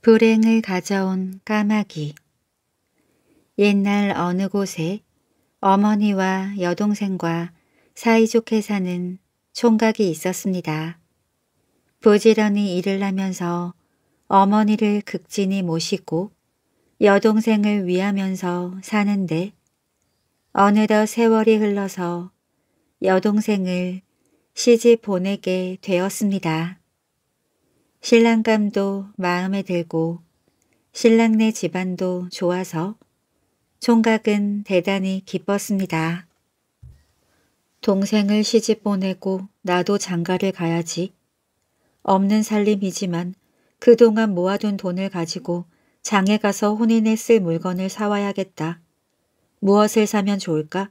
불행을 가져온 까마귀 옛날 어느 곳에 어머니와 여동생과 사이좋게 사는 총각이 있었습니다. 부지런히 일을 하면서 어머니를 극진히 모시고 여동생을 위하면서 사는데 어느덧 세월이 흘러서 여동생을 시집 보내게 되었습니다. 신랑감도 마음에 들고 신랑네 집안도 좋아서 총각은 대단히 기뻤습니다. 동생을 시집 보내고 나도 장가를 가야지. 없는 살림이지만 그동안 모아둔 돈을 가지고 장에 가서 혼인에 쓸 물건을 사와야겠다. 무엇을 사면 좋을까?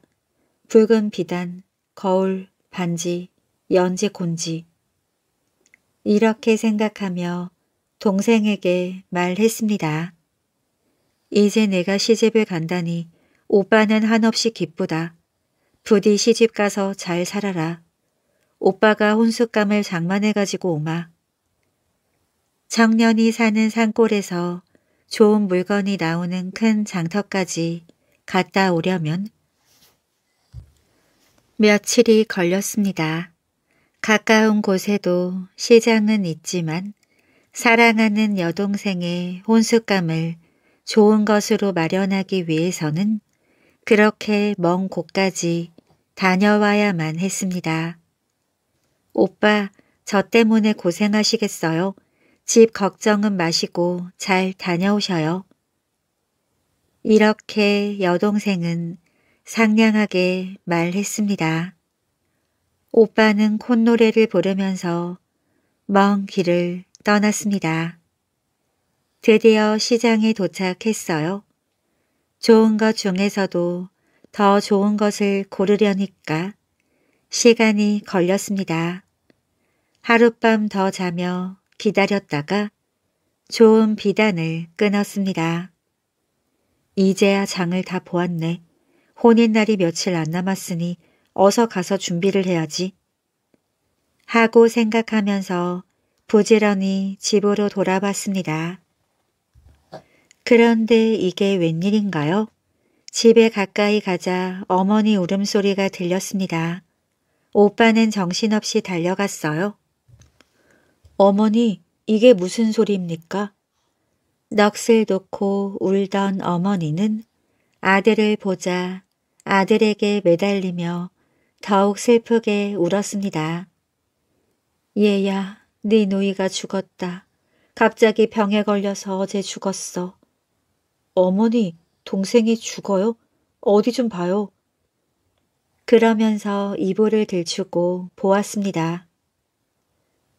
붉은 비단, 거울, 반지, 연지 곤지, 이렇게 생각하며 동생에게 말했습니다. 이제 내가 시집을 간다니 오빠는 한없이 기쁘다. 부디 시집 가서 잘 살아라. 오빠가 혼숙감을 장만해가지고 오마. 청년이 사는 산골에서 좋은 물건이 나오는 큰 장터까지 갔다 오려면 며칠이 걸렸습니다. 가까운 곳에도 시장은 있지만 사랑하는 여동생의 혼숙감을 좋은 것으로 마련하기 위해서는 그렇게 먼 곳까지 다녀와야만 했습니다. 오빠, 저 때문에 고생하시겠어요? 집 걱정은 마시고 잘 다녀오셔요. 이렇게 여동생은 상냥하게 말했습니다. 오빠는 콧노래를 부르면서 먼 길을 떠났습니다. 드디어 시장에 도착했어요. 좋은 것 중에서도 더 좋은 것을 고르려니까 시간이 걸렸습니다. 하룻밤 더 자며 기다렸다가 좋은 비단을 끊었습니다. 이제야 장을 다 보았네. 혼인 날이 며칠 안 남았으니 어서 가서 준비를 해야지. 하고 생각하면서 부지런히 집으로 돌아봤습니다. 그런데 이게 웬일인가요? 집에 가까이 가자 어머니 울음소리가 들렸습니다. 오빠는 정신없이 달려갔어요. 어머니, 이게 무슨 소리입니까? 넋을 놓고 울던 어머니는 아들을 보자 아들에게 매달리며 더욱 슬프게 울었습니다. 얘야, 네 누이가 죽었다. 갑자기 병에 걸려서 어제 죽었어. 어머니, 동생이 죽어요? 어디 좀 봐요. 그러면서 이불을 들추고 보았습니다.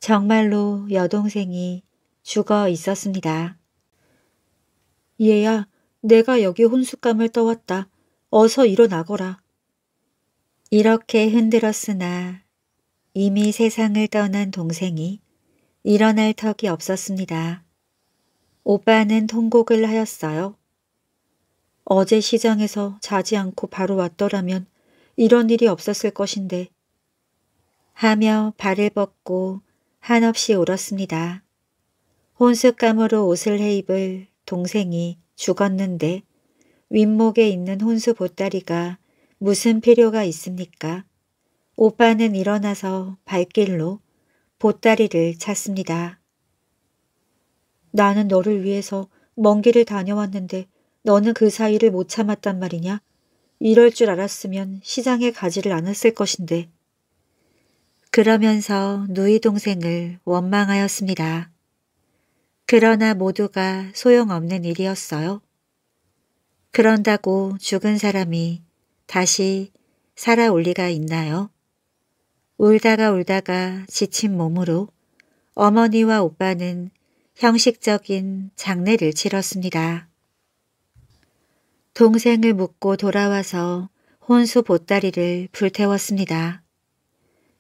정말로 여동생이 죽어 있었습니다. 얘야, 내가 여기 혼숙감을 떠왔다. 어서 일어나거라. 이렇게 흔들었으나 이미 세상을 떠난 동생이 일어날 턱이 없었습니다. 오빠는 통곡을 하였어요. 어제 시장에서 자지 않고 바로 왔더라면 이런 일이 없었을 것인데 하며 발을 벗고 한없이 울었습니다. 혼수감으로 옷을 해입을 동생이 죽었는데 윗목에 있는 혼수 보따리가 무슨 필요가 있습니까? 오빠는 일어나서 발길로 보따리를 찾습니다. 나는 너를 위해서 먼 길을 다녀왔는데 너는 그 사이를 못 참았단 말이냐? 이럴 줄 알았으면 시장에 가지를 않았을 것인데. 그러면서 누이 동생을 원망하였습니다. 그러나 모두가 소용없는 일이었어요. 그런다고 죽은 사람이 다시 살아올 리가 있나요? 울다가 울다가 지친 몸으로 어머니와 오빠는 형식적인 장례를 치렀습니다. 동생을 묻고 돌아와서 혼수 보따리를 불태웠습니다.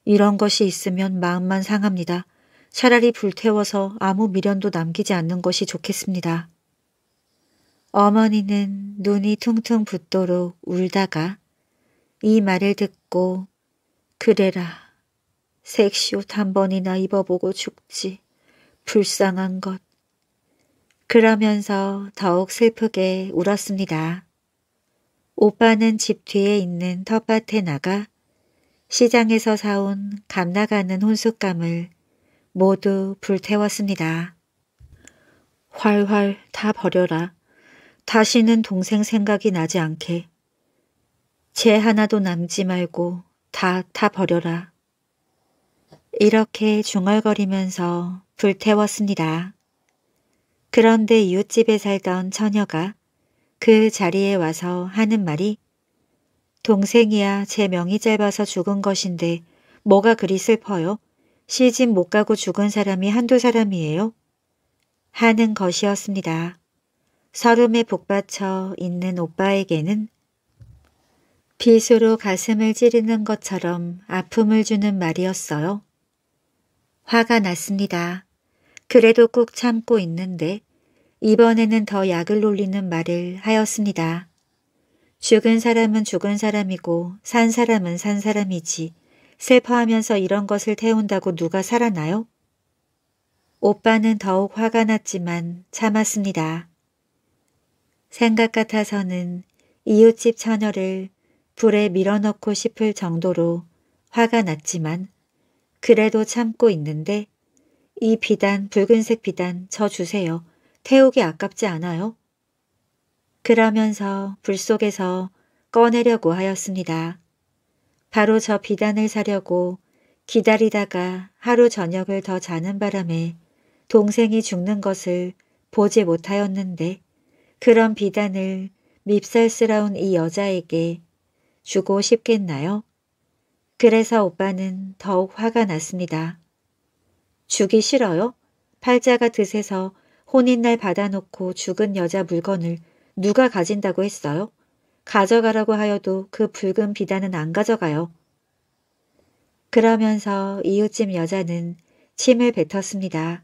이런 것이 있으면 마음만 상합니다. 차라리 불태워서 아무 미련도 남기지 않는 것이 좋겠습니다. 어머니는 눈이 퉁퉁 붓도록 울다가 이 말을 듣고 그래라 색시옷 한 번이나 입어보고 죽지 불쌍한 것 그러면서 더욱 슬프게 울었습니다. 오빠는 집 뒤에 있는 텃밭에 나가 시장에서 사온 감 나가는 혼숫감을 모두 불태웠습니다. 활활 다 버려라. 다시는 동생 생각이 나지 않게 죄 하나도 남지 말고 다 타버려라. 이렇게 중얼거리면서 불태웠습니다. 그런데 이웃집에 살던 처녀가 그 자리에 와서 하는 말이 동생이야 제 명이 짧아서 죽은 것인데 뭐가 그리 슬퍼요? 시집 못 가고 죽은 사람이 한두 사람이에요? 하는 것이었습니다. 서름에 복받쳐 있는 오빠에게는 빗으로 가슴을 찌르는 것처럼 아픔을 주는 말이었어요. 화가 났습니다. 그래도 꾹 참고 있는데 이번에는 더 약을 올리는 말을 하였습니다. 죽은 사람은 죽은 사람이고 산 사람은 산 사람이지 슬퍼하면서 이런 것을 태운다고 누가 살아나요? 오빠는 더욱 화가 났지만 참았습니다. 생각 같아서는 이웃집 처녀를 불에 밀어넣고 싶을 정도로 화가 났지만 그래도 참고 있는데 이 비단 붉은색 비단 저 주세요. 태우기 아깝지 않아요? 그러면서 불 속에서 꺼내려고 하였습니다. 바로 저 비단을 사려고 기다리다가 하루 저녁을 더 자는 바람에 동생이 죽는 것을 보지 못하였는데 그런 비단을 밉살스러운 이 여자에게 주고 싶겠나요? 그래서 오빠는 더욱 화가 났습니다. 주기 싫어요? 팔자가 드세서 혼인날 받아놓고 죽은 여자 물건을 누가 가진다고 했어요? 가져가라고 하여도 그 붉은 비단은 안 가져가요. 그러면서 이웃집 여자는 침을 뱉었습니다.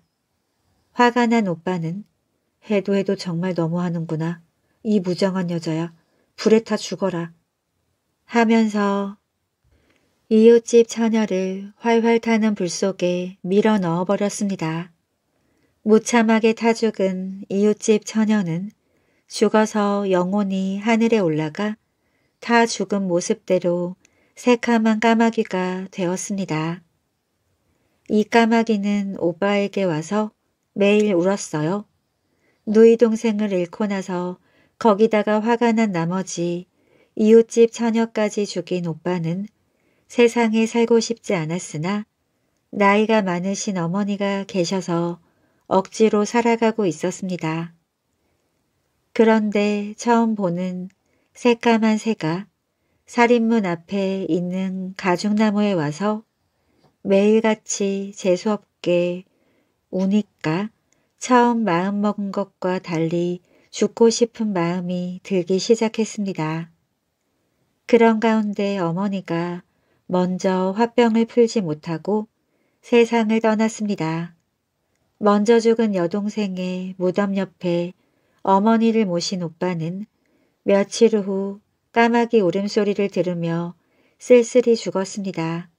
화가 난 오빠는 해도 해도 정말 너무하는구나. 이 무정한 여자야. 불에 타 죽어라. 하면서 이웃집 처녀를 활활 타는 불 속에 밀어 넣어버렸습니다. 무참하게 타 죽은 이웃집 처녀는 죽어서 영혼이 하늘에 올라가 타 죽은 모습대로 새카만 까마귀가 되었습니다. 이 까마귀는 오빠에게 와서 매일 울었어요. 누이 동생을 잃고 나서 거기다가 화가 난 나머지 이웃집 처녀까지 죽인 오빠는 세상에 살고 싶지 않았으나 나이가 많으신 어머니가 계셔서 억지로 살아가고 있었습니다. 그런데 처음 보는 새까만 새가 살인문 앞에 있는 가죽나무에 와서 매일같이 재수없게 우니까 처음 마음먹은 것과 달리 죽고 싶은 마음이 들기 시작했습니다. 그런 가운데 어머니가 먼저 화병을 풀지 못하고 세상을 떠났습니다. 먼저 죽은 여동생의 무덤 옆에 어머니를 모신 오빠는 며칠 후 까마귀 울음소리를 들으며 쓸쓸히 죽었습니다.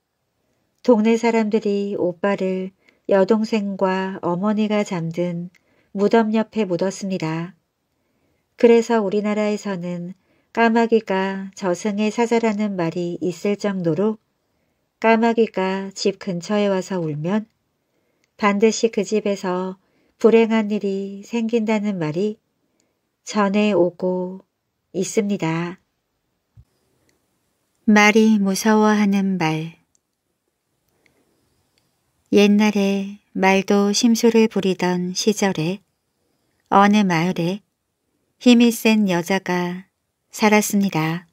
동네 사람들이 오빠를 여동생과 어머니가 잠든 무덤 옆에 묻었습니다. 그래서 우리나라에서는 까마귀가 저승에 사자라는 말이 있을 정도로 까마귀가 집 근처에 와서 울면 반드시 그 집에서 불행한 일이 생긴다는 말이 전해 오고 있습니다. 말이 무서워하는 말 옛날에 말도 심술을 부리던 시절에 어느 마을에 힘이 센 여자가 살았습니다.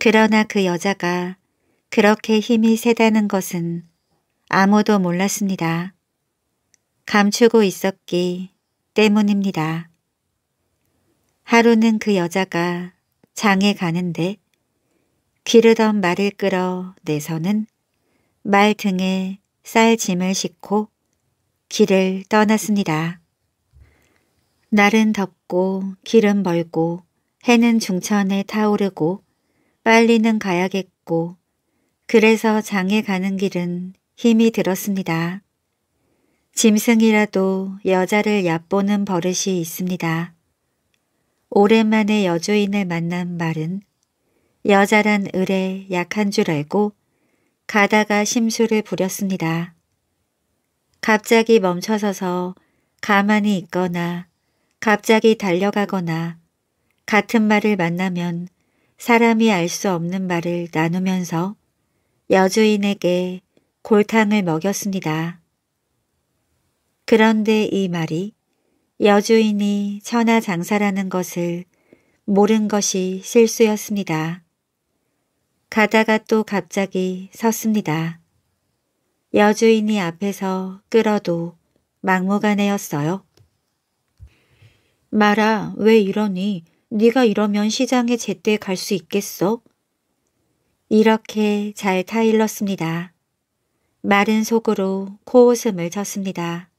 그러나 그 여자가 그렇게 힘이 세다는 것은 아무도 몰랐습니다. 감추고 있었기 때문입니다. 하루는 그 여자가 장에 가는데 기르던 말을 끌어 내서는 말 등에 쌀 짐을 싣고 길을 떠났습니다. 날은 덥고 길은 멀고 해는 중천에 타오르고 빨리는 가야겠고 그래서 장에 가는 길은 힘이 들었습니다. 짐승이라도 여자를 얕보는 버릇이 있습니다. 오랜만에 여주인을 만난 말은 여자란 을에 약한 줄 알고 가다가 심술을 부렸습니다. 갑자기 멈춰서서 가만히 있거나 갑자기 달려가거나 같은 말을 만나면 사람이 알 수 없는 말을 나누면서 여주인에게 골탕을 먹였습니다. 그런데 이 말이 여주인이 천하장사라는 것을 모른 것이 실수였습니다. 가다가 또 갑자기 섰습니다. 여주인이 앞에서 끌어도 막무가내였어요. 마라 왜 이러니 네가 이러면 시장에 제때 갈 수 있겠어? 이렇게 잘 타일렀습니다. 마른 속으로 코웃음을 쳤습니다.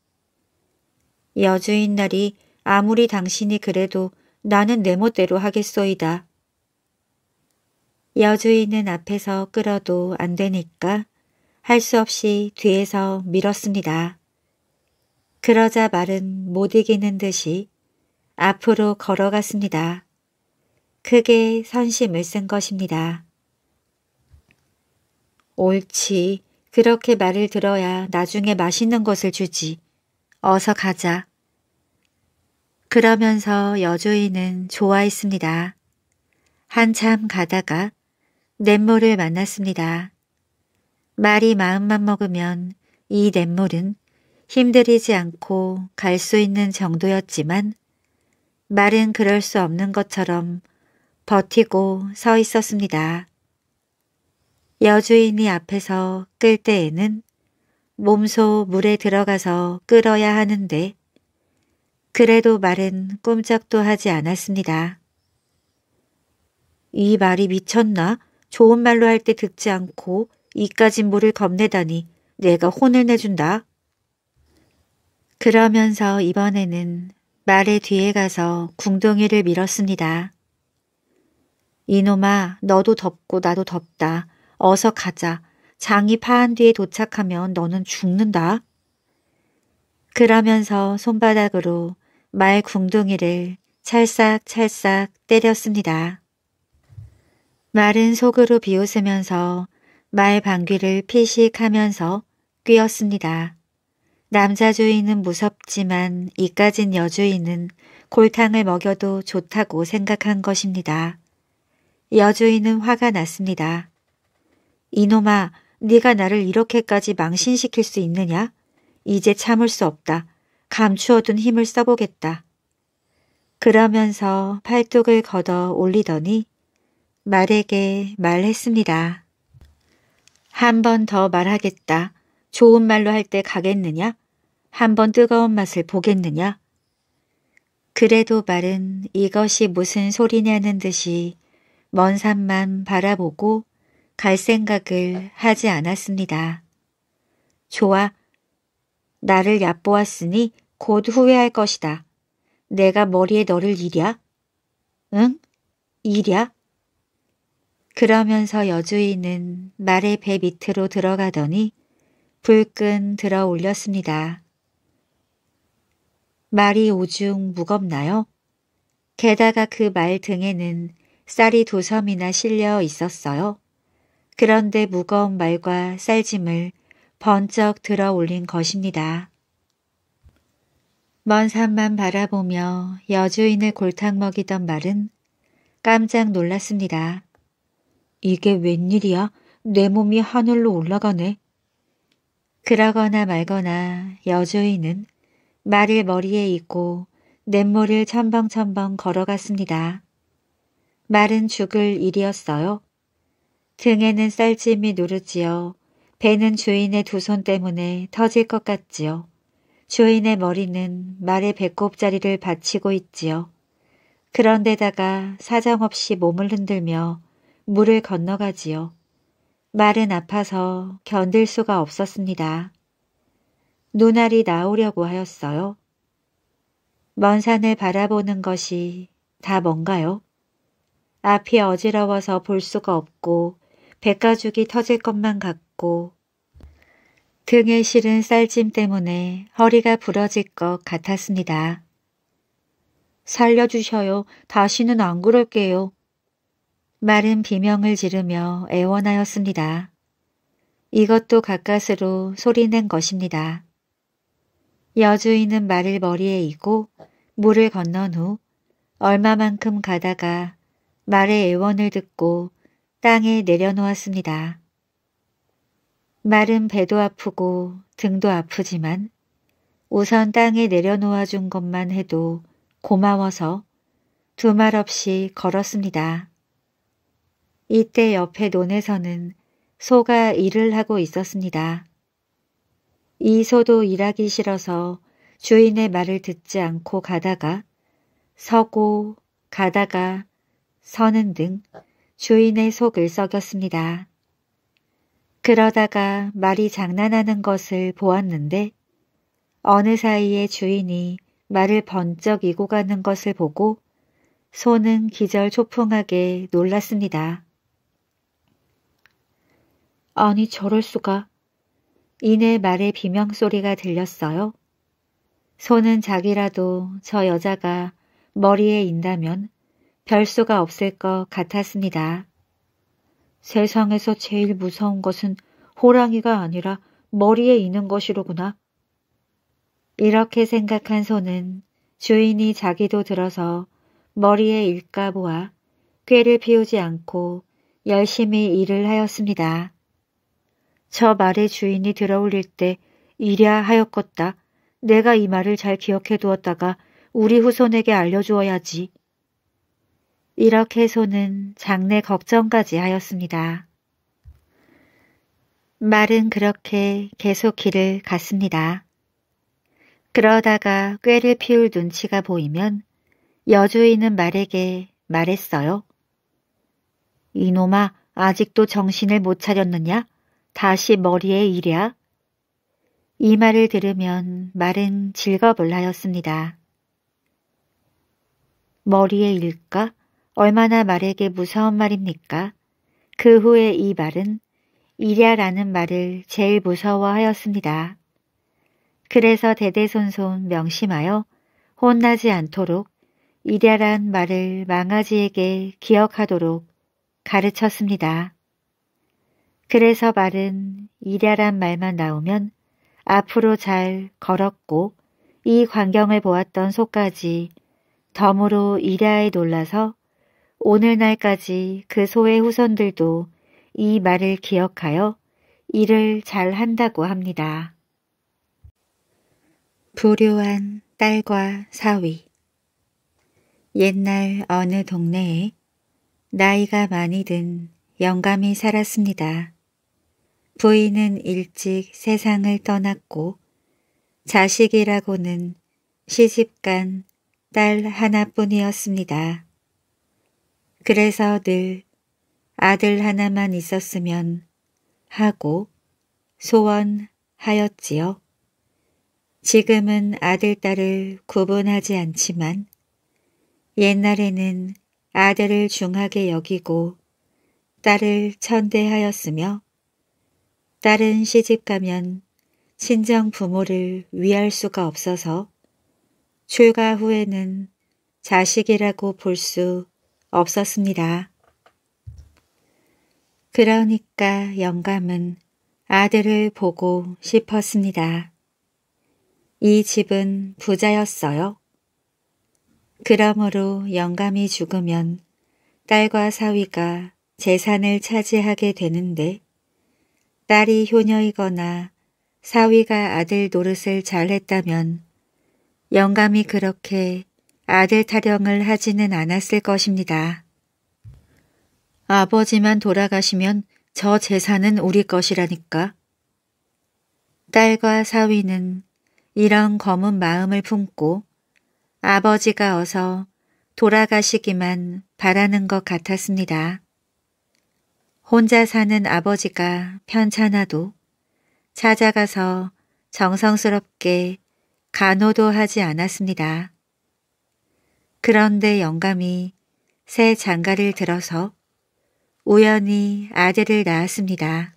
여주인 날이 아무리 당신이 그래도 나는 내 멋대로 하겠소이다. 여주인은 앞에서 끌어도 안 되니까 할 수 없이 뒤에서 밀었습니다. 그러자 말은 못 이기는 듯이 앞으로 걸어갔습니다. 크게 선심을 쓴 것입니다. 옳지. 그렇게 말을 들어야 나중에 맛있는 것을 주지. 어서 가자. 그러면서 여주인은 좋아했습니다. 한참 가다가 냇물을 만났습니다. 말이 마음만 먹으면 이 냇물은 힘들이지 않고 갈 수 있는 정도였지만 말은 그럴 수 없는 것처럼 버티고 서 있었습니다. 여주인이 앞에서 끌 때에는 몸소 물에 들어가서 끌어야 하는데 그래도 말은 꼼짝도 하지 않았습니다. 이 말이 미쳤나? 좋은 말로 할 때 듣지 않고 이까진 물을 겁내다니 내가 혼을 내준다. 그러면서 이번에는 말의 뒤에 가서 궁둥이를 밀었습니다. 이놈아 너도 덥고 나도 덥다. 어서 가자. 장이 파한 뒤에 도착하면 너는 죽는다. 그러면서 손바닥으로 말 궁둥이를 찰싹찰싹 때렸습니다. 마른 속으로 비웃으면서 말 방귀를 피식하면서 뀌었습니다. 남자 주인은 무섭지만 이까진 여주인은 골탕을 먹여도 좋다고 생각한 것입니다. 여주인은 화가 났습니다. 이놈아, 네가 나를 이렇게까지 망신시킬 수 있느냐? 이제 참을 수 없다. 감추어둔 힘을 써보겠다. 그러면서 팔뚝을 걷어 올리더니 말에게 말했습니다. 한 번 더 말하겠다. 좋은 말로 할 때 가겠느냐? 한 번 뜨거운 맛을 보겠느냐? 그래도 말은 이것이 무슨 소리냐는 듯이 먼 산만 바라보고 갈 생각을 하지 않았습니다. 좋아. 나를 얕보았으니 곧 후회할 것이다. 내가 머리에 너를 이랴? 응? 이랴? 그러면서 여주인은 말의 배 밑으로 들어가더니 불끈 들어 올렸습니다. 말이 오중 무겁나요? 게다가 그 말 등에는 쌀이 도 섬이나 실려 있었어요. 그런데 무거운 말과 쌀짐을 번쩍 들어 올린 것입니다. 먼 산만 바라보며 여주인을 골탕 먹이던 말은 깜짝 놀랐습니다. 이게 웬일이야? 내 몸이 하늘로 올라가네. 그러거나 말거나 여주인은 말을 머리에 잇고 냇물을 첨벙첨벙 걸어갔습니다. 말은 죽을 일이었어요. 등에는 쌀찜이 누르지요 배는 주인의 두 손 때문에 터질 것 같지요. 주인의 머리는 말의 배꼽자리를 받치고 있지요. 그런데다가 사정없이 몸을 흔들며 물을 건너가지요. 말은 아파서 견딜 수가 없었습니다. 눈알이 나오려고 하였어요. 먼 산을 바라보는 것이 다 뭔가요? 앞이 어지러워서 볼 수가 없고 백가죽이 터질 것만 같고 등에 실은 쌀짐 때문에 허리가 부러질 것 같았습니다. 살려주셔요. 다시는 안 그럴게요. 마른 비명을 지르며 애원하였습니다. 이것도 가까스로 소리낸 것입니다. 여주인은 말을 머리에 이고 물을 건넌 후 얼마만큼 가다가 말의 애원을 듣고 땅에 내려놓았습니다. 말은 배도 아프고 등도 아프지만 우선 땅에 내려놓아 준 것만 해도 고마워서 두 말 없이 걸었습니다. 이때 옆에 논에서는 소가 일을 하고 있었습니다. 이 소도 일하기 싫어서 주인의 말을 듣지 않고 가다가 서고 가다가 서는 등 주인의 속을 썩였습니다. 그러다가 말이 장난하는 것을 보았는데 어느 사이에 주인이 말을 번쩍 이고 가는 것을 보고 소는 기절초풍하게 놀랐습니다. 아니 저럴 수가. 이내 말의 비명소리가 들렸어요. 손은 자기라도 저 여자가 머리에 인다면 별수가 없을 것 같았습니다. 세상에서 제일 무서운 것은 호랑이가 아니라 머리에 이는 것이로구나. 이렇게 생각한 손은 주인이 자기도 들어서 머리에 일까 보아 꾀를 피우지 않고 열심히 일을 하였습니다. 저 말의 주인이 들어올릴 때 이랴 하였겄다. 내가 이 말을 잘 기억해 두었다가 우리 후손에게 알려주어야지. 이렇게 소는 장래 걱정까지 하였습니다. 말은 그렇게 계속 길을 갔습니다. 그러다가 꾀를 피울 눈치가 보이면 여주인은 말에게 말했어요. 이놈아 아직도 정신을 못 차렸느냐? 다시 머리에 이랴? 이 말을 들으면 말은 즐거불하였습니다 머리에 일까? 얼마나 말에게 무서운 말입니까? 그 후에 이 말은 이랴라는 말을 제일 무서워하였습니다. 그래서 대대손손 명심하여 혼나지 않도록 이랴란 말을 망아지에게 기억하도록 가르쳤습니다. 그래서 말은 이랴란 말만 나오면 앞으로 잘 걸었고 이 광경을 보았던 소까지 덤으로 이랴에 놀라서 오늘날까지 그 소의 후손들도 이 말을 기억하여 일을 잘 한다고 합니다. 불효한 딸과 사위 옛날 어느 동네에 나이가 많이 든 영감이 살았습니다. 부인은 일찍 세상을 떠났고 자식이라고는 시집간 딸 하나뿐이었습니다. 그래서 늘 아들 하나만 있었으면 하고 소원하였지요. 지금은 아들, 딸을 구분하지 않지만 옛날에는 아들을 중하게 여기고 딸을 천대하였으며 딸은 시집 가면 친정 부모를 위할 수가 없어서 출가 후에는 자식이라고 볼 수 없었습니다. 그러니까 영감은 아들을 보고 싶었습니다. 이 집은 부자였어요. 그러므로 영감이 죽으면 딸과 사위가 재산을 차지하게 되는데 딸이 효녀이거나 사위가 아들 노릇을 잘했다면 영감이 그렇게 아들 타령을 하지는 않았을 것입니다. 아버지만 돌아가시면 저 재산은 우리 것이라니까. 딸과 사위는 이런 검은 마음을 품고 아버지가 어서 돌아가시기만 바라는 것 같았습니다. 혼자 사는 아버지가 편찮아도 찾아가서 정성스럽게 간호도 하지 않았습니다. 그런데 영감이 새 장가를 들어서 우연히 아들을 낳았습니다.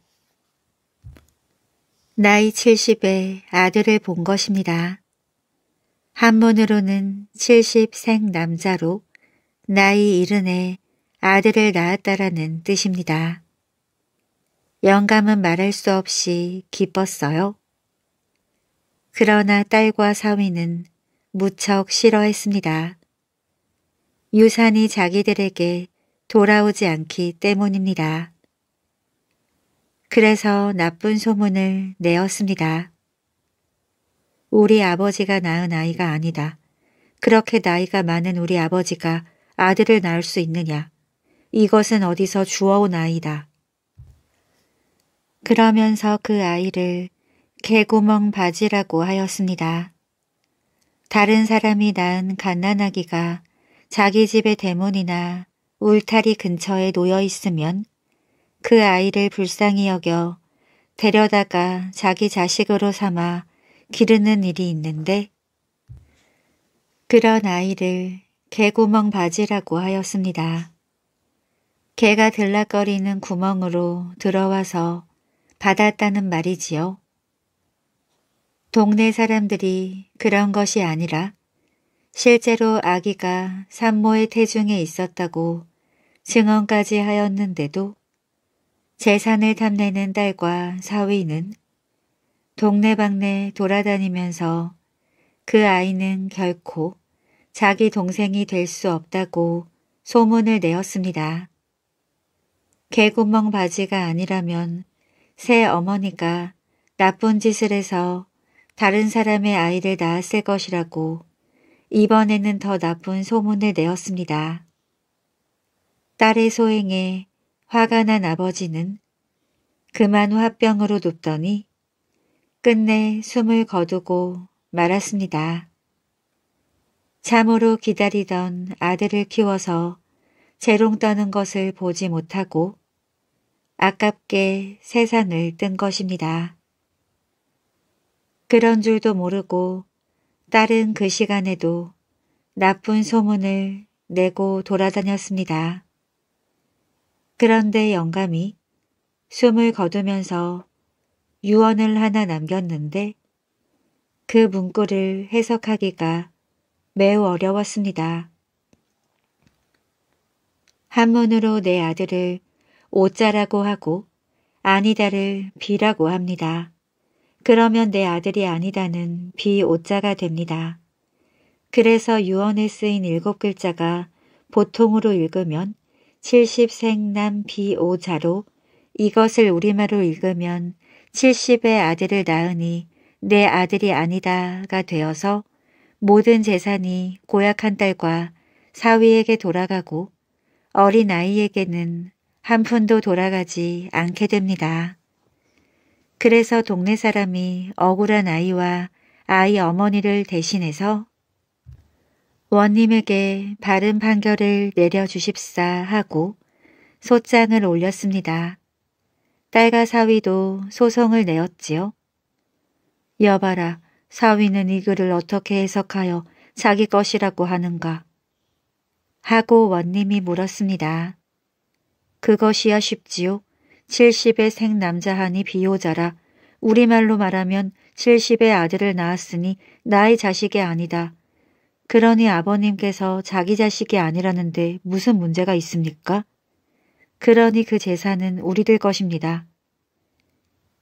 나이 70에 아들을 본 것입니다. 한문으로는 70생 남자로 나이 70에 아들을 낳았다라는 뜻입니다. 영감은 말할 수 없이 기뻤어요. 그러나 딸과 사위는 무척 싫어했습니다. 유산이 자기들에게 돌아오지 않기 때문입니다. 그래서 나쁜 소문을 내었습니다. 우리 아버지가 낳은 아이가 아니다. 그렇게 나이가 많은 우리 아버지가 아들을 낳을 수 있느냐. 이것은 어디서 주워온 아이다. 그러면서 그 아이를 개구멍 바지라고 하였습니다. 다른 사람이 낳은 갓난아기가 자기 집의 대문이나 울타리 근처에 놓여 있으면 그 아이를 불쌍히 여겨 데려다가 자기 자식으로 삼아 기르는 일이 있는데 그런 아이를 개구멍 바지라고 하였습니다. 개가 들락거리는 구멍으로 들어와서 받았다는 말이지요. 동네 사람들이 그런 것이 아니라 실제로 아기가 산모의 태중에 있었다고 증언까지 하였는데도 재산을 탐내는 딸과 사위는 동네방네 돌아다니면서 그 아이는 결코 자기 동생이 될 수 없다고 소문을 내었습니다. 개구멍 바지가 아니라면 새 어머니가 나쁜 짓을 해서 다른 사람의 아이를 낳았을 것이라고 이번에는 더 나쁜 소문을 내었습니다. 딸의 소행에 화가 난 아버지는 그만 화병으로 눕더니 끝내 숨을 거두고 말았습니다. 참으로 기다리던 아들을 키워서 재롱 떠는 것을 보지 못하고 아깝게 세상을 뜬 것입니다. 그런 줄도 모르고 딸은 그 시간에도 나쁜 소문을 내고 돌아다녔습니다. 그런데 영감이 숨을 거두면서 유언을 하나 남겼는데 그 문구를 해석하기가 매우 어려웠습니다. 한문으로 내 아들을 오자라고 하고 아니다를 비라고 합니다. 그러면 내 아들이 아니다는 비오자가 됩니다. 그래서 유언에 쓰인 일곱 글자가 보통으로 읽으면 70생남 비오자로 이것을 우리말로 읽으면 70의 아들을 낳으니 내 아들이 아니다가 되어서 모든 재산이 고약한 딸과 사위에게 돌아가고 어린아이에게는 한 푼도 돌아가지 않게 됩니다. 그래서 동네 사람이 억울한 아이와 아이 어머니를 대신해서 원님에게 바른 판결을 내려주십사 하고 소장을 올렸습니다. 딸과 사위도 소송을 내었지요. 여봐라, 사위는 이 글을 어떻게 해석하여 자기 것이라고 하는가? 하고 원님이 물었습니다. 그것이야 쉽지요. 70의 생 남자하니 비호자라. 우리말로 말하면 70의 아들을 낳았으니 나의 자식이 아니다. 그러니 아버님께서 자기 자식이 아니라는데 무슨 문제가 있습니까? 그러니 그 재산은 우리들 것입니다.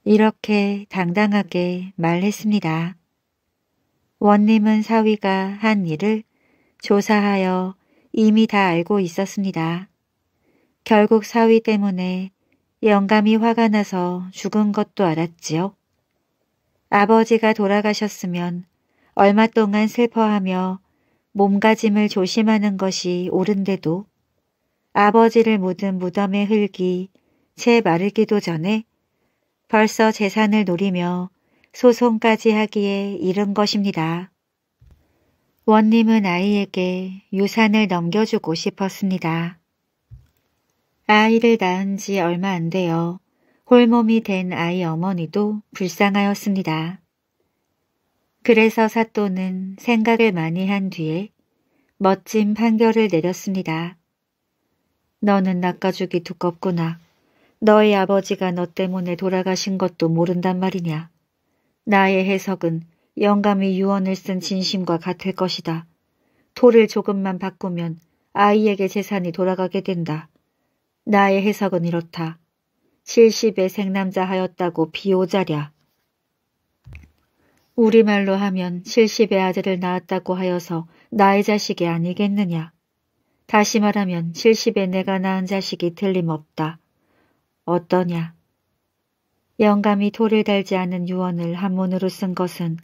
이렇게 당당하게 말했습니다. 원님은 사위가 한 일을 조사하여 이미 다 알고 있었습니다. 결국 사위 때문에 영감이 화가 나서 죽은 것도 알았지요. 아버지가 돌아가셨으면 얼마 동안 슬퍼하며 몸가짐을 조심하는 것이 옳은데도 아버지를 묻은 무덤의 흙이 채 마르기도 전에 벌써 재산을 노리며 소송까지 하기에 이른 것입니다. 원님은 아이에게 유산을 넘겨주고 싶었습니다. 아이를 낳은 지 얼마 안 되어 홀몸이 된 아이 어머니도 불쌍하였습니다. 그래서 사또는 생각을 많이 한 뒤에 멋진 판결을 내렸습니다. 너는 낚아주기 두껍구나. 너의 아버지가 너 때문에 돌아가신 것도 모른단 말이냐. 나의 해석은 영감이 유언을 쓴 진심과 같을 것이다. 토를 조금만 바꾸면 아이에게 재산이 돌아가게 된다. 나의 해석은 이렇다. 7 0의 생남자 하였다고 비오자랴. 우리말로 하면 70의 아들을 낳았다고 하여서 나의 자식이 아니겠느냐. 다시 말하면 70에 내가 낳은 자식이 틀림없다. 어떠냐. 영감이 돌을 달지 않은 유언을 한문으로 쓴 것은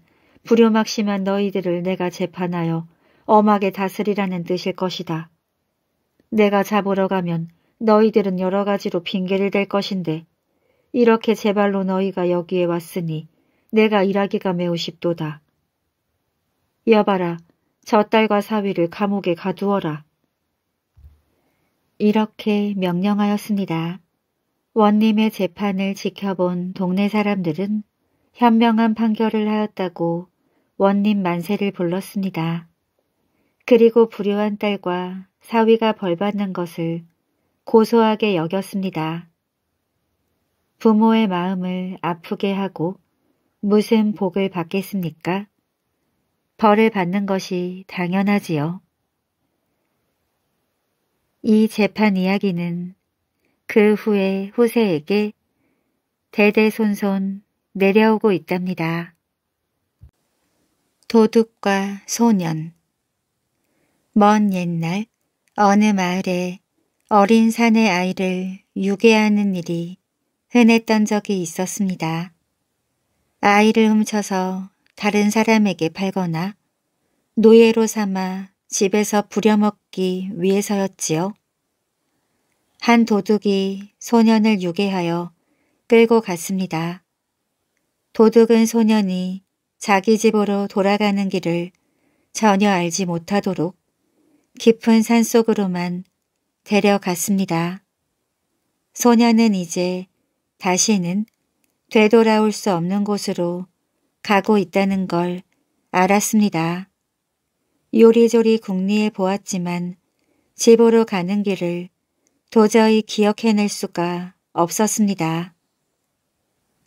불효막심한 너희들을 내가 재판하여 엄하게 다스리라는 뜻일 것이다. 내가 잡으러 가면 너희들은 여러 가지로 빙계를댈 것인데 이렇게 제 발로 너희가 여기에 왔으니 내가 일하기가 매우 쉽도다. 여봐라, 저 딸과 사위를 감옥에 가두어라. 이렇게 명령하였습니다. 원님의 재판을 지켜본 동네 사람들은 현명한 판결을 하였다고 원님 만세를 불렀습니다. 그리고 불효한 딸과 사위가 벌받는 것을 고소하게 여겼습니다. 부모의 마음을 아프게 하고 무슨 복을 받겠습니까? 벌을 받는 것이 당연하지요. 이 재판 이야기는 그 후에 후세에게 대대손손 내려오고 있답니다. 도둑과 소년 먼 옛날 어느 마을에 어린 산의 아이를 유괴하는 일이 흔했던 적이 있었습니다. 아이를 훔쳐서 다른 사람에게 팔거나 노예로 삼아 집에서 부려먹기 위해서였지요. 한 도둑이 소년을 유괴하여 끌고 갔습니다. 도둑은 소년이 자기 집으로 돌아가는 길을 전혀 알지 못하도록 깊은 산속으로만 데려갔습니다. 소녀는 이제 다시는 되돌아올 수 없는 곳으로 가고 있다는 걸 알았습니다. 요리조리 궁리해 보았지만 집으로 가는 길을 도저히 기억해낼 수가 없었습니다.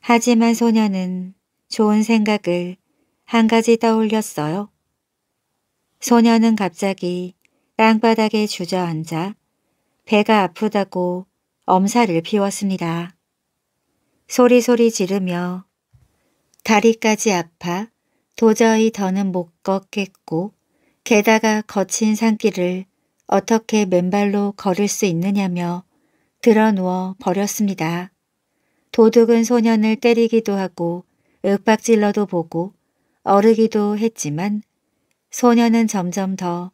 하지만 소녀는 좋은 생각을 한 가지 떠올렸어요. 소녀는 갑자기 땅바닥에 주저앉아 배가 아프다고 엄살을 피웠습니다. 소리소리 지르며 다리까지 아파 도저히 더는 못 걷겠고 게다가 거친 산길을 어떻게 맨발로 걸을 수 있느냐며 드러누워 버렸습니다. 도둑은 소년을 때리기도 하고 윽박질러도 보고 어르기도 했지만 소년은 점점 더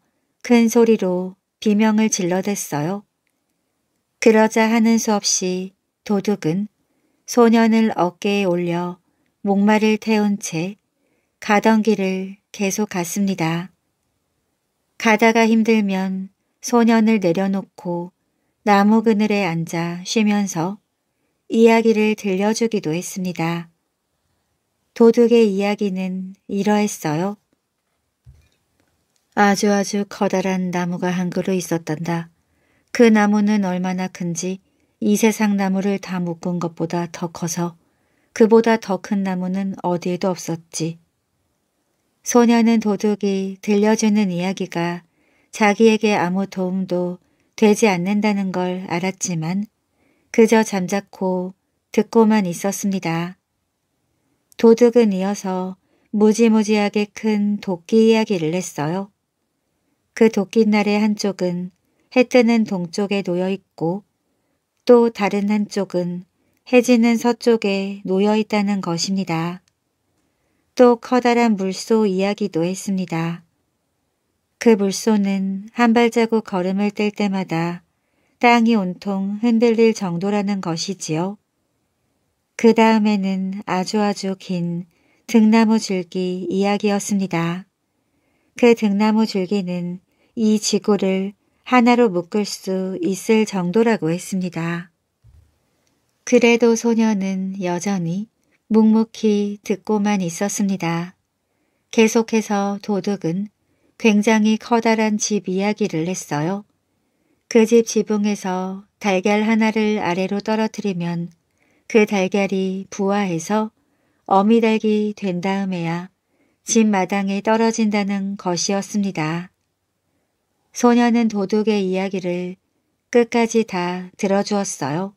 큰 소리로 비명을 질러댔어요. 그러자 하는 수 없이 도둑은 소년을 어깨에 올려 목마를 태운 채 가던 길을 계속 갔습니다. 가다가 힘들면 소년을 내려놓고 나무 그늘에 앉아 쉬면서 이야기를 들려주기도 했습니다. 도둑의 이야기는 이러했어요. 아주아주 아주 커다란 나무가 한 그루 있었단다. 그 나무는 얼마나 큰지 이 세상 나무를 다 묶은 것보다 더 커서 그보다 더 큰 나무는 어디에도 없었지. 소녀는 도둑이 들려주는 이야기가 자기에게 아무 도움도 되지 않는다는 걸 알았지만 그저 잠자코 듣고만 있었습니다. 도둑은 이어서 무지무지하게 큰 도끼 이야기를 했어요. 그 도끼날의 한쪽은 해뜨는 동쪽에 놓여 있고 또 다른 한쪽은 해지는 서쪽에 놓여 있다는 것입니다. 또 커다란 물소 이야기도 했습니다. 그 물소는 한 발자국 걸음을 뗄 때마다 땅이 온통 흔들릴 정도라는 것이지요. 그 다음에는 아주 아주 긴 등나무 줄기 이야기였습니다. 그 등나무 줄기는 이 지구를 하나로 묶을 수 있을 정도라고 했습니다. 그래도 소녀는 여전히 묵묵히 듣고만 있었습니다. 계속해서 도둑은 굉장히 커다란 집 이야기를 했어요. 그 집 지붕에서 달걀 하나를 아래로 떨어뜨리면 그 달걀이 부화해서 어미달기된 다음에야 집 마당에 떨어진다는 것이었습니다. 소녀는 도둑의 이야기를 끝까지 다 들어주었어요.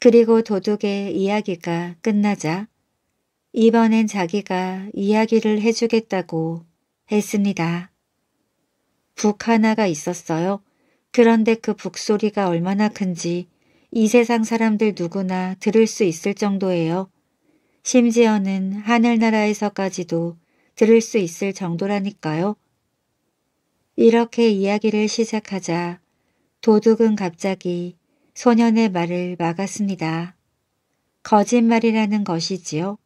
그리고 도둑의 이야기가 끝나자 이번엔 자기가 이야기를 해주겠다고 했습니다. 북 하나가 있었어요. 그런데 그 북소리가 얼마나 큰지 이 세상 사람들 누구나 들을 수 있을 정도예요. 심지어는 하늘나라에서까지도 들을 수 있을 정도라니까요. 이렇게 이야기를 시작하자 도둑은 갑자기 소년의 말을 막았습니다. 거짓말이라는 것이지요.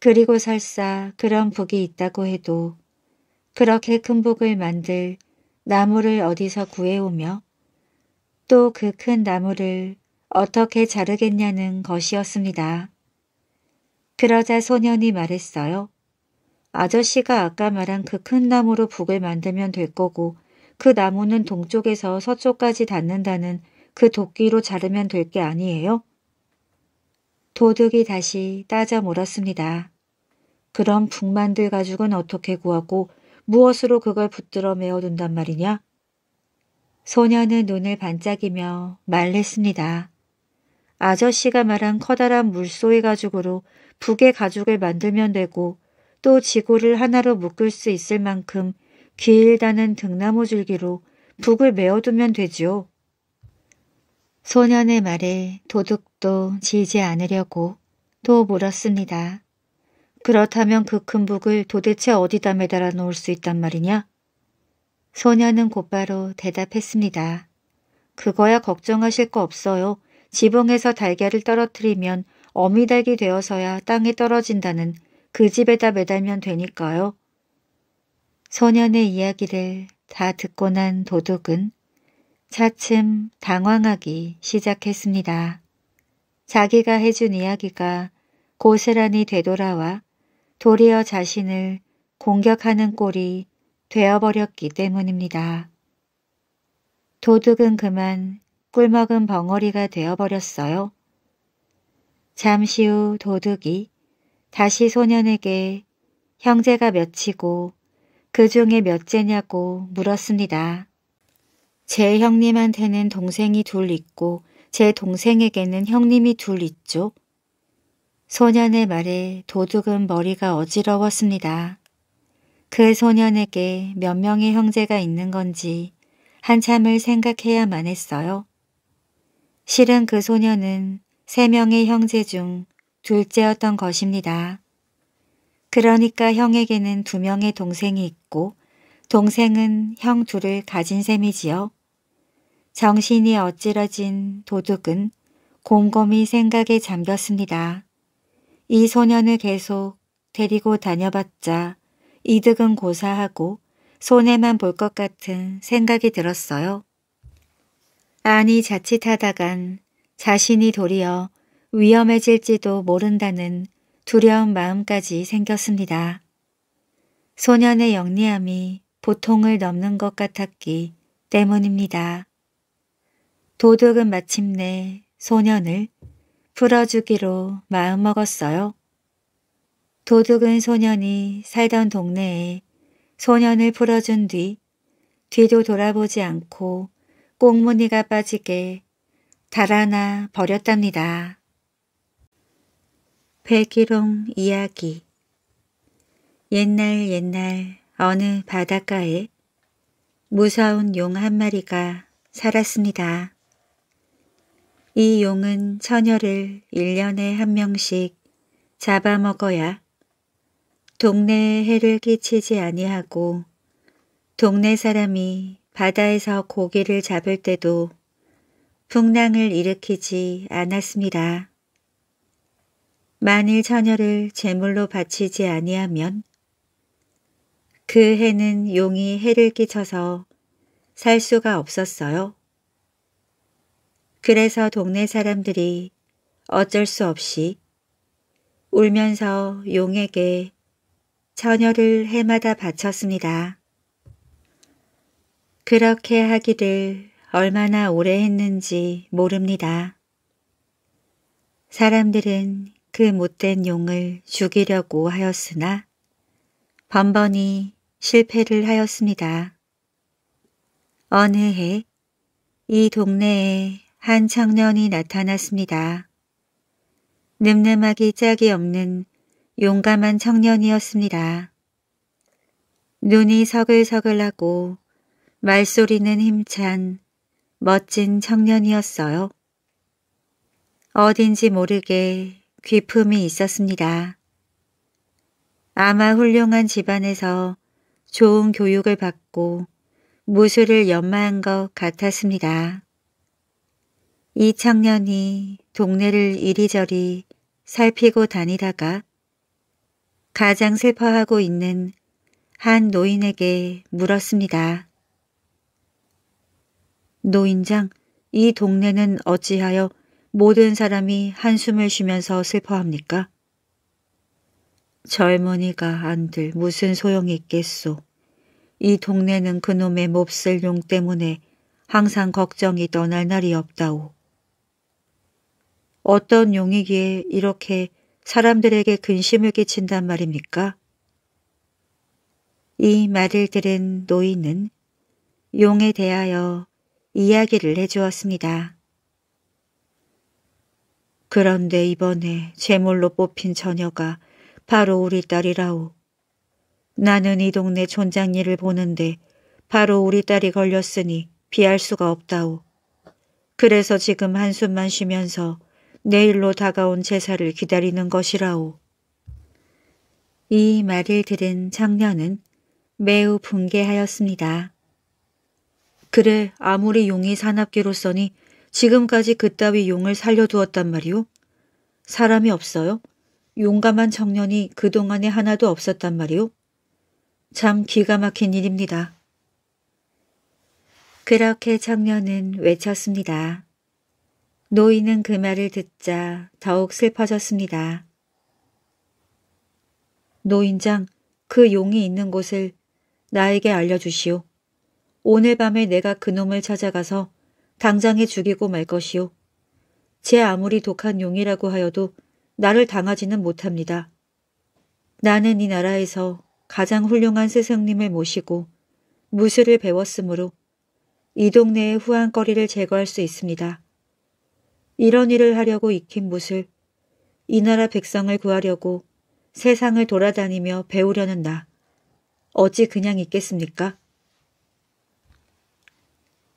그리고 설사 그런 복이 있다고 해도 그렇게 큰 복을 만들 나무를 어디서 구해오며 또 그 큰 나무를 어떻게 자르겠냐는 것이었습니다. 그러자 소년이 말했어요. 아저씨가 아까 말한 그 큰 나무로 북을 만들면 될 거고 그 나무는 동쪽에서 서쪽까지 닿는다는 그 도끼로 자르면 될 게 아니에요? 도둑이 다시 따져 물었습니다. 그럼 북만들 가죽은 어떻게 구하고 무엇으로 그걸 붙들어 메어둔단 말이냐? 소녀는 눈을 반짝이며 말했습니다. 아저씨가 말한 커다란 물소의 가죽으로 북의 가죽을 만들면 되고 또 지구를 하나로 묶을 수 있을 만큼 길다는 등나무 줄기로 북을 메어두면 되지요. 소년의 말에 도둑도 지지 않으려고 또 물었습니다. 그렇다면 그 큰 북을 도대체 어디다 매달아 놓을 수 있단 말이냐? 소년은 곧바로 대답했습니다. 그거야 걱정하실 거 없어요. 지붕에서 달걀을 떨어뜨리면 어미닭이 되어서야 땅에 떨어진다는 그 집에다 매달면 되니까요. 소년의 이야기를 다 듣고 난 도둑은 차츰 당황하기 시작했습니다. 자기가 해준 이야기가 고스란히 되돌아와 도리어 자신을 공격하는 꼴이 되어버렸기 때문입니다. 도둑은 그만 꿀먹은 벙어리가 되어버렸어요. 잠시 후 도둑이 다시 소년에게 형제가 몇이고 그 중에 몇째냐고 물었습니다. 제 형님한테는 동생이 둘 있고 제 동생에게는 형님이 둘 있죠. 소년의 말에 도둑은 머리가 어지러웠습니다. 그 소년에게 몇 명의 형제가 있는 건지 한참을 생각해야만 했어요. 실은 그 소년은 세 명의 형제 중 둘째였던 것입니다. 그러니까 형에게는 두 명의 동생이 있고 동생은 형 둘을 가진 셈이지요. 정신이 어찌러진 도둑은 곰곰이 생각에 잠겼습니다. 이 소년을 계속 데리고 다녀봤자 이득은 고사하고 손해만 볼 것 같은 생각이 들었어요. 아니 자칫하다간 자신이 도리어 위험해질지도 모른다는 두려운 마음까지 생겼습니다. 소년의 영리함이 보통을 넘는 것 같았기 때문입니다. 도둑은 마침내 소년을 풀어주기로 마음먹었어요. 도둑은 소년이 살던 동네에 소년을 풀어준 뒤 뒤도 돌아보지 않고 꽁무니가 빠지게 달아나 버렸답니다. 백일홍 이야기 옛날 옛날 어느 바닷가에 무서운 용 한 마리가 살았습니다. 이 용은 처녀를 1년에 한 명씩 잡아먹어야 동네에 해를 끼치지 아니하고 동네 사람이 바다에서 고기를 잡을 때도 풍랑을 일으키지 않았습니다. 만일 처녀를 제물로 바치지 아니하면 그 해는 용이 해를 끼쳐서 살 수가 없었어요. 그래서 동네 사람들이 어쩔 수 없이 울면서 용에게 처녀를 해마다 바쳤습니다. 그렇게 하기를 얼마나 오래 했는지 모릅니다. 사람들은 그 못된 용을 죽이려고 하였으나 번번이 실패를 하였습니다. 어느 해 이 동네에 한 청년이 나타났습니다. 늠름하기 짝이 없는 용감한 청년이었습니다. 눈이 서글서글하고 말소리는 힘찬 멋진 청년이었어요. 어딘지 모르게 귀품이 있었습니다. 아마 훌륭한 집안에서 좋은 교육을 받고 무술을 연마한 것 같았습니다. 이 청년이 동네를 이리저리 살피고 다니다가 가장 슬퍼하고 있는 한 노인에게 물었습니다. 노인장, 이 동네는 어찌하여 모든 사람이 한숨을 쉬면서 슬퍼합니까? 젊은이가 안들 무슨 소용이 있겠소. 이 동네는 그놈의 몹쓸 용 때문에 항상 걱정이 떠날 날이 없다오. 어떤 용이기에 이렇게 사람들에게 근심을 끼친단 말입니까? 이 말을 들은 노인은 용에 대하여 이야기를 해주었습니다. 그런데 이번에 제물로 뽑힌 처녀가 바로 우리 딸이라오. 나는 이 동네 촌장일을 보는데 바로 우리 딸이 걸렸으니 피할 수가 없다오. 그래서 지금 한숨만 쉬면서 내일로 다가온 제사를 기다리는 것이라오. 이 말을 들은 장녀는 매우 분개하였습니다. 그래 아무리 용이 사납기로 써니 지금까지 그따위 용을 살려두었단 말이오? 사람이 없어요? 용감한 청년이 그동안에 하나도 없었단 말이오? 참 기가 막힌 일입니다. 그렇게 청년은 외쳤습니다. 노인은 그 말을 듣자 더욱 슬퍼졌습니다. 노인장, 그 용이 있는 곳을 나에게 알려주시오. 오늘 밤에 내가 그놈을 찾아가서 당장에 죽이고 말것이오제 아무리 독한 용이라고 하여도 나를 당하지는 못합니다. 나는 이 나라에서 가장 훌륭한 스승님을 모시고 무술을 배웠으므로 이 동네의 후한거리를 제거할 수 있습니다. 이런 일을 하려고 익힌 무술, 이 나라 백성을 구하려고 세상을 돌아다니며 배우려는 나, 어찌 그냥 있겠습니까?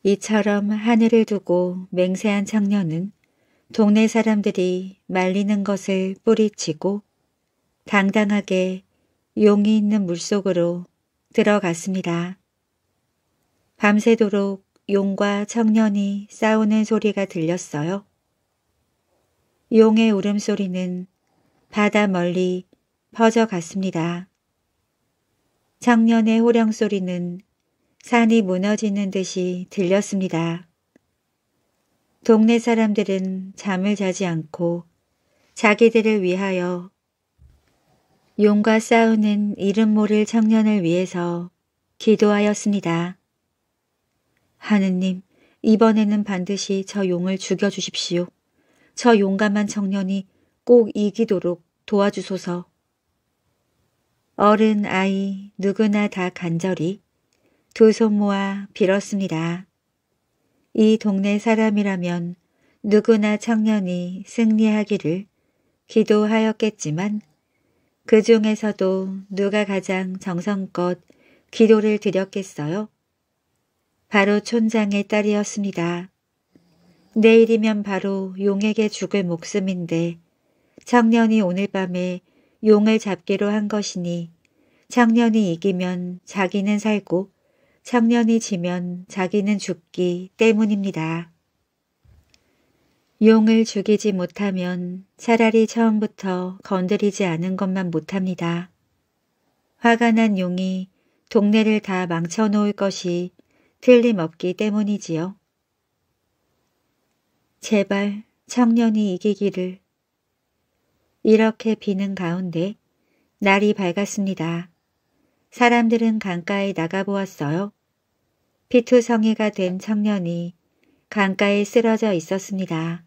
이처럼 하늘을 두고 맹세한 청년은 동네 사람들이 말리는 것을 뿌리치고 당당하게 용이 있는 물속으로 들어갔습니다. 밤새도록 용과 청년이 싸우는 소리가 들렸어요. 용의 울음소리는 바다 멀리 퍼져갔습니다. 청년의 호령소리는 산이 무너지는 듯이 들렸습니다. 동네 사람들은 잠을 자지 않고 자기들을 위하여 용과 싸우는 이름 모를 청년을 위해서 기도하였습니다. 하느님, 이번에는 반드시 저 용을 죽여주십시오. 저 용감한 청년이 꼭 이기도록 도와주소서. 어른, 아이, 누구나 다 간절히 두손 모아 빌었습니다. 이 동네 사람이라면 누구나 청년이 승리하기를 기도하였겠지만 그 중에서도 누가 가장 정성껏 기도를 드렸겠어요? 바로 촌장의 딸이었습니다. 내일이면 바로 용에게 죽을 목숨인데 청년이 오늘 밤에 용을 잡기로 한 것이니 청년이 이기면 자기는 살고 청년이 지면 자기는 죽기 때문입니다. 용을 죽이지 못하면 차라리 처음부터 건드리지 않은 것만 못합니다. 화가 난 용이 동네를 다 망쳐놓을 것이 틀림없기 때문이지요. 제발 청년이 이기기를. 이렇게 비는 가운데 날이 밝았습니다. 사람들은 강가에 나가보았어요. 피투성이가 된 청년이 강가에 쓰러져 있었습니다.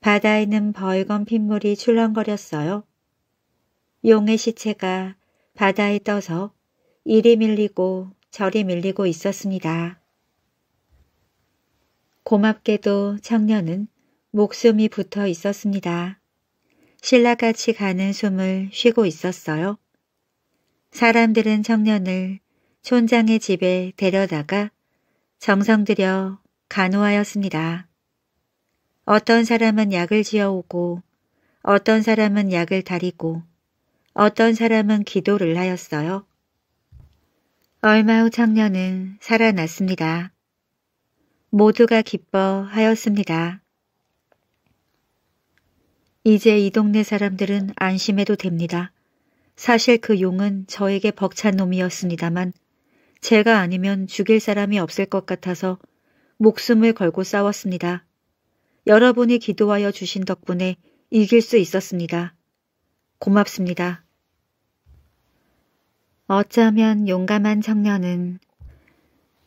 바다에는 벌건 핏물이 출렁거렸어요. 용의 시체가 바다에 떠서 이리 밀리고 저리 밀리고 있었습니다. 고맙게도 청년은 목숨이 붙어 있었습니다. 신라같이 가는 숨을 쉬고 있었어요. 사람들은 청년을 촌장의 집에 데려다가 정성들여 간호하였습니다. 어떤 사람은 약을 지어오고 어떤 사람은 약을 다리고 어떤 사람은 기도를 하였어요. 얼마 후 청년은 살아났습니다. 모두가 기뻐하였습니다. 이제 이 동네 사람들은 안심해도 됩니다. 사실 그 용은 저에게 벅찬 놈이었습니다만 제가 아니면 죽일 사람이 없을 것 같아서 목숨을 걸고 싸웠습니다. 여러분이 기도하여 주신 덕분에 이길 수 있었습니다. 고맙습니다. 어쩌면 용감한 청년은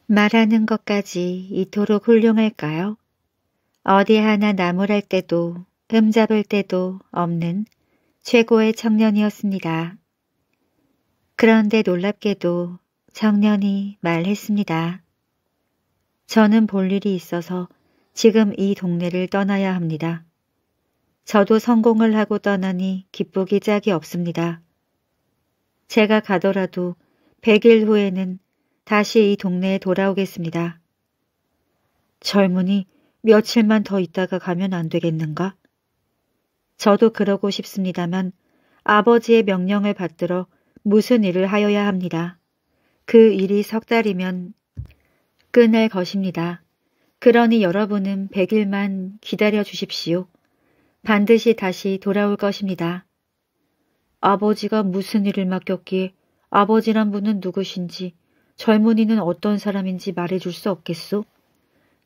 말하는 것까지 이토록 훌륭할까요? 어디 하나 나무랄 때도 흠잡을 때도 없는 최고의 청년이었습니다. 그런데 놀랍게도 청년이 말했습니다. 저는 볼 일이 있어서 지금 이 동네를 떠나야 합니다. 저도 성공을 하고 떠나니 기쁘기 짝이 없습니다. 제가 가더라도 100일 후에는 다시 이 동네에 돌아오겠습니다. 젊은이 며칠만 더 있다가 가면 안 되겠는가? 저도 그러고 싶습니다만 아버지의 명령을 받들어 무슨 일을 하여야 합니다. 그 일이 석 달이면 끝날 것입니다. 그러니 여러분은 100일만 기다려 주십시오. 반드시 다시 돌아올 것입니다. 아버지가 무슨 일을 맡겼기에 아버지란 분은 누구신지 젊은이는 어떤 사람인지 말해줄 수 없겠소?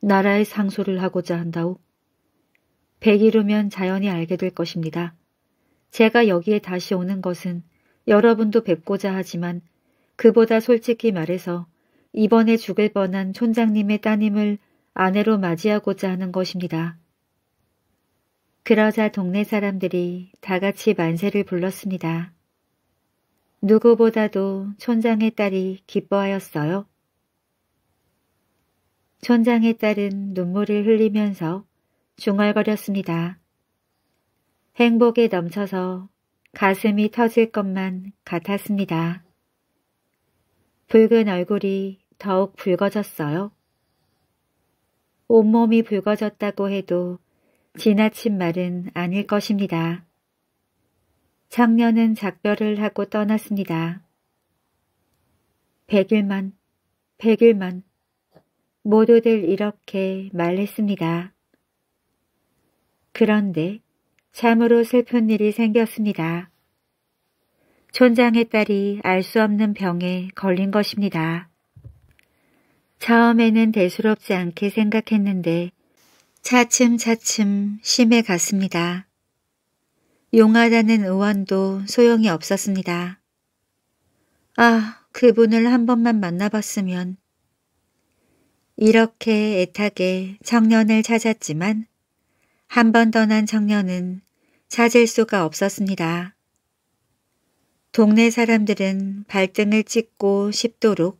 나라의 상소를 하고자 한다오. 100일후면 자연히 알게 될 것입니다. 제가 여기에 다시 오는 것은 여러분도 뵙고자 하지만 그보다 솔직히 말해서 이번에 죽을 뻔한 촌장님의 따님을 아내로 맞이하고자 하는 것입니다. 그러자 동네 사람들이 다 같이 만세를 불렀습니다. 누구보다도 촌장의 딸이 기뻐하였어요. 촌장의 딸은 눈물을 흘리면서 중얼거렸습니다. 행복에 넘쳐서 가슴이 터질 것만 같았습니다. 붉은 얼굴이 더욱 붉어졌어요. 온몸이 붉어졌다고 해도 지나친 말은 아닐 것입니다. 장년은 작별을 하고 떠났습니다. 백일만, 백일만, 모두들 이렇게 말했습니다. 그런데 참으로 슬픈 일이 생겼습니다. 촌장의 딸이 알 수 없는 병에 걸린 것입니다. 처음에는 대수롭지 않게 생각했는데 차츰차츰 심해갔습니다. 용하다는 의원도 소용이 없었습니다. 아, 그분을 한 번만 만나봤으면. 이렇게 애타게 청년을 찾았지만 한번 떠난 청년은 찾을 수가 없었습니다. 동네 사람들은 발등을 찍고 싶도록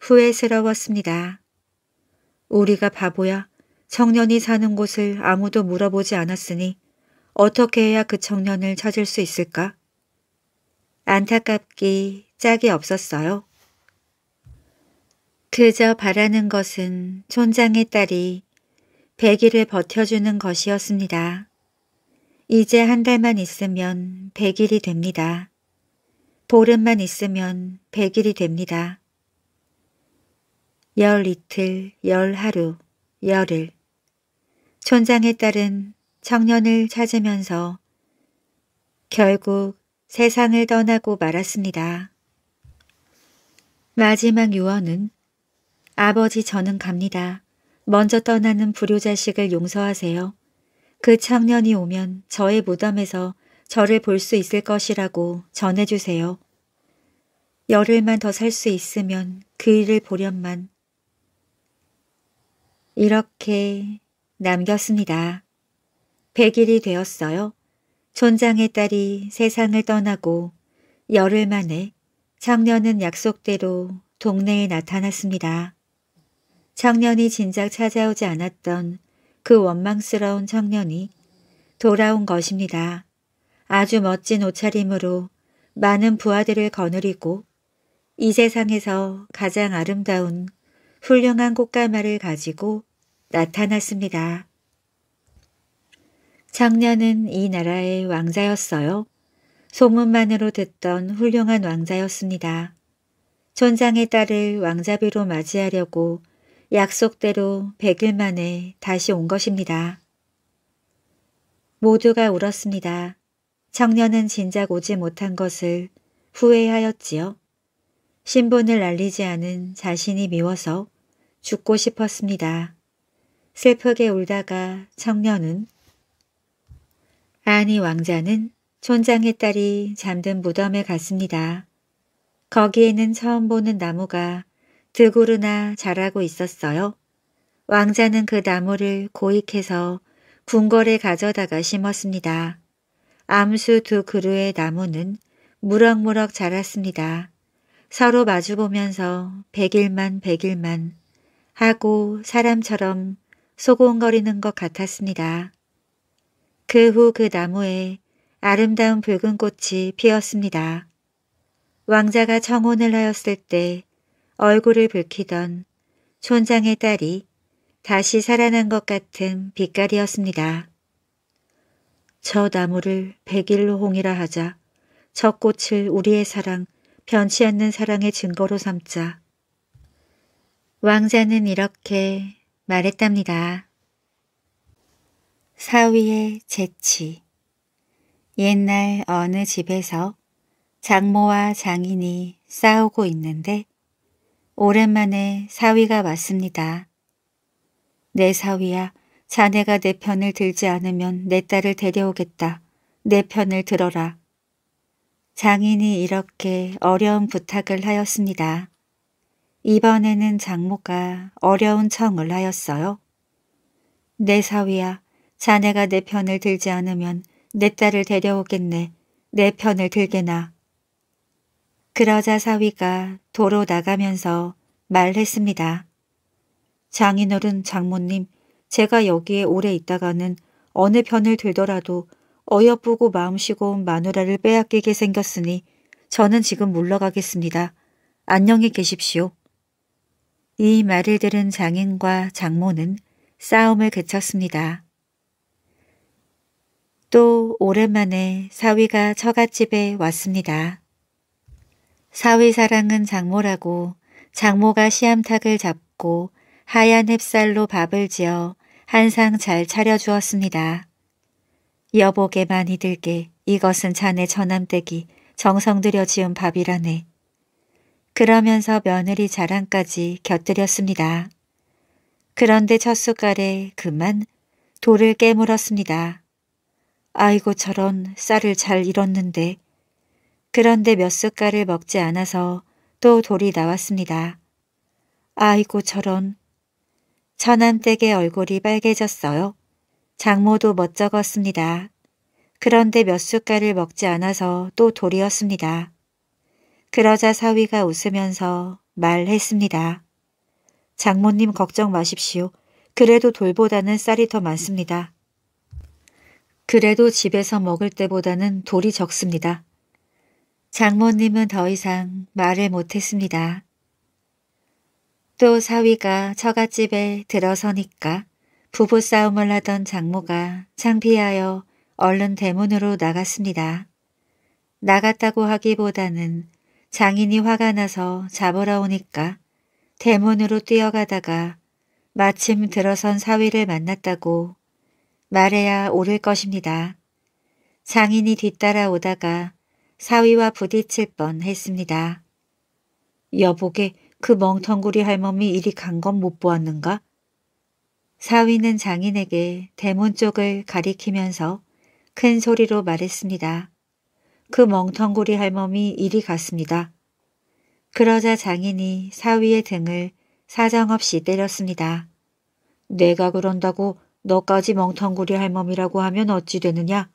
후회스러웠습니다. 우리가 바보야 청년이 사는 곳을 아무도 물어보지 않았으니 어떻게 해야 그 청년을 찾을 수 있을까? 안타깝기 짝이 없었어요. 그저 바라는 것은 촌장의 딸이 백일을 버텨주는 것이었습니다. 이제 한 달만 있으면 백일이 됩니다. 보름만 있으면 100일이 됩니다. 열 이틀, 열 하루, 열흘 촌장에 따른 청년을 찾으면서 결국 세상을 떠나고 말았습니다. 마지막 유언은 아버지 저는 갑니다. 먼저 떠나는 불효자식을 용서하세요. 그 청년이 오면 저의 무덤에서 저를 볼 수 있을 것이라고 전해주세요. 열흘만 더 살 수 있으면 그 일을 보련만. 이렇게 남겼습니다. 100일이 되었어요. 촌장의 딸이 세상을 떠나고 열흘 만에 창년은 약속대로 동네에 나타났습니다. 창년이 진작 찾아오지 않았던 그 원망스러운 청년이 돌아온 것입니다. 아주 멋진 옷차림으로 많은 부하들을 거느리고 이 세상에서 가장 아름다운 훌륭한 꽃가마를 가지고 나타났습니다. 장녀는 이 나라의 왕자였어요. 소문만으로 듣던 훌륭한 왕자였습니다. 촌장의 딸을 왕자비로 맞이하려고 약속대로 100일 만에 다시 온 것입니다. 모두가 울었습니다. 청년은 진작 오지 못한 것을 후회하였지요. 신분을 알리지 않은 자신이 미워서 죽고 싶었습니다. 슬프게 울다가 청년은 아니 왕자는 촌장의 딸이 잠든 무덤에 갔습니다. 거기에는 처음 보는 나무가 드그르나 자라고 있었어요. 왕자는 그 나무를 고익해서 궁궐에 가져다가 심었습니다. 암수 두 그루의 나무는 무럭무럭 자랐습니다. 서로 마주보면서 백일만 백일만 하고 사람처럼 소곤거리는 것 같았습니다. 그 후그 그 나무에 아름다운 붉은 꽃이 피었습니다. 왕자가 청혼을 하였을 때 얼굴을 붉히던 촌장의 딸이 다시 살아난 것 같은 빛깔이었습니다. 저 나무를 백일로홍이라 하자. 저 꽃을 우리의 사랑, 변치 않는 사랑의 증거로 삼자. 왕자는 이렇게 말했답니다. 사위의 재치 옛날 어느 집에서 장모와 장인이 싸우고 있는데 오랜만에 사위가 왔습니다. 내 사위야, 자네가 내 편을 들지 않으면 내 딸을 데려오겠다. 내 편을 들어라. 장인이 이렇게 어려운 부탁을 하였습니다. 이번에는 장모가 어려운 청을 하였어요. 내 사위야, 자네가 내 편을 들지 않으면 내 딸을 데려오겠네. 내 편을 들게나. 그러자 사위가 도로 나가면서 말했습니다. 장인어른 장모님, 제가 여기에 오래 있다가는 어느 편을 들더라도 어여쁘고 마음 시고운 마누라를 빼앗기게 생겼으니 저는 지금 물러가겠습니다. 안녕히 계십시오. 이 말을 들은 장인과 장모는 싸움을 그쳤습니다. 또 오랜만에 사위가 처갓집에 왔습니다. 사위 사랑은 장모라고 장모가 시암탉을 잡고 하얀 햅쌀로 밥을 지어 한상 잘 차려주었습니다. 여보게 많이 들게 이것은 자네 전함댁이 정성 들여 지은 밥이라네. 그러면서 며느리 자랑까지 곁들였습니다. 그런데 첫 숟갈에 그만 돌을 깨물었습니다. 아이고 저런 쌀을 잘 잃었는데 그런데 몇 숟갈을 먹지 않아서 또 돌이 나왔습니다. 아이고 저런 천남댁의 얼굴이 빨개졌어요. 장모도 멋쩍었습니다. 그런데 몇 숟갈을 먹지 않아서 또 돌이었습니다. 그러자 사위가 웃으면서 말했습니다. 장모님 걱정 마십시오. 그래도 돌보다는 쌀이 더 많습니다. 그래도 집에서 먹을 때보다는 돌이 적습니다. 장모님은 더 이상 말을 못했습니다. 또 사위가 처갓집에 들어서니까 부부싸움을 하던 장모가 창피하여 얼른 대문으로 나갔습니다. 나갔다고 하기보다는 장인이 화가 나서 잡으러 오니까 대문으로 뛰어가다가 마침 들어선 사위를 만났다고 말해야 오를 것입니다. 장인이 뒤따라오다가 사위와 부딪힐 뻔 했습니다. 여보게 그 멍텅구리 할멈이 이리 간 건 못 보았는가? 사위는 장인에게 대문 쪽을 가리키면서 큰 소리로 말했습니다. 그 멍텅구리 할멈이 이리 갔습니다. 그러자 장인이 사위의 등을 사정없이 때렸습니다. 내가 그런다고 너까지 멍텅구리 할멈이라고 하면 어찌 되느냐?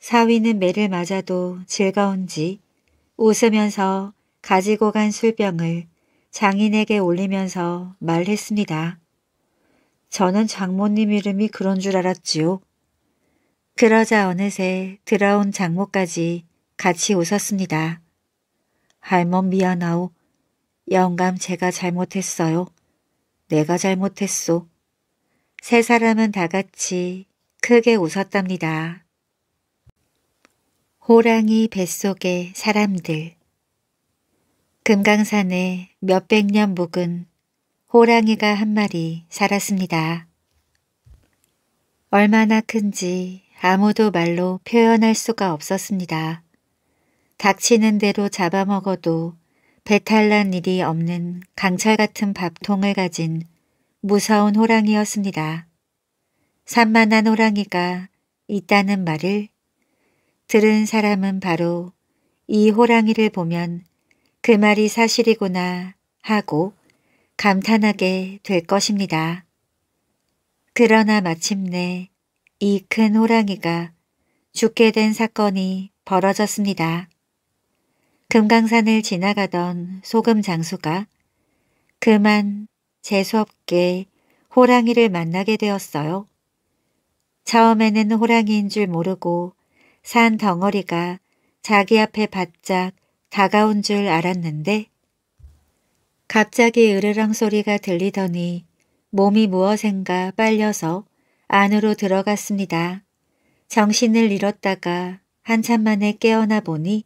사위는 매를 맞아도 즐거운지 웃으면서 가지고 간 술병을 장인에게 올리면서 말했습니다. 저는 장모님 이름이 그런 줄 알았지요. 그러자 어느새 들어온 장모까지 같이 웃었습니다. 할멈 미안하오. 영감 제가 잘못했어요. 내가 잘못했소. 세 사람은 다 같이 크게 웃었답니다. 호랑이 뱃속의 사람들 금강산에 몇백 년 묵은 호랑이가 한 마리 살았습니다. 얼마나 큰지 아무도 말로 표현할 수가 없었습니다. 닥치는 대로 잡아먹어도 배탈난 일이 없는 강철 같은 밥통을 가진 무서운 호랑이였습니다. 산만한 호랑이가 있다는 말을 들은 사람은 바로 이 호랑이를 보면 그 말이 사실이구나 하고 감탄하게 될 것입니다. 그러나 마침내 이 큰 호랑이가 죽게 된 사건이 벌어졌습니다. 금강산을 지나가던 소금 장수가 그만 재수없게 호랑이를 만나게 되었어요. 처음에는 호랑이인 줄 모르고 산 덩어리가 자기 앞에 바짝 다가온 줄 알았는데 갑자기 으르렁 소리가 들리더니 몸이 무엇인가 빨려서 안으로 들어갔습니다. 정신을 잃었다가 한참 만에 깨어나 보니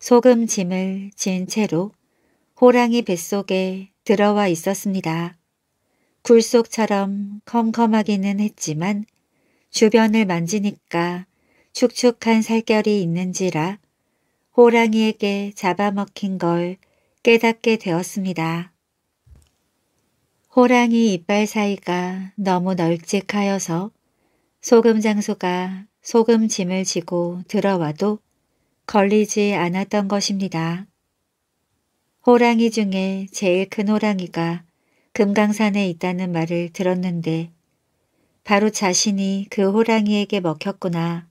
소금 짐을 진 채로 호랑이 뱃속에 들어와 있었습니다. 굴속처럼 컴컴하기는 했지만 주변을 만지니까 축축한 살결이 있는지라 호랑이에게 잡아먹힌 걸 깨닫게 되었습니다. 호랑이 이빨 사이가 너무 널찍하여서 소금 장수가 소금 짐을 지고 들어와도 걸리지 않았던 것입니다. 호랑이 중에 제일 큰 호랑이가 금강산에 있다는 말을 들었는데 바로 자신이 그 호랑이에게 먹혔구나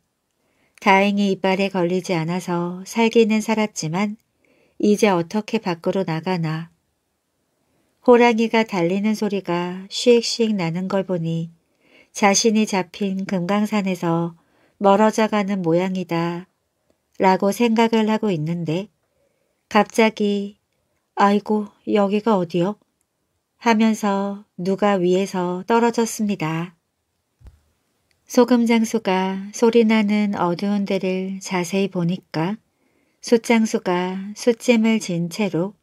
다행히 이빨에 걸리지 않아서 살기는 살았지만 이제 어떻게 밖으로 나가나. 호랑이가 달리는 소리가 쉬익쉬익 나는 걸 보니 자신이 잡힌 금강산에서 멀어져 가는 모양이다 라고 생각을 하고 있는데 갑자기 아이고 여기가 어디요? 하면서 누가 위에서 떨어졌습니다. 소금장수가 소리나는 어두운 데를 자세히 보니까 숫장수가 숫짐을 진 채로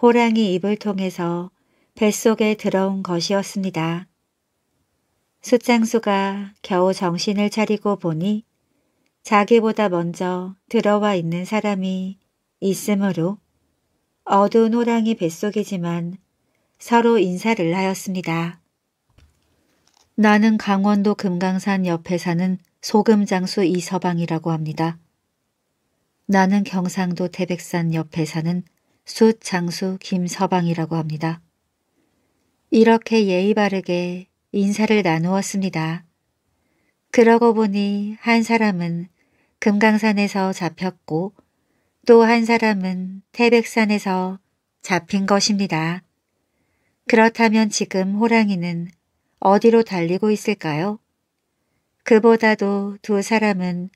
호랑이 입을 통해서 뱃속에 들어온 것이었습니다. 숫장수가 겨우 정신을 차리고 보니 자기보다 먼저 들어와 있는 사람이 있으므로 어두운 호랑이 뱃속이지만 서로 인사를 하였습니다. 나는 강원도 금강산 옆에 사는 소금장수 이서방이라고 합니다. 나는 경상도 태백산 옆에 사는 숫장수 김서방이라고 합니다. 이렇게 예의 바르게 인사를 나누었습니다. 그러고 보니 한 사람은 금강산에서 잡혔고 또 한 사람은 태백산에서 잡힌 것입니다. 그렇다면 지금 호랑이는 어디로 달리고 있을까요? 그보다도 두 사람은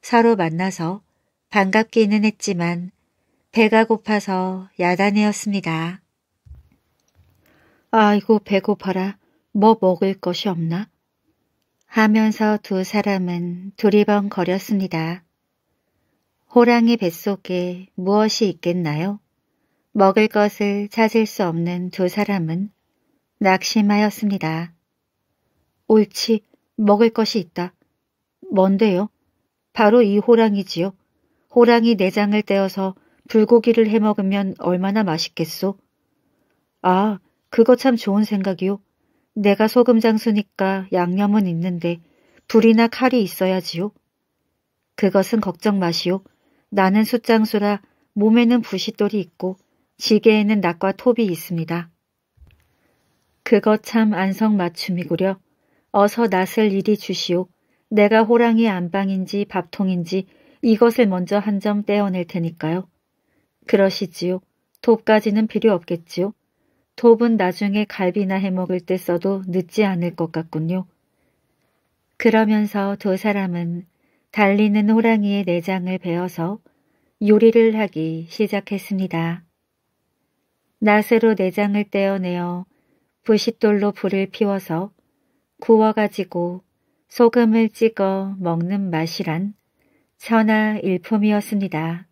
서로 만나서 반갑기는 했지만 배가 고파서 야단이었습니다. 아이고 배고파라. 뭐 먹을 것이 없나? 하면서 두 사람은 두리번거렸습니다. 호랑이 뱃속에 무엇이 있겠나요? 먹을 것을 찾을 수 없는 두 사람은 낙심하였습니다. 옳지, 먹을 것이 있다. 뭔데요? 바로 이 호랑이지요. 호랑이 내장을 떼어서 불고기를 해먹으면 얼마나 맛있겠소? 아, 그거 참 좋은 생각이요. 내가 소금 장수니까 양념은 있는데 불이나 칼이 있어야지요. 그것은 걱정 마시오. 나는 숫장수라 몸에는 부싯돌이 있고 지게에는 낙과 톱이 있습니다. 그거 참 안성맞춤이구려. 어서 낫을 일이 주시오. 내가 호랑이 안방인지 밥통인지 이것을 먼저 한 점 떼어낼 테니까요. 그러시지요. 돕까지는 필요 없겠지요. 돕은 나중에 갈비나 해먹을 때 써도 늦지 않을 것 같군요. 그러면서 두 사람은 달리는 호랑이의 내장을 베어서 요리를 하기 시작했습니다. 낫으로 내장을 떼어내어 부싯돌로 불을 피워서 구워가지고 소금을 찍어 먹는 맛이란 천하 일품이었습니다.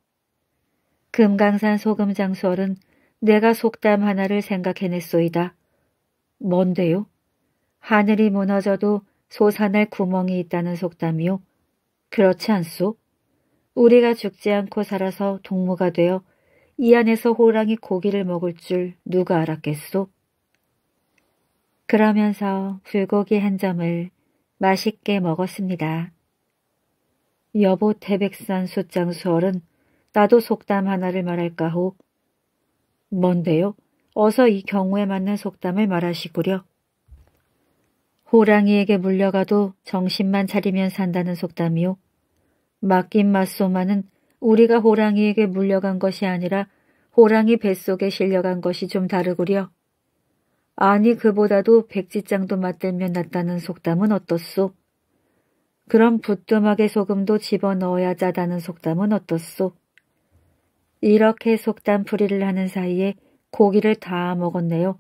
금강산 소금 장수얼은 내가 속담 하나를 생각해냈소이다. 뭔데요? 하늘이 무너져도 소산할 구멍이 있다는 속담이요. 그렇지 않소? 우리가 죽지 않고 살아서 동무가 되어 이 안에서 호랑이 고기를 먹을 줄 누가 알았겠소? 그러면서 불고기 한 점을 맛있게 먹었습니다. 여보 태백산 숫장수얼은 나도 속담 하나를 말할까 호. 뭔데요? 어서 이 경우에 맞는 속담을 말하시구려. 호랑이에게 물려가도 정신만 차리면 산다는 속담이요. 맡긴 맛소만은 우리가 호랑이에게 물려간 것이 아니라 호랑이 뱃속에 실려간 것이 좀 다르구려. 아니 그보다도 백지장도 맞들면 낫다는 속담은 어떻소? 그럼 부뚜막에 소금도 집어넣어야 짜다는 속담은 어떻소? 이렇게 속담풀이를 하는 사이에 고기를 다 먹었네요.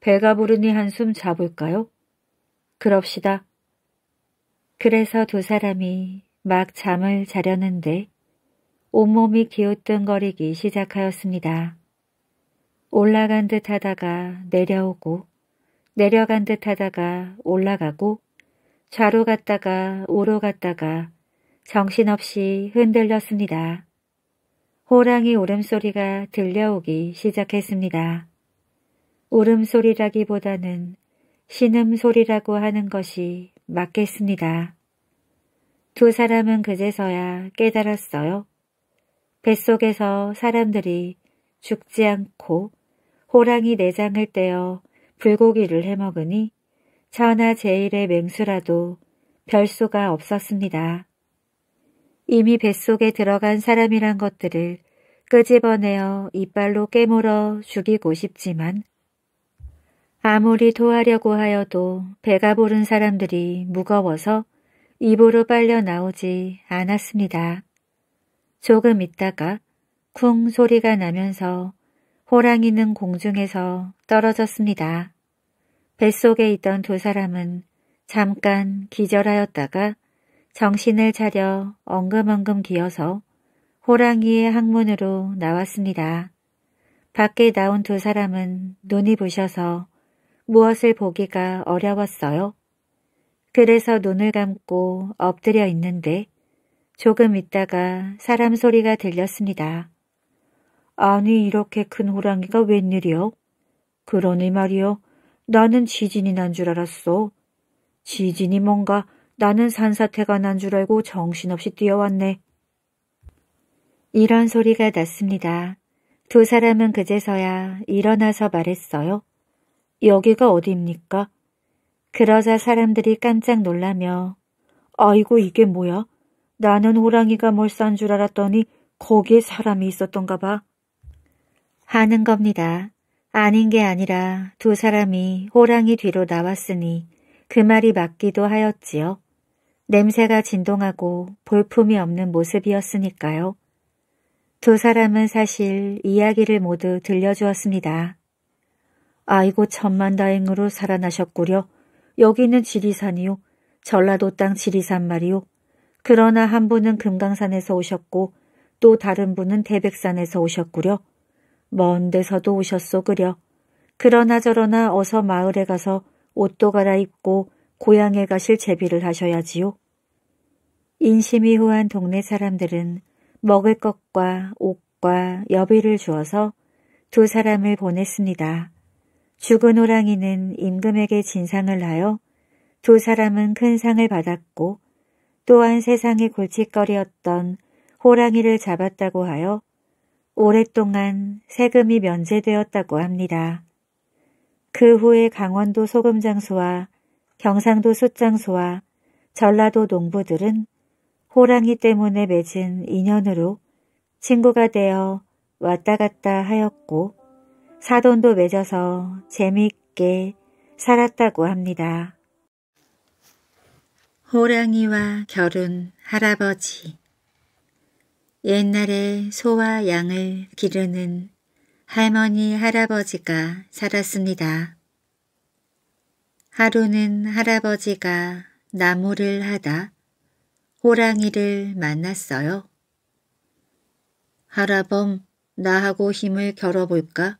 배가 부르니 한숨 잡을까요 그럽시다. 그래서 두 사람이 막 잠을 자려는데 온몸이 기우뚱거리기 시작하였습니다. 올라간 듯 하다가 내려오고 내려간 듯 하다가 올라가고 좌로 갔다가 우로 갔다가 정신없이 흔들렸습니다. 호랑이 울음소리가 들려오기 시작했습니다. 울음소리라기보다는 신음소리라고 하는 것이 맞겠습니다. 두 사람은 그제서야 깨달았어요. 뱃속에서 사람들이 죽지 않고 호랑이 내장을 떼어 불고기를 해먹으니 천하 제일의 맹수라도 별수가 없었습니다. 이미 뱃속에 들어간 사람이란 것들을 끄집어내어 이빨로 깨물어 죽이고 싶지만 아무리 토하려고 하여도 배가 부른 사람들이 무거워서 입으로 빨려 나오지 않았습니다. 조금 있다가 쿵 소리가 나면서 호랑이는 공중에서 떨어졌습니다. 뱃속에 있던 두 사람은 잠깐 기절하였다가 정신을 차려 엉금엉금 기어서 호랑이의 항문으로 나왔습니다. 밖에 나온 두 사람은 눈이 부셔서 무엇을 보기가 어려웠어요. 그래서 눈을 감고 엎드려 있는데 조금 있다가 사람 소리가 들렸습니다. 아니 이렇게 큰 호랑이가 웬일이여? 그러니 말이여 나는 지진이 난 줄 알았소. 지진이 뭔가 나는 산사태가 난 줄 알고 정신없이 뛰어왔네. 이런 소리가 났습니다. 두 사람은 그제서야 일어나서 말했어요. 여기가 어디입니까? 그러자 사람들이 깜짝 놀라며 아이고 이게 뭐야? 나는 호랑이가 뭘싼줄 알았더니 거기에 사람이 있었던가 봐. 하는 겁니다. 아닌 게 아니라 두 사람이 호랑이 뒤로 나왔으니 그 말이 맞기도 하였지요. 냄새가 진동하고 볼품이 없는 모습이었으니까요. 두 사람은 사실 이야기를 모두 들려주었습니다. 아이고 천만다행으로 살아나셨구려. 여기는 지리산이요. 전라도 땅 지리산 말이요. 그러나 한 분은 금강산에서 오셨고 또 다른 분은 대백산에서 오셨구려. 먼 데서도 오셨소 그려. 그러나 저러나 어서 마을에 가서 옷도 갈아입고 고향에 가실 제비를 하셔야지요. 인심이 후한 동네 사람들은 먹을 것과 옷과 여비를 주어서 두 사람을 보냈습니다. 죽은 호랑이는 임금에게 진상을 하여 두 사람은 큰 상을 받았고 또한 세상의 골칫거리였던 호랑이를 잡았다고 하여 오랫동안 세금이 면제되었다고 합니다. 그 후에 강원도 소금장수와 경상도 숯장수와 전라도 농부들은 호랑이 때문에 맺은 인연으로 친구가 되어 왔다 갔다 하였고 사돈도 맺어서 재미있게 살았다고 합니다. 호랑이와 결혼 할아버지 옛날에 소와 양을 기르는 할머니 할아버지가 살았습니다. 하루는 할아버지가 나무를 하다 호랑이를 만났어요. 할아범, 나하고 힘을 겨뤄볼까?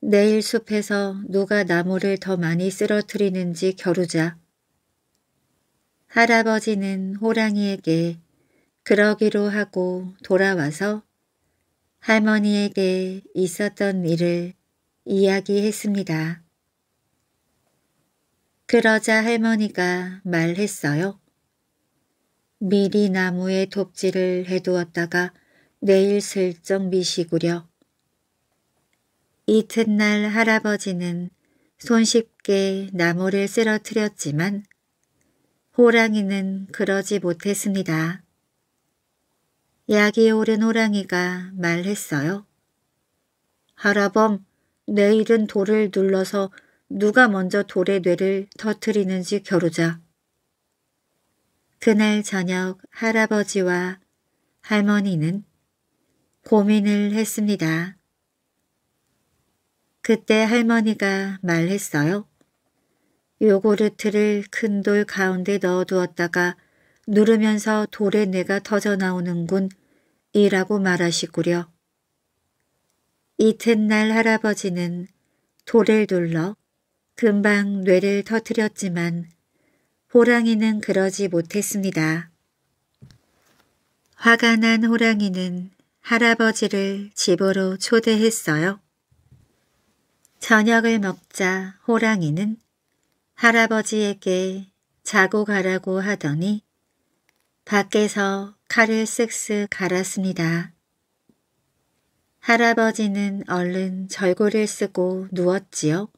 내일 숲에서 누가 나무를 더 많이 쓰러뜨리는지 겨루자. 할아버지는 호랑이에게 그러기로 하고 돌아와서 할머니에게 있었던 일을 이야기했습니다. 그러자 할머니가 말했어요. 미리 나무에 돕지를 해두었다가 내일 슬쩍 미시구려. 이튿날 할아버지는 손쉽게 나무를 쓰러뜨렸지만 호랑이는 그러지 못했습니다. 약이 오른 호랑이가 말했어요. 하라범, 내일은 돌을 눌러서 누가 먼저 돌의 뇌를 터트리는지 겨루자. 그날 저녁 할아버지와 할머니는 고민을 했습니다. 그때 할머니가 말했어요. 요구르트를 큰 돌 가운데 넣어두었다가 누르면서 돌의 뇌가 터져나오는군. 이라고 말하시구려. 이튿날 할아버지는 돌을 둘러 금방 뇌를 터뜨렸지만 호랑이는 그러지 못했습니다. 화가 난 호랑이는 할아버지를 집으로 초대했어요. 저녁을 먹자 호랑이는 할아버지에게 자고 가라고 하더니 밖에서 칼을 쓱쓱 갈았습니다. 할아버지는 얼른 절구를 쓰고 누웠지요.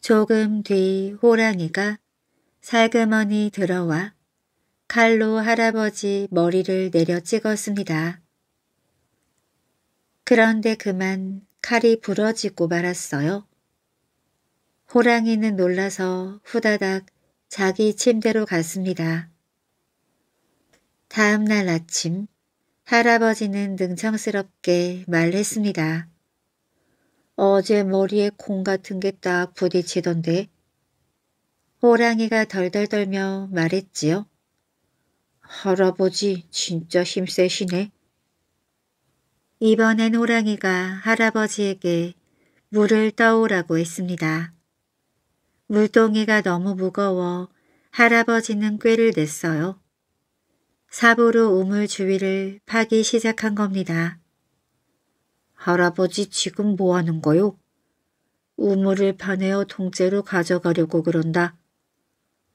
조금 뒤 호랑이가 살그머니 들어와 칼로 할아버지 머리를 내려 찍었습니다. 그런데 그만 칼이 부러지고 말았어요. 호랑이는 놀라서 후다닥 자기 침대로 갔습니다. 다음 날 아침 할아버지는 능청스럽게 말했습니다. 어제 머리에 공 같은 게 딱 부딪히던데 호랑이가 덜덜 덜며 말했지요. 할아버지 진짜 힘세시네. 이번엔 호랑이가 할아버지에게 물을 떠오라고 했습니다. 물동이가 너무 무거워 할아버지는 꾀를 냈어요. 사보로 우물 주위를 파기 시작한 겁니다. 할아버지 지금 뭐하는 거요? 우물을 파내어 통째로 가져가려고 그런다.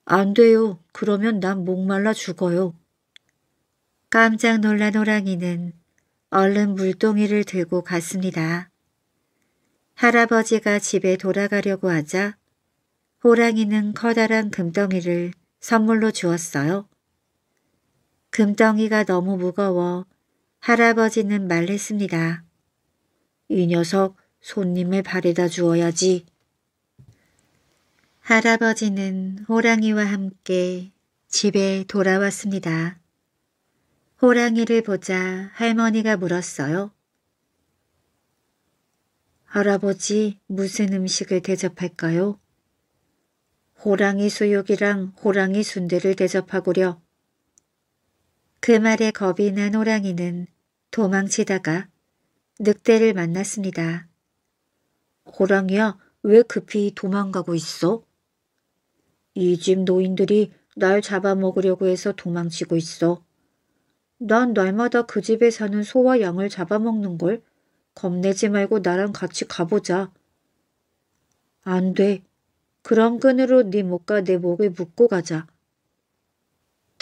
안 돼요. 그러면 난 목말라 죽어요. 깜짝 놀란 호랑이는 얼른 물동이를 들고 갔습니다. 할아버지가 집에 돌아가려고 하자 호랑이는 커다란 금덩이를 선물로 주었어요. 금덩이가 너무 무거워 할아버지는 말했습니다. 이 녀석 손님의 발에다 주어야지. 할아버지는 호랑이와 함께 집에 돌아왔습니다. 호랑이를 보자 할머니가 물었어요. 할아버지 무슨 음식을 대접할까요? 호랑이 수육이랑 호랑이 순대를 대접하구려. 그 말에 겁이 난 호랑이는 도망치다가 늑대를 만났습니다. 호랑이야, 왜 급히 도망가고 있어? 이 집 노인들이 날 잡아먹으려고 해서 도망치고 있어. 난 날마다 그 집에 사는 소와 양을 잡아먹는 걸 겁내지 말고 나랑 같이 가보자. 안 돼. 그럼 끈으로 네 목과 내 목을 묶고 가자.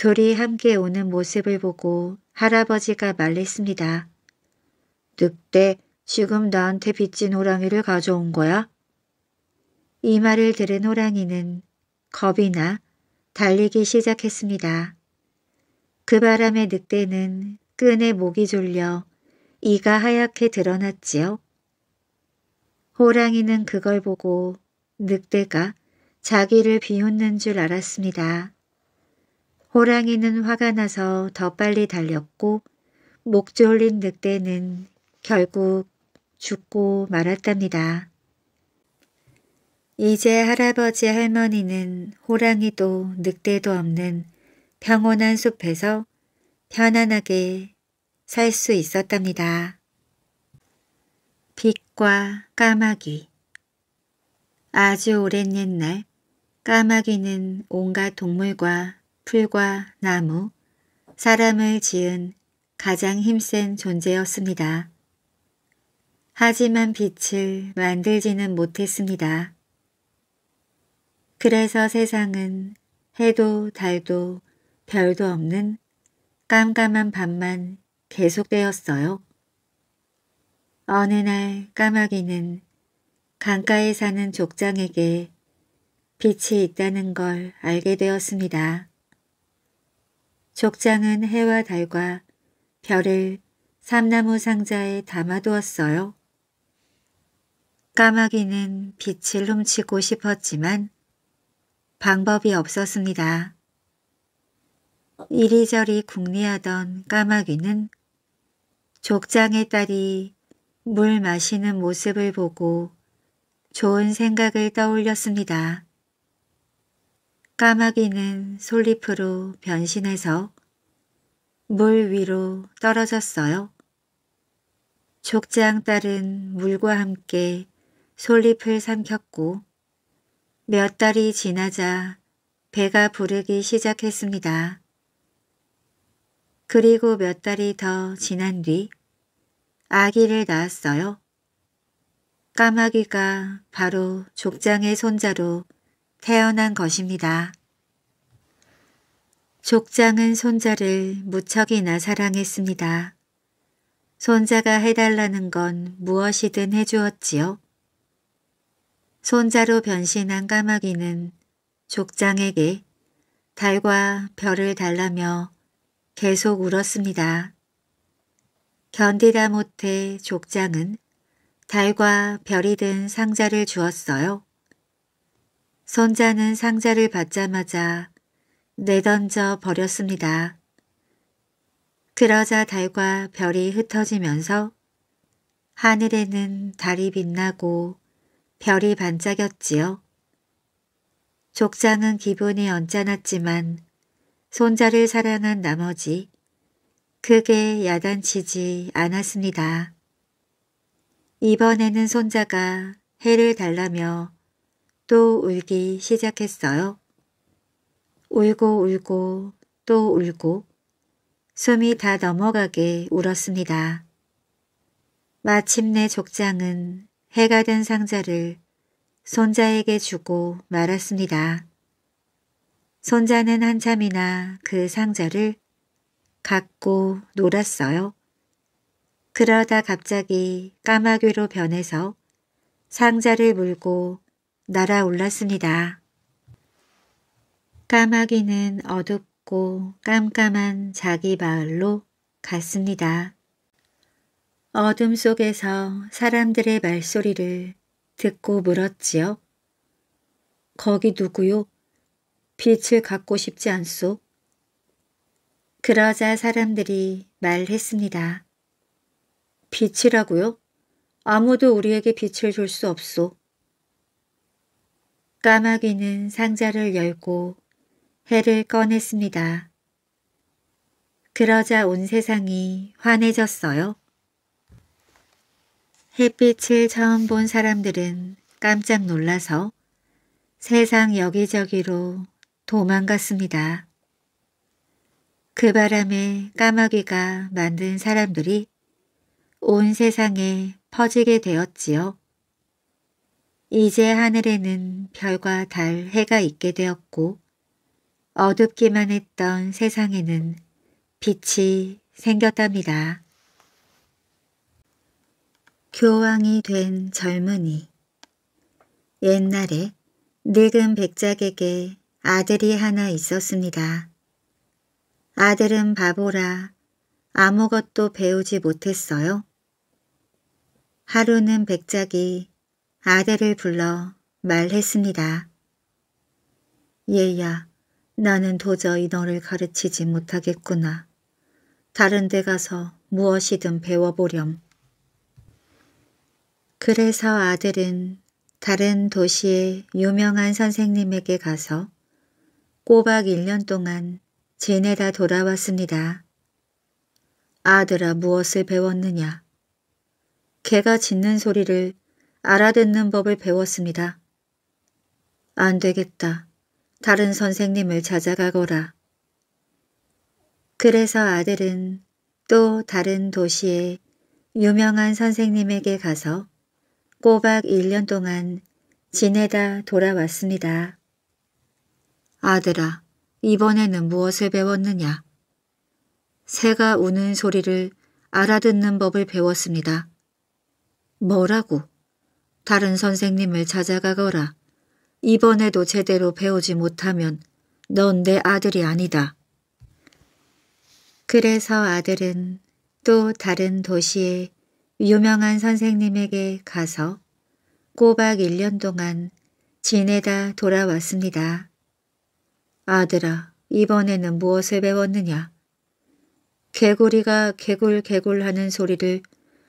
둘이 함께 오는 모습을 보고 할아버지가 말했습니다 늑대, 지금 나한테 빚진 호랑이를 가져온 거야? 이 말을 들은 호랑이는 겁이 나 달리기 시작했습니다. 그 바람에 늑대는 끈에 목이 졸려 이가 하얗게 드러났지요. 호랑이는 그걸 보고 늑대가 자기를 비웃는 줄 알았습니다. 호랑이는 화가 나서 더 빨리 달렸고 목 졸린 늑대는 결국 죽고 말았답니다. 이제 할아버지 할머니는 호랑이도 늑대도 없는 평온한 숲에서 편안하게 살 수 있었답니다. 빛과 까마귀 아주 오랜 옛날 까마귀는 온갖 동물과 풀과 나무, 사람을 지은 가장 힘센 존재였습니다. 하지만 빛을 만들지는 못했습니다. 그래서 세상은 해도 달도 별도 없는 깜깜한 밤만 계속되었어요. 어느 날 까마귀는 강가에 사는 족장에게 빛이 있다는 걸 알게 되었습니다. 족장은 해와 달과 별을 삼나무 상자에 담아두었어요. 까마귀는 빛을 훔치고 싶었지만 방법이 없었습니다. 이리저리 궁리하던 까마귀는 족장의 딸이 물 마시는 모습을 보고 좋은 생각을 떠올렸습니다. 까마귀는 솔잎으로 변신해서 물 위로 떨어졌어요. 족장딸은 물과 함께 솔잎을 삼켰고 몇 달이 지나자 배가 부르기 시작했습니다. 그리고 몇 달이 더 지난 뒤 아기를 낳았어요. 까마귀가 바로 족장의 손자로 태어난 것입니다. 족장은 손자를 무척이나 사랑했습니다. 손자가 해달라는 건 무엇이든 해주었지요. 손자로 변신한 까마귀는 족장에게 달과 별을 달라며 계속 울었습니다. 견디다 못해 족장은 달과 별이 든 상자를 주었어요. 손자는 상자를 받자마자 내던져 버렸습니다. 그러자 달과 별이 흩어지면서 하늘에는 달이 빛나고 별이 반짝였지요. 족장은 기분이 언짢았지만 손자를 사랑한 나머지 크게 야단치지 않았습니다. 이번에는 손자가 해를 달라며 또 울기 시작했어요. 울고 울고 또 울고 숨이 다 넘어가게 울었습니다. 마침내 족장은 해가 된 상자를 손자에게 주고 말았습니다. 손자는 한참이나 그 상자를 갖고 놀았어요. 그러다 갑자기 까마귀로 변해서 상자를 물고 날아올랐습니다. 까마귀는 어둡고 깜깜한 자기 마을로 갔습니다. 어둠 속에서 사람들의 말소리를 듣고 물었지요. 거기 누구요? 빛을 갖고 싶지 않소? 그러자 사람들이 말했습니다. 빛이라고요? 아무도 우리에게 빛을 줄 수 없소. 까마귀는 상자를 열고 해를 꺼냈습니다. 그러자 온 세상이 환해졌어요. 햇빛을 처음 본 사람들은 깜짝 놀라서 세상 여기저기로 도망갔습니다. 그 바람에 까마귀가 만든 사람들이 온 세상에 퍼지게 되었지요. 이제 하늘에는 별과 달, 해가 있게 되었고 어둡기만 했던 세상에는 빛이 생겼답니다. 교황이 된 젊은이 옛날에 늙은 백작에게 아들이 하나 있었습니다. 아들은 바보라 아무것도 배우지 못했어요. 하루는 백작이 아들을 불러 말했습니다. 얘야, 나는 도저히 너를 가르치지 못하겠구나. 다른 데 가서 무엇이든 배워보렴. 그래서 아들은 다른 도시의 유명한 선생님에게 가서 꼬박 1년 동안 지내다 돌아왔습니다. 아들아 무엇을 배웠느냐? 개가 짖는 소리를 알아듣는 법을 배웠습니다. 안 되겠다. 다른 선생님을 찾아가거라. 그래서 아들은 또 다른 도시에 유명한 선생님에게 가서 꼬박 1년 동안 지내다 돌아왔습니다. 아들아, 이번에는 무엇을 배웠느냐? 새가 우는 소리를 알아듣는 법을 배웠습니다. 뭐라고? 다른 선생님을 찾아가거라. 이번에도 제대로 배우지 못하면 넌 내 아들이 아니다. 그래서 아들은 또 다른 도시에 유명한 선생님에게 가서 꼬박 1년 동안 지내다 돌아왔습니다. 아들아, 이번에는 무엇을 배웠느냐? 개구리가 개굴개굴 하는 소리를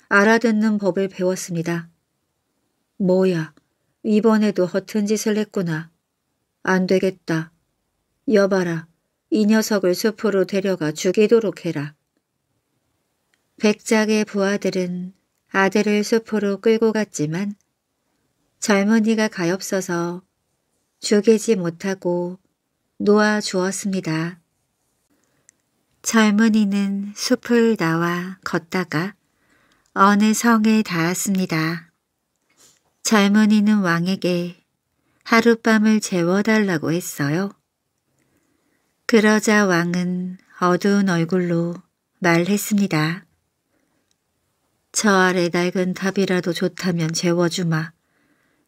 알아듣는 법을 배웠습니다. 뭐야, 이번에도 허튼 짓을 했구나. 안 되겠다. 여봐라, 이 녀석을 숲으로 데려가 죽이도록 해라. 백작의 부하들은 아들을 숲으로 끌고 갔지만 젊은이가 가엾어서 죽이지 못하고 놓아 주었습니다. 젊은이는 숲을 나와 걷다가 어느 성에 닿았습니다. 젊은이는 왕에게 하룻밤을 재워달라고 했어요. 그러자 왕은 어두운 얼굴로 말했습니다. 저 아래 낡은 탑이라도 좋다면 재워주마.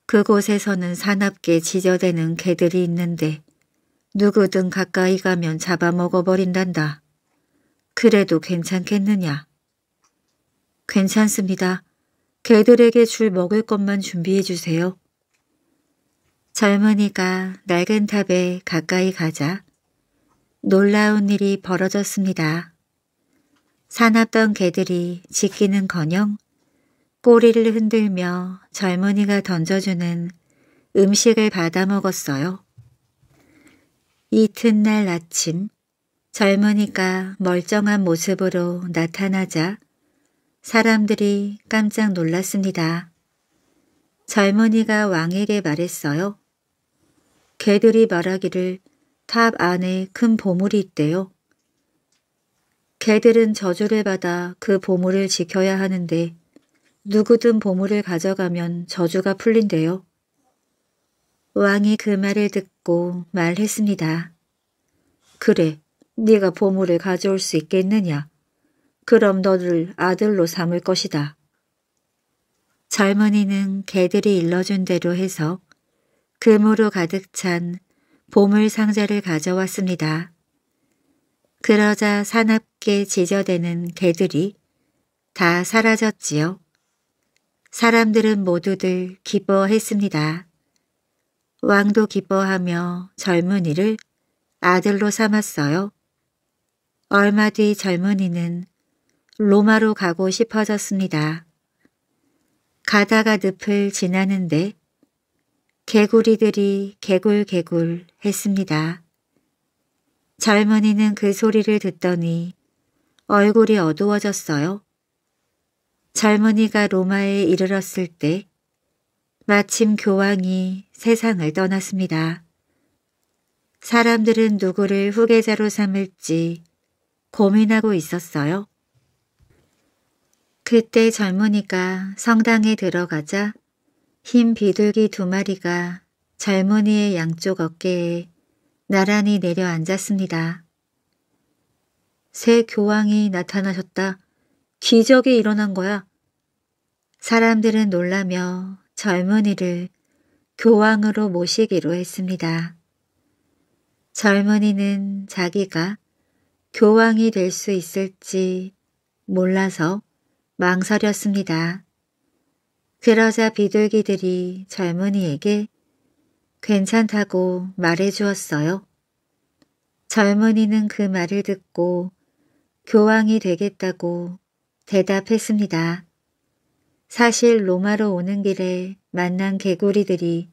그곳에서는 사납게 지저대는 개들이 있는데 누구든 가까이 가면 잡아먹어버린단다. 그래도 괜찮겠느냐? 괜찮습니다. 개들에게 줄 먹을 것만 준비해 주세요. 젊은이가 낡은 탑에 가까이 가자 놀라운 일이 벌어졌습니다. 사납던 개들이 지키는커녕 꼬리를 흔들며 젊은이가 던져주는 음식을 받아 먹었어요. 이튿날 아침 젊은이가 멀쩡한 모습으로 나타나자 사람들이 깜짝 놀랐습니다. 젊은이가 왕에게 말했어요. 개들이 말하기를 탑 안에 큰 보물이 있대요. 개들은 저주를 받아 그 보물을 지켜야 하는데 누구든 보물을 가져가면 저주가 풀린대요. 왕이 그 말을 듣고 말했습니다. 그래, 네가 보물을 가져올 수 있겠느냐? 그럼 너를 아들로 삼을 것이다. 젊은이는 개들이 일러준 대로 해서 금으로 그 가득 찬 보물 상자를 가져왔습니다. 그러자 사납게 지저대는 개들이 다 사라졌지요. 사람들은 모두들 기뻐했습니다. 왕도 기뻐하며 젊은이를 아들로 삼았어요. 얼마 뒤 젊은이는 로마로 가고 싶어졌습니다. 가다가 늪을 지나는데 개구리들이 개굴개굴 했습니다. 젊은이는 그 소리를 듣더니 얼굴이 어두워졌어요. 젊은이가 로마에 이르렀을 때 마침 교황이 세상을 떠났습니다. 사람들은 누구를 후계자로 삼을지 고민하고 있었어요. 그때 젊은이가 성당에 들어가자 흰 비둘기 두 마리가 젊은이의 양쪽 어깨에 나란히 내려앉았습니다. 새 교황이 나타나셨다. 기적이 일어난 거야. 사람들은 놀라며 젊은이를 교황으로 모시기로 했습니다. 젊은이는 자기가 교황이 될 수 있을지 몰라서 망설였습니다. 그러자 비둘기들이 젊은이에게 괜찮다고 말해 주었어요. 젊은이는 그 말을 듣고 교황이 되겠다고 대답했습니다. 사실 로마로 오는 길에 만난 개구리들이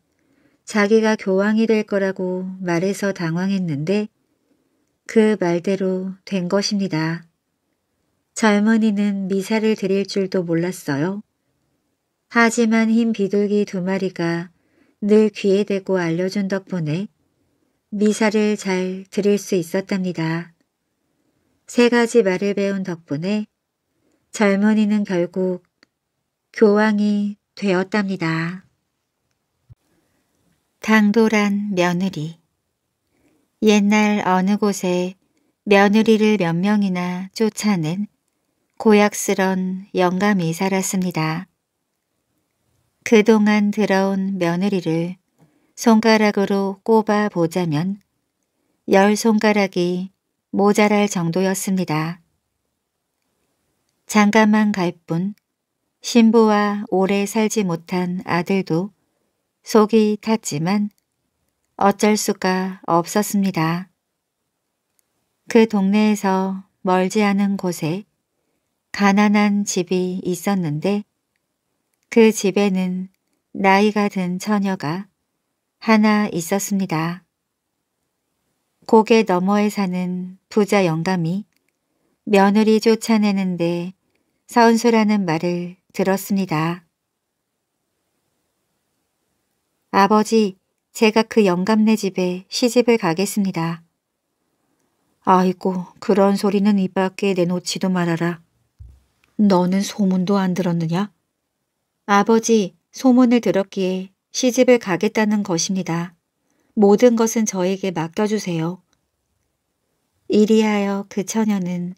자기가 교황이 될 거라고 말해서 당황했는데 그 말대로 된 것입니다. 젊은이는 미사를 드릴 줄도 몰랐어요. 하지만 흰 비둘기 두 마리가 늘 귀에 대고 알려준 덕분에 미사를 잘 드릴 수 있었답니다. 세 가지 말을 배운 덕분에 젊은이는 결국 교황이 되었답니다. 당돌한 며느리 옛날 어느 곳에 며느리를 몇 명이나 쫓아낸 고약스런 영감이 살았습니다. 그동안 들어온 며느리를 손가락으로 꼽아 보자면 열 손가락이 모자랄 정도였습니다. 잠깐만 갈 뿐 신부와 오래 살지 못한 아들도 속이 탔지만 어쩔 수가 없었습니다. 그 동네에서 멀지 않은 곳에 가난한 집이 있었는데 그 집에는 나이가 든 처녀가 하나 있었습니다. 고개 너머에 사는 부자 영감이 며느리 쫓아내는데 선수라는 말을 들었습니다. 아버지, 제가 그 영감네 집에 시집을 가겠습니다. 아이고, 그런 소리는 입 밖에 내놓지도 말아라. 너는 소문도 안 들었느냐? 아버지, 소문을 들었기에 시집을 가겠다는 것입니다. 모든 것은 저에게 맡겨주세요. 이리하여 그 처녀는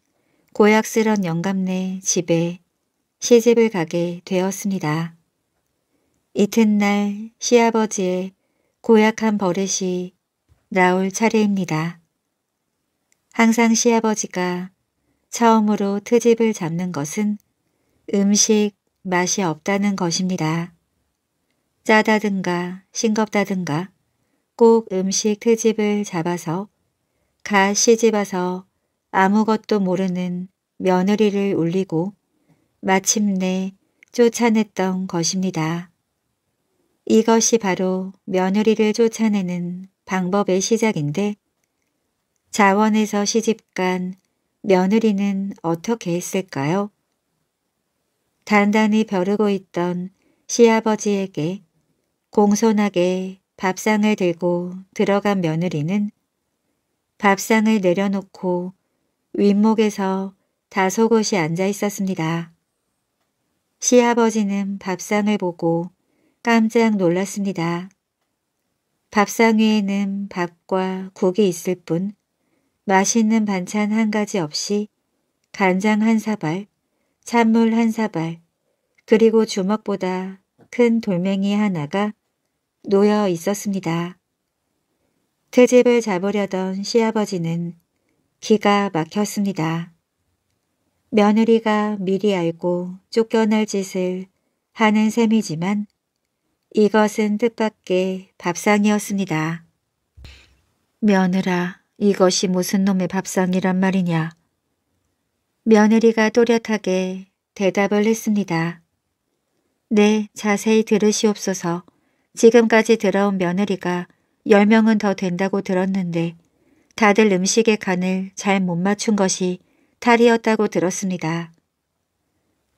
고약스런 영감네 집에 시집을 가게 되었습니다. 이튿날 시아버지의 고약한 버릇이 나올 차례입니다. 항상 시아버지가 처음으로 트집을 잡는 것은 음식 맛이 없다는 것입니다. 짜다든가 싱겁다든가 꼭 음식 트집을 잡아서 가 시집와서 아무것도 모르는 며느리를 울리고 마침내 쫓아냈던 것입니다. 이것이 바로 며느리를 쫓아내는 방법의 시작인데 자원에서 시집간 며느리는 어떻게 했을까요? 단단히 벼르고 있던 시아버지에게 공손하게 밥상을 들고 들어간 며느리는 밥상을 내려놓고 윗목에서 다소곳이 앉아 있었습니다. 시아버지는 밥상을 보고 깜짝 놀랐습니다. 밥상 위에는 밥과 국이 있을 뿐 맛있는 반찬 한 가지 없이 간장 한 사발, 찬물 한 사발, 그리고 주먹보다 큰 돌멩이 하나가 놓여 있었습니다. 트집을 잡으려던 시아버지는 기가 막혔습니다. 며느리가 미리 알고 쫓겨날 짓을 하는 셈이지만 이것은 뜻밖의 밥상이었습니다. 며느라, 이것이 무슨 놈의 밥상이란 말이냐. 며느리가 또렷하게 대답을 했습니다. 네, 자세히 들으시옵소서. 지금까지 들어온 며느리가 10명은 더 된다고 들었는데 다들 음식의 간을 잘 못 맞춘 것이 탈이었다고 들었습니다.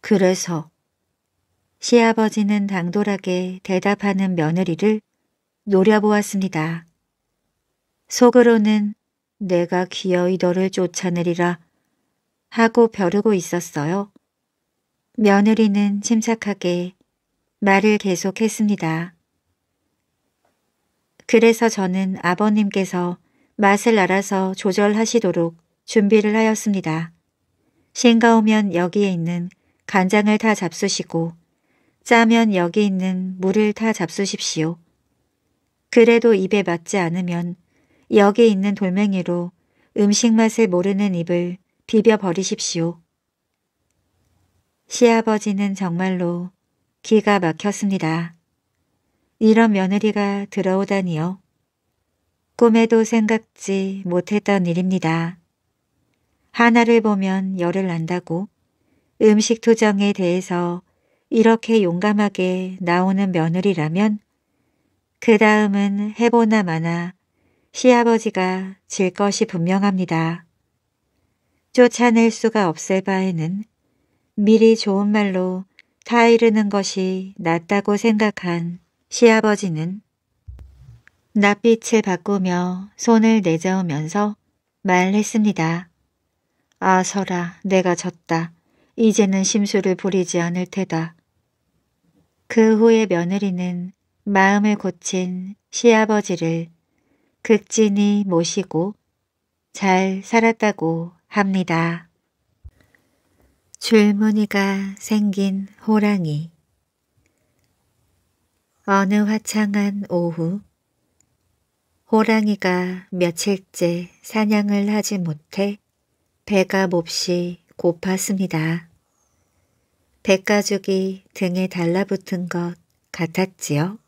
그래서 시아버지는 당돌하게 대답하는 며느리를 노려보았습니다. 속으로는 내가 기어이 너를 쫓아내리라 하고 벼르고 있었어요. 며느리는 침착하게 말을 계속했습니다. 그래서 저는 아버님께서 맛을 알아서 조절하시도록 준비를 하였습니다. 싱가우면 여기에 있는 간장을 다 잡수시고 짜면 여기 있는 물을 다 잡수십시오. 그래도 입에 맞지 않으면 여기 있는 돌멩이로 음식 맛을 모르는 입을 비벼버리십시오. 시아버지는 정말로 기가 막혔습니다. 이런 며느리가 들어오다니요. 꿈에도 생각지 못했던 일입니다. 하나를 보면 열을 난다고 음식 투정에 대해서 이렇게 용감하게 나오는 며느리라면 그 다음은 해보나 마나 시아버지가 질 것이 분명합니다. 쫓아낼 수가 없을 바에는 미리 좋은 말로 타이르는 것이 낫다고 생각한 시아버지는 낯빛을 바꾸며 손을 내저으면서 말했습니다. 아서라 내가 졌다. 이제는 심술을 부리지 않을 테다. 그 후에 며느리는 마음을 고친 시아버지를 극진히 모시고 잘 살았다고 합니다. 줄무늬가 생긴 호랑이 어느 화창한 오후 호랑이가 며칠째 사냥을 하지 못해 배가 몹시 고팠습니다. 백가죽이 등에 달라붙은 것 같았지요.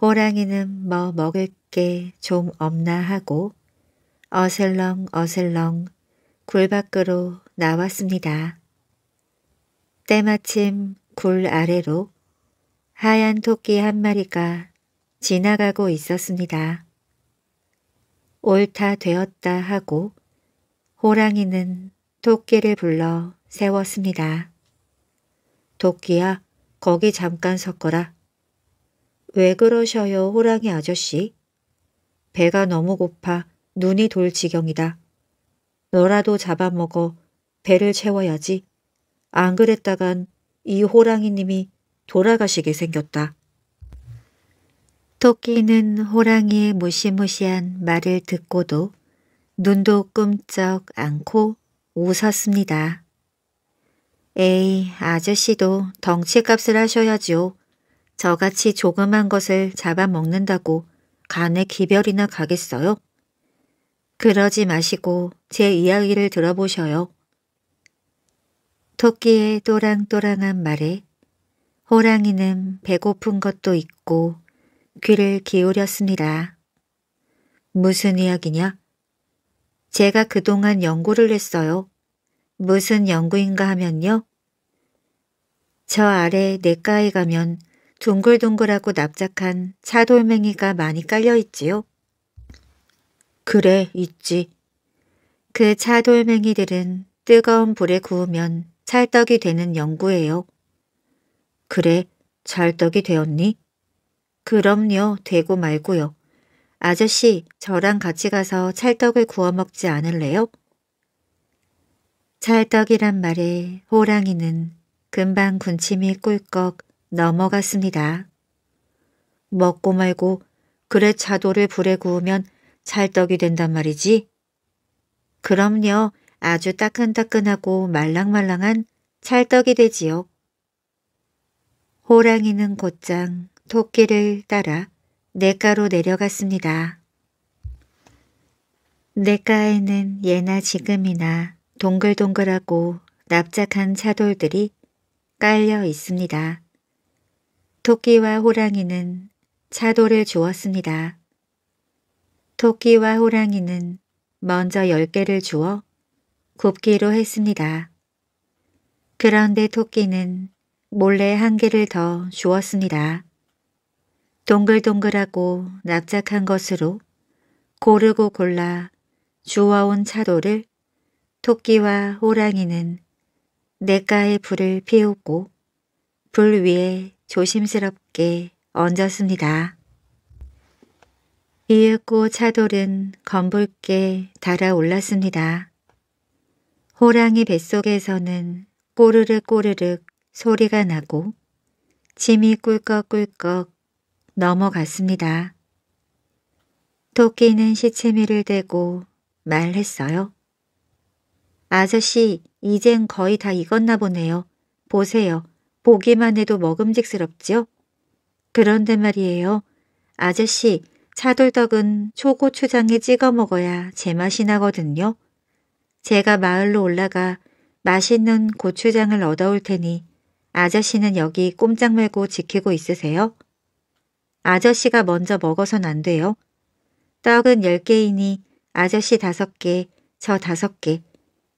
호랑이는 뭐 먹을 게 좀 없나 하고 어슬렁 어슬렁 굴 밖으로 나왔습니다. 때마침 굴 아래로 하얀 토끼 한 마리가 지나가고 있었습니다. 옳다 되었다 하고 호랑이는 토끼를 불러 세웠습니다. 토끼야 거기 잠깐 섞어라 왜 그러셔요, 호랑이 아저씨? 배가 너무 고파 눈이 돌 지경이다. 너라도 잡아먹어 배를 채워야지. 안 그랬다간 이 호랑이님이 돌아가시게 생겼다. 토끼는 호랑이의 무시무시한 말을 듣고도 눈도 끔쩍 않고 웃었습니다. 에이, 아저씨도 덩치값을 하셔야지요. 저같이 조그만 것을 잡아먹는다고 간에 기별이나 가겠어요? 그러지 마시고 제 이야기를 들어보셔요. 토끼의 또랑또랑한 말에 호랑이는 배고픈 것도 있고 귀를 기울였습니다. 무슨 이야기냐? 제가 그동안 연구를 했어요. 무슨 연구인가 하면요. 저 아래 내과에 가면 둥글둥글하고 납작한 차돌멩이가 많이 깔려 있지요. 그래, 있지. 그 차돌멩이들은 뜨거운 불에 구우면 찰떡이 되는 연구예요. 그래, 찰떡이 되었니? 그럼요, 되고 말고요. 아저씨, 저랑 같이 가서 찰떡을 구워 먹지 않을래요? 찰떡이란 말에 호랑이는 금방 군침이 꿀꺽 넘어갔습니다. 먹고 말고 그래 차돌을 불에 구우면 찰떡이 된단 말이지? 그럼요. 아주 따끈따끈하고 말랑말랑한 찰떡이 되지요. 호랑이는 곧장 토끼를 따라 내가로 내려갔습니다. 내가에는 예나 지금이나 동글동글하고 납작한 차돌들이 깔려 있습니다. 토끼와 호랑이는 차도를 주었습니다. 토끼와 호랑이는 먼저 열개를 주어 굽기로 했습니다. 그런데 토끼는 몰래 한 개를 더 주었습니다. 동글동글하고 납작한 것으로 고르고 골라 주워온 차도를 토끼와 호랑이는 냇가에 불을 피웠고불 위에 조심스럽게 얹었습니다. 이윽고 차돌은 검붉게 달아올랐습니다. 호랑이 뱃속에서는 꼬르륵 꼬르륵 소리가 나고 짐이 꿀꺽꿀꺽 넘어갔습니다. 토끼는 시체미를 대고 말했어요. 아저씨, 이젠 거의 다 익었나 보네요. 보세요. 보기만 해도 먹음직스럽지요? 그런데 말이에요. 아저씨, 차돌떡은 초고추장에 찍어 먹어야 제맛이 나거든요. 제가 마을로 올라가 맛있는 고추장을 얻어올 테니 아저씨는 여기 꼼짝 말고 지키고 있으세요. 아저씨가 먼저 먹어선 안 돼요. 떡은 10개이니 아저씨 5개, 저 5개.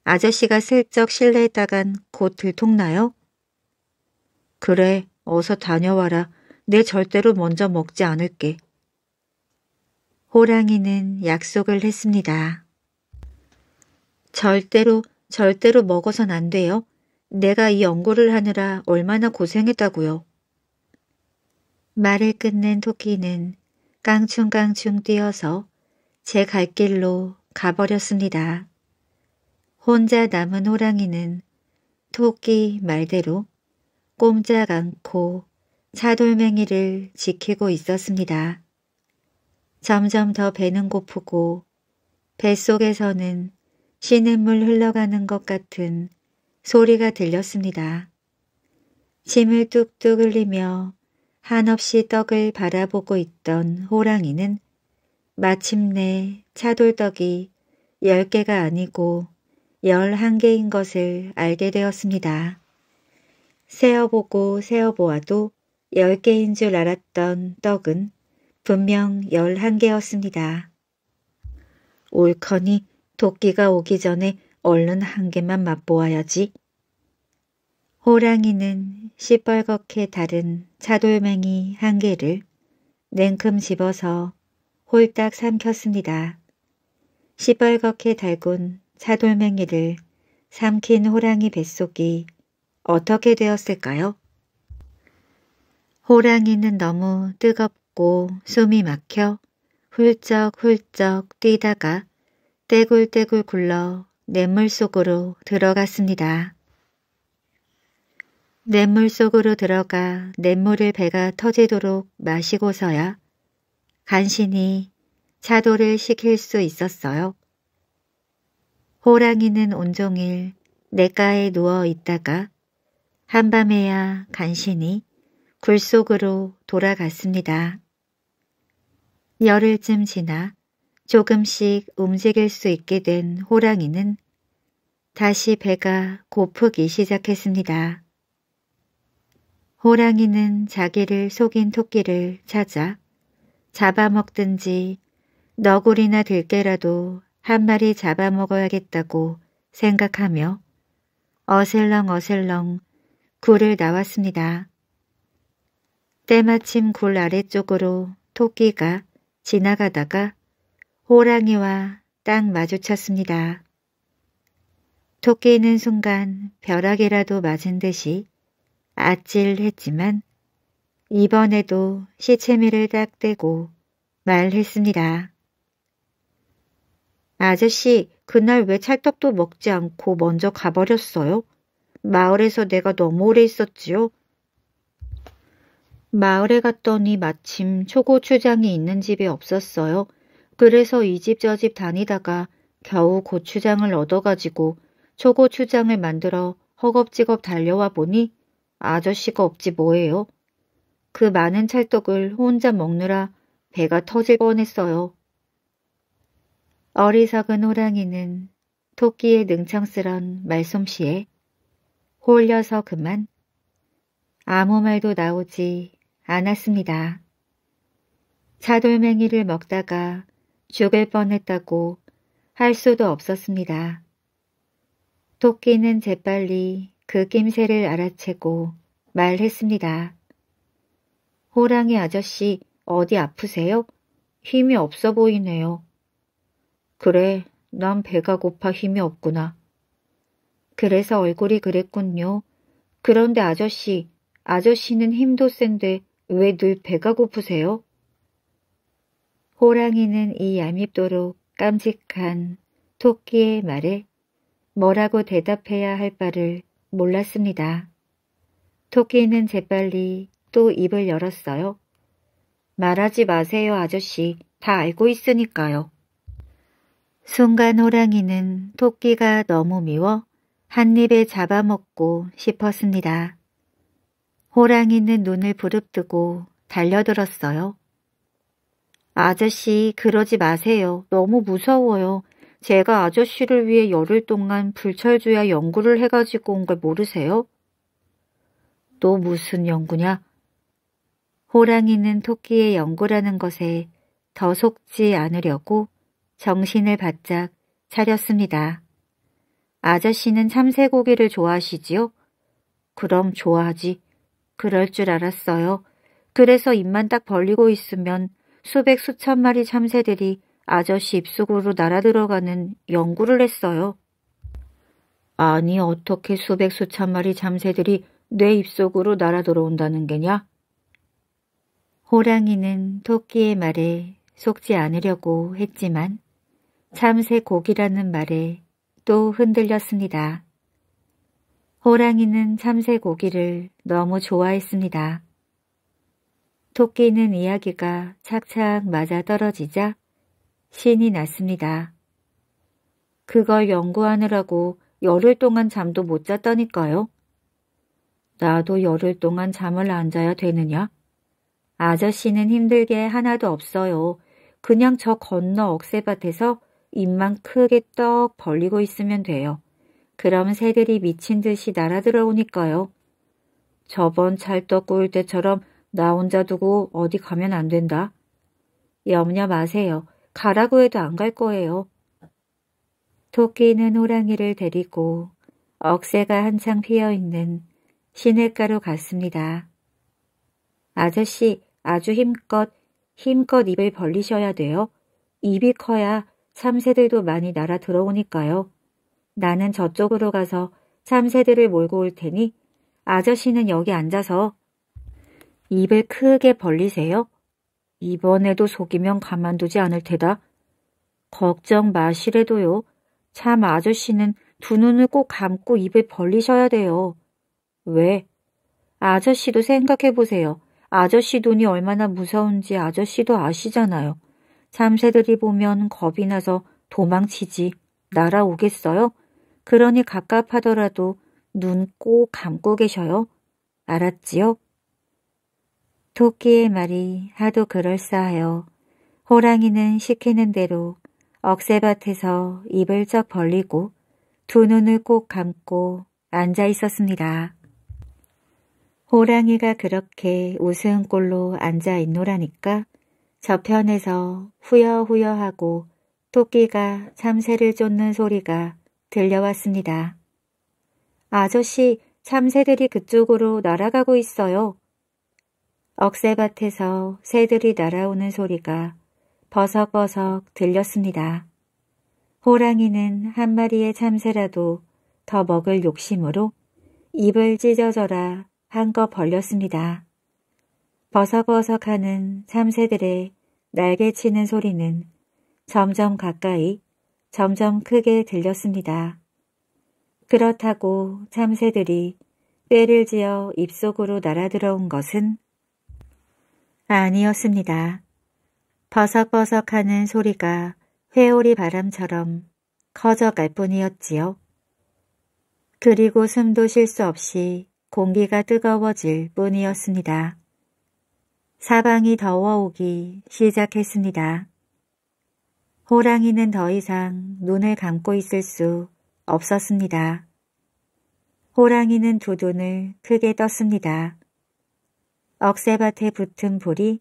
아저씨가 슬쩍 실내에 따간 곧 들통나요? 그래, 어서 다녀와라. 내 절대로 먼저 먹지 않을게. 호랑이는 약속을 했습니다. 절대로, 절대로 먹어선 안 돼요. 내가 이 연구를 하느라 얼마나 고생했다고요. 말을 끝낸 토끼는 깡충깡충 뛰어서 제 갈 길로 가버렸습니다. 혼자 남은 호랑이는 토끼 말대로 꼼짝 않고 차돌멩이를 지키고 있었습니다. 점점 더 배는 고프고 뱃속에서는 시냇물 흘러가는 것 같은 소리가 들렸습니다. 침을 뚝뚝 흘리며 한없이 떡을 바라보고 있던 호랑이는 마침내 차돌떡이 10개가 아니고 11개인 것을 알게 되었습니다. 세어보고 세어보아도 10개인 줄 알았던 떡은 분명 11개였습니다. 옳거니 도끼가 오기 전에 얼른 한 개만 맛보아야지. 호랑이는 시뻘겋게 다른 차돌맹이 한 개를 냉큼 집어서 홀딱 삼켰습니다. 시뻘겋게 달군 차돌맹이를 삼킨 호랑이 뱃속이 어떻게 되었을까요? 호랑이는 너무 뜨겁고 숨이 막혀 훌쩍훌쩍 뛰다가 떼굴떼굴 굴러 냇물 속으로 들어갔습니다. 냇물 속으로 들어가 냇물을 배가 터지도록 마시고서야 간신히 차도를 시킬 수 있었어요. 호랑이는 온종일 내가에 누워 있다가 한밤에야 간신히 굴 속으로 돌아갔습니다. 열흘쯤 지나 조금씩 움직일 수 있게 된 호랑이는 다시 배가 고프기 시작했습니다. 호랑이는 자기를 속인 토끼를 찾아 잡아먹든지 너구리나 들깨라도 한 마리 잡아먹어야겠다고 생각하며 어슬렁어슬렁 굴을 나왔습니다. 때마침 굴 아래쪽으로 토끼가 지나가다가 호랑이와 딱 마주쳤습니다. 토끼는 순간 벼락이라도 맞은 듯이 아찔했지만 이번에도 시체미를 딱 떼고 말했습니다. 아저씨, 그날 왜 찰떡도 먹지 않고 먼저 가버렸어요? 마을에서 내가 너무 오래 있었지요. 마을에 갔더니 마침 초고추장이 있는 집이 없었어요. 그래서 이 집 저 집 다니다가 겨우 고추장을 얻어가지고 초고추장을 만들어 허겁지겁 달려와 보니 아저씨가 없지 뭐예요. 그 많은 찰떡을 혼자 먹느라 배가 터질 뻔했어요. 어리석은 호랑이는 토끼의 능청스런 말솜씨에 홀려서 그만 아무 말도 나오지 않았습니다. 차돌맹이를 먹다가 죽을 뻔했다고 할 수도 없었습니다. 토끼는 재빨리 그 낌새를 알아채고 말했습니다. 호랑이 아저씨 어디 아프세요? 힘이 없어 보이네요. 그래, 난 배가 고파 힘이 없구나. 그래서 얼굴이 그랬군요. 그런데 아저씨, 아저씨는 힘도 센데 왜 늘 배가 고프세요? 호랑이는 이 얄밉도록 깜찍한 토끼의 말에 뭐라고 대답해야 할 바를 몰랐습니다. 토끼는 재빨리 또 입을 열었어요. 말하지 마세요 아저씨. 다 알고 있으니까요. 순간 호랑이는 토끼가 너무 미워 한 입에 잡아먹고 싶었습니다. 호랑이는 눈을 부릅뜨고 달려들었어요. 아저씨 그러지 마세요. 너무 무서워요. 제가 아저씨를 위해 열흘 동안 불철주야 연구를 해가지고 온 걸 모르세요? 또 무슨 연구냐? 호랑이는 토끼의 연구라는 것에 더 속지 않으려고 정신을 바짝 차렸습니다. 아저씨는 참새고기를 좋아하시지요? 그럼 좋아하지. 그럴 줄 알았어요. 그래서 입만 딱 벌리고 있으면 수백 수천 마리 참새들이 아저씨 입속으로 날아 들어가는 연구를 했어요. 아니 어떻게 수백 수천 마리 참새들이 뇌 입속으로 날아 들어온다는 게냐? 호랑이는 토끼의 말에 속지 않으려고 했지만 참새 고기라는 말에 또 흔들렸습니다. 호랑이는 참새 고기를 너무 좋아했습니다. 토끼는 이야기가 착착 맞아떨어지자 신이 났습니다. 그걸 연구하느라고 열흘 동안 잠도 못 잤다니까요. 나도 열흘 동안 잠을 안 자야 되느냐? 아저씨는 힘들게 하나도 없어요. 그냥 저 건너 억새밭에서 입만 크게 떡 벌리고 있으면 돼요. 그럼 새들이 미친 듯이 날아들어오니까요. 저번 찰떡 구울 때처럼 나 혼자 두고 어디 가면 안 된다. 염려 마세요. 가라고 해도 안 갈 거예요. 토끼는 호랑이를 데리고 억새가 한창 피어있는 시냇가로 갔습니다. 아저씨, 아주 힘껏, 힘껏 입을 벌리셔야 돼요. 입이 커야 참새들도 많이 날아 들어오니까요. 나는 저쪽으로 가서 참새들을 몰고 올 테니 아저씨는 여기 앉아서 입을 크게 벌리세요. 이번에도 속이면 가만두지 않을 테다. 걱정 마시래도요. 참 아저씨는 두 눈을 꼭 감고 입을 벌리셔야 돼요. 왜? 아저씨도 생각해 보세요. 아저씨 눈이 얼마나 무서운지 아저씨도 아시잖아요. 삼새들이 보면 겁이 나서 도망치지 날아오겠어요? 그러니 갑갑하더라도 눈 꼭 감고 계셔요. 알았지요? 토끼의 말이 하도 그럴싸하여 호랑이는 시키는 대로 억새밭에서 입을 쩍 벌리고 두 눈을 꼭 감고 앉아 있었습니다. 호랑이가 그렇게 우스운꼴로 앉아 있노라니까 저편에서 후여후여하고 토끼가 참새를 쫓는 소리가 들려왔습니다. 아저씨, 참새들이 그쪽으로 날아가고 있어요. 억새밭에서 새들이 날아오는 소리가 버석버석 들렸습니다. 호랑이는 한 마리의 참새라도 더 먹을 욕심으로 입을 찢어져라 한껏 벌렸습니다. 버석버석하는 참새들의 날개치는 소리는 점점 가까이 점점 크게 들렸습니다. 그렇다고 참새들이 때를 지어 입속으로 날아들어온 것은 아니었습니다. 버석버석하는 소리가 회오리 바람처럼 커져갈 뿐이었지요. 그리고 숨도 쉴 수 없이 공기가 뜨거워질 뿐이었습니다. 사방이 더워오기 시작했습니다. 호랑이는 더 이상 눈을 감고 있을 수 없었습니다. 호랑이는 두 눈을 크게 떴습니다. 억새밭에 붙은 불이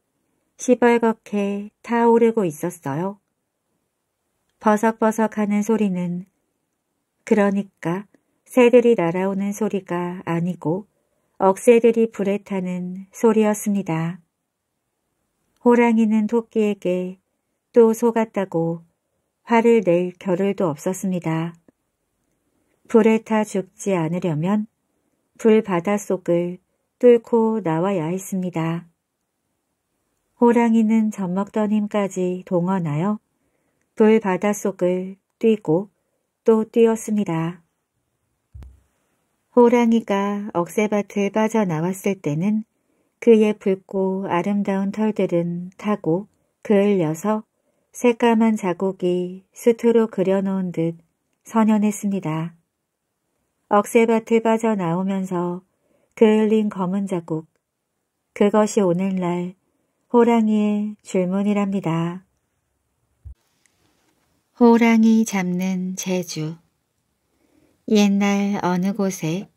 시뻘겋게 타오르고 있었어요. 버석버석하는 소리는 그러니까 새들이 날아오는 소리가 아니고 억새들이 불에 타는 소리였습니다. 호랑이는 토끼에게 또 속았다고 화를 낼 겨를도 없었습니다. 불에 타 죽지 않으려면 불바다속을 뚫고 나와야 했습니다. 호랑이는 젖먹던 힘까지 동원하여 불바다속을 뛰고 또 뛰었습니다. 호랑이가 억새밭을 빠져나왔을 때는 그의 붉고 아름다운 털들은 타고 그을려서 새까만 자국이 수트로 그려놓은 듯 선연했습니다. 억새밭에 빠져나오면서 그을린 검은 자국, 그것이 오늘날 호랑이의 줄무늬랍니다 호랑이 잡는 재주 옛날 어느 곳에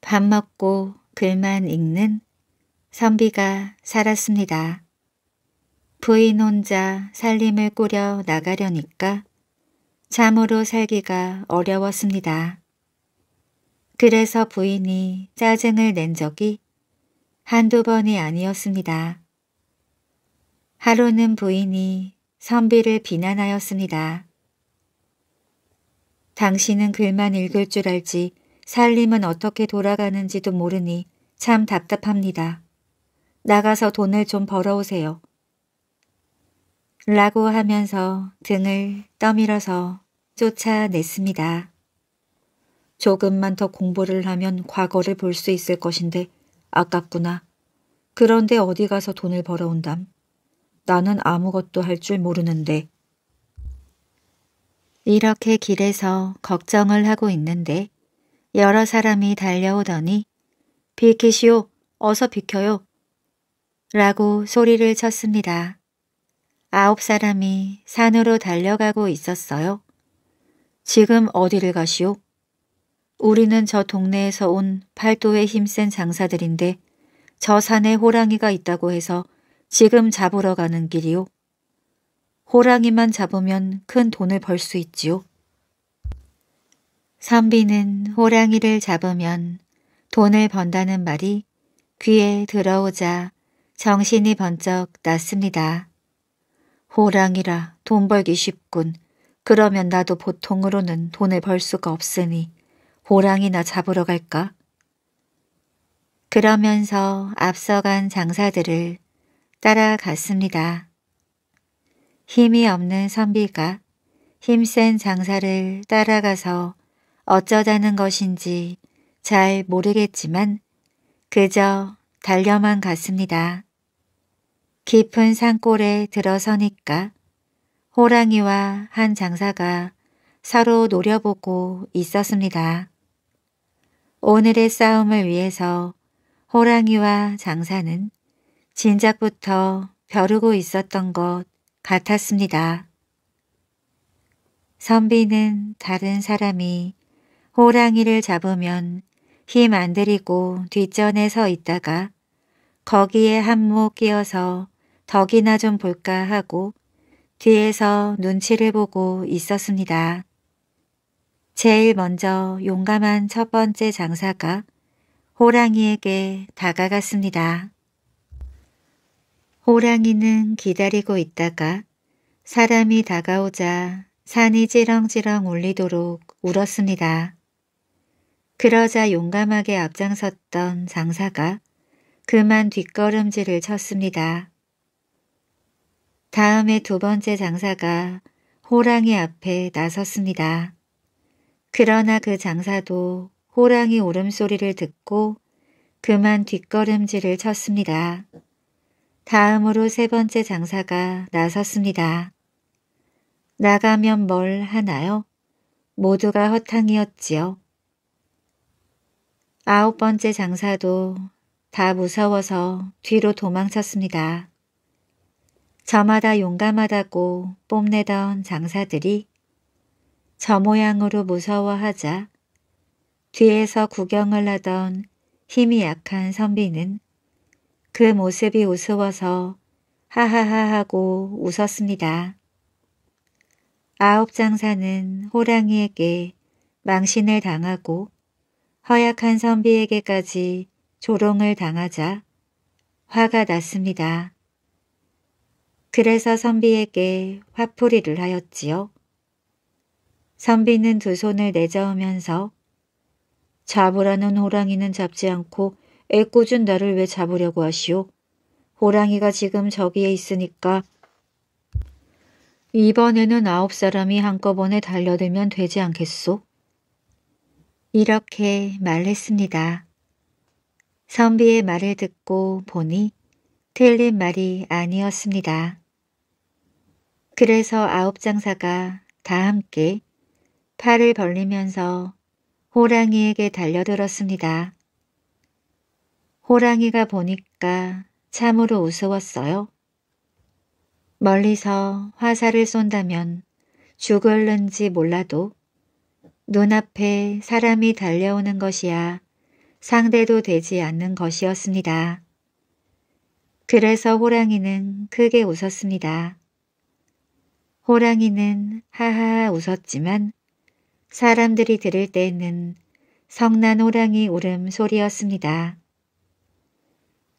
밥 먹고 글만 읽는 선비가 살았습니다. 부인 혼자 살림을 꾸려 나가려니까 참으로 살기가 어려웠습니다. 그래서 부인이 짜증을 낸 적이 한두 번이 아니었습니다. 하루는 부인이 선비를 비난하였습니다. 당신은 글만 읽을 줄 알지 살림은 어떻게 돌아가는지도 모르니 참 답답합니다. 나가서 돈을 좀 벌어오세요. 라고 하면서 등을 떠밀어서 쫓아냈습니다. 조금만 더 공부를 하면 과거를 볼 수 있을 것인데 아깝구나. 그런데 어디 가서 돈을 벌어온담. 나는 아무것도 할 줄 모르는데. 이렇게 길에서 걱정을 하고 있는데 여러 사람이 달려오더니 비키시오 어서 비켜요. 라고 소리를 쳤습니다. 아홉 사람이 산으로 달려가고 있었어요. 지금 어디를 가시오? 우리는 저 동네에서 온 팔도에 힘센 장사들인데 저 산에 호랑이가 있다고 해서 지금 잡으러 가는 길이오. 호랑이만 잡으면 큰 돈을 벌 수 있지요. 선비는 호랑이를 잡으면 돈을 번다는 말이 귀에 들어오자 정신이 번쩍 났습니다. 호랑이라 돈 벌기 쉽군. 그러면 나도 보통으로는 돈을 벌 수가 없으니 호랑이나 잡으러 갈까? 그러면서 앞서간 장사들을 따라갔습니다. 힘이 없는 선비가 힘센 장사를 따라가서 어쩌자는 것인지 잘 모르겠지만 그저 달려만 갔습니다. 깊은 산골에 들어서니까 호랑이와 한 장사가 서로 노려보고 있었습니다. 오늘의 싸움을 위해서 호랑이와 장사는 진작부터 벼르고 있었던 것 같았습니다. 선비는 다른 사람이 호랑이를 잡으면 힘 안 들이고 뒷전에 서 있다가 거기에 한 모 끼어서 덕이나 좀 볼까 하고 뒤에서 눈치를 보고 있었습니다. 제일 먼저 용감한 첫 번째 장사가 호랑이에게 다가갔습니다. 호랑이는 기다리고 있다가 사람이 다가오자 산이 찌렁찌렁 울리도록 울었습니다. 그러자 용감하게 앞장섰던 장사가 그만 뒷걸음질을 쳤습니다. 다음에 두 번째 장사가 호랑이 앞에 나섰습니다. 그러나 그 장사도 호랑이 울음소리를 듣고 그만 뒷걸음질을 쳤습니다. 다음으로 세 번째 장사가 나섰습니다. 나가면 뭘 하나요? 모두가 허탕이었지요. 아홉 번째 장사도 다 무서워서 뒤로 도망쳤습니다. 저마다 용감하다고 뽐내던 장사들이 저 모양으로 무서워하자 뒤에서 구경을 하던 힘이 약한 선비는 그 모습이 우스워서 하하하 하고 웃었습니다. 아홉 장사는 호랑이에게 망신을 당하고 허약한 선비에게까지 조롱을 당하자 화가 났습니다. 그래서 선비에게 화풀이를 하였지요. 선비는 두 손을 내저으면서 잡으라는 호랑이는 잡지 않고 애꿎은 나를 왜 잡으려고 하시오? 호랑이가 지금 저기에 있으니까 이번에는 아홉 사람이 한꺼번에 달려들면 되지 않겠소? 이렇게 말했습니다. 선비의 말을 듣고 보니 틀린 말이 아니었습니다. 그래서 아홉 장사가 다 함께 팔을 벌리면서 호랑이에게 달려들었습니다. 호랑이가 보니까 참으로 우스웠어요. 멀리서 화살을 쏜다면 죽을는지 몰라도 눈앞에 사람이 달려오는 것이야 상대도 되지 않는 것이었습니다. 그래서 호랑이는 크게 웃었습니다. 호랑이는 하하 웃었지만 사람들이 들을 때는 성난 호랑이 울음소리였습니다.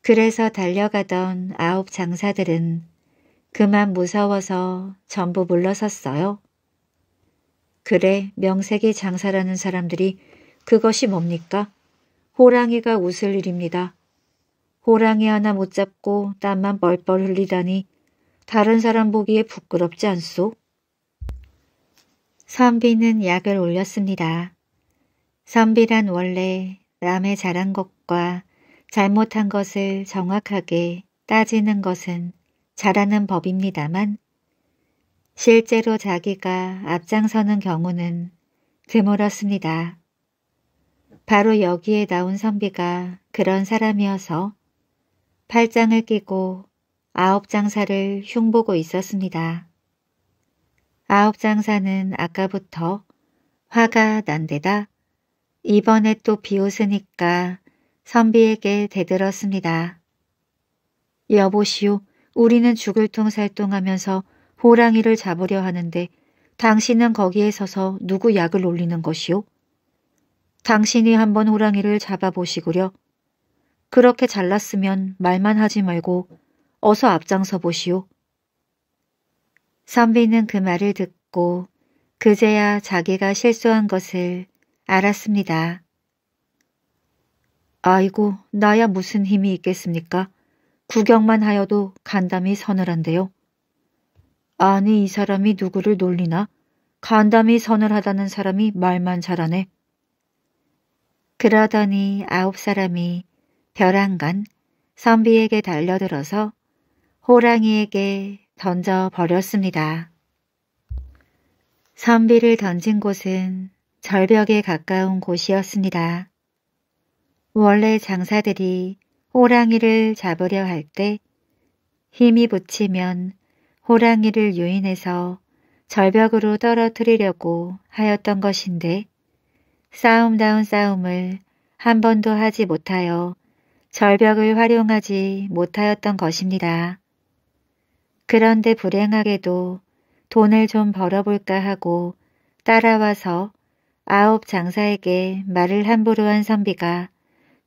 그래서 달려가던 아홉 장사들은 그만 무서워서 전부 물러섰어요. 그래 명색이 장사라는 사람들이 그것이 뭡니까? 호랑이가 웃을 일입니다. 호랑이 하나 못 잡고 땀만 뻘뻘 흘리다니 다른 사람 보기에 부끄럽지 않소? 선비는 약을 올렸습니다. 선비란 원래 남의 잘한 것과 잘못한 것을 정확하게 따지는 것은 잘하는 법입니다만 실제로 자기가 앞장서는 경우는 드물었습니다. 바로 여기에 나온 선비가 그런 사람이어서 팔짱을 끼고 아홉 장사를 흉보고 있었습니다. 아홉 장사는 아까부터 화가 난 데다 이번에 또 비웃으니까 선비에게 대들었습니다. 여보시오, 우리는 죽을 통살퉁하면서 호랑이를 잡으려 하는데 당신은 거기에 서서 누구 약을 올리는 것이오? 당신이 한번 호랑이를 잡아보시구려. 그렇게 잘났으면 말만 하지 말고 어서 앞장서 보시오. 선비는 그 말을 듣고 그제야 자기가 실수한 것을 알았습니다. 아이고 나야 무슨 힘이 있겠습니까? 구경만 하여도 간담이 서늘한데요. 아니 이 사람이 누구를 놀리나? 간담이 서늘하다는 사람이 말만 잘하네. 그러더니 아홉 사람이 벼랑간 선비에게 달려들어서 호랑이에게 던져 버렸습니다. 선비를 던진 곳은 절벽에 가까운 곳이었습니다. 원래 장사들이 호랑이를 잡으려 할 때 힘이 붙이면 호랑이를 유인해서 절벽으로 떨어뜨리려고 하였던 것인데 싸움다운 싸움을 한 번도 하지 못하여 절벽을 활용하지 못하였던 것입니다. 그런데 불행하게도 돈을 좀 벌어볼까 하고 따라와서 아홉 장사에게 말을 함부로 한 선비가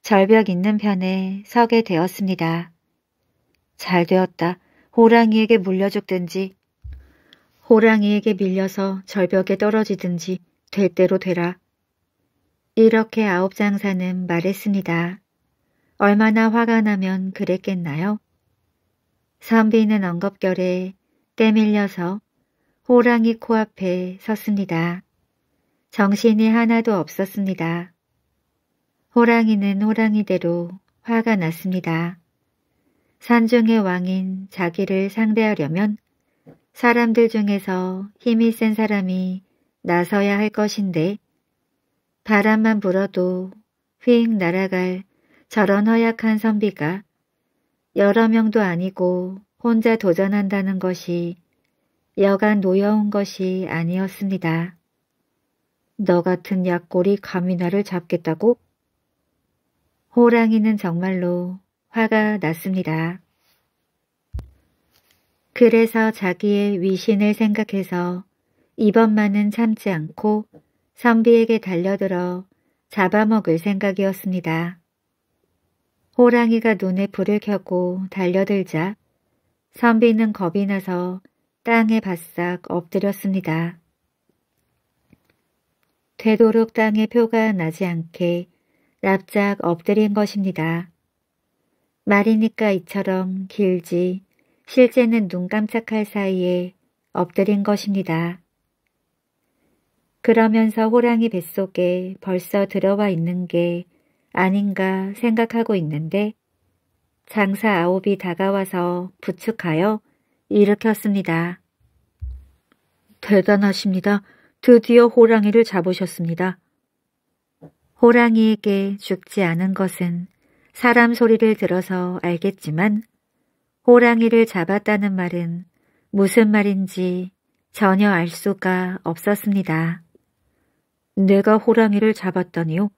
절벽 있는 편에 서게 되었습니다. 잘 되었다. 호랑이에게 물려 죽든지 호랑이에게 밀려서 절벽에 떨어지든지 될 대로 되라. 이렇게 아홉 장사는 말했습니다. 얼마나 화가 나면 그랬겠나요? 선비는 언급결에 때밀려서 호랑이 코앞에 섰습니다. 정신이 하나도 없었습니다. 호랑이는 호랑이대로 화가 났습니다. 산중의 왕인 자기를 상대하려면 사람들 중에서 힘이 센 사람이 나서야 할 것인데 바람만 불어도 휙 날아갈 저런 허약한 선비가 여러 명도 아니고 혼자 도전한다는 것이 여간 노여운 것이 아니었습니다. 너 같은 약골이 감히 나를 잡겠다고? 호랑이는 정말로 화가 났습니다. 그래서 자기의 위신을 생각해서 이번만은 참지 않고 선비에게 달려들어 잡아먹을 생각이었습니다. 호랑이가 눈에 불을 켜고 달려들자 선비는 겁이 나서 땅에 바싹 엎드렸습니다. 되도록 땅에 표가 나지 않게 납작 엎드린 것입니다. 말이니까 이처럼 길지 실제는 눈 깜짝할 사이에 엎드린 것입니다. 그러면서 호랑이 뱃속에 벌써 들어와 있는 게 아닌가 생각하고 있는데 장사 아홉이 다가와서 부축하여 일으켰습니다. 대단하십니다. 드디어 호랑이를 잡으셨습니다. 호랑이에게 죽지 않은 것은 사람 소리를 들어서 알겠지만 호랑이를 잡았다는 말은 무슨 말인지 전혀 알 수가 없었습니다. 내가 호랑이를 잡았다니요?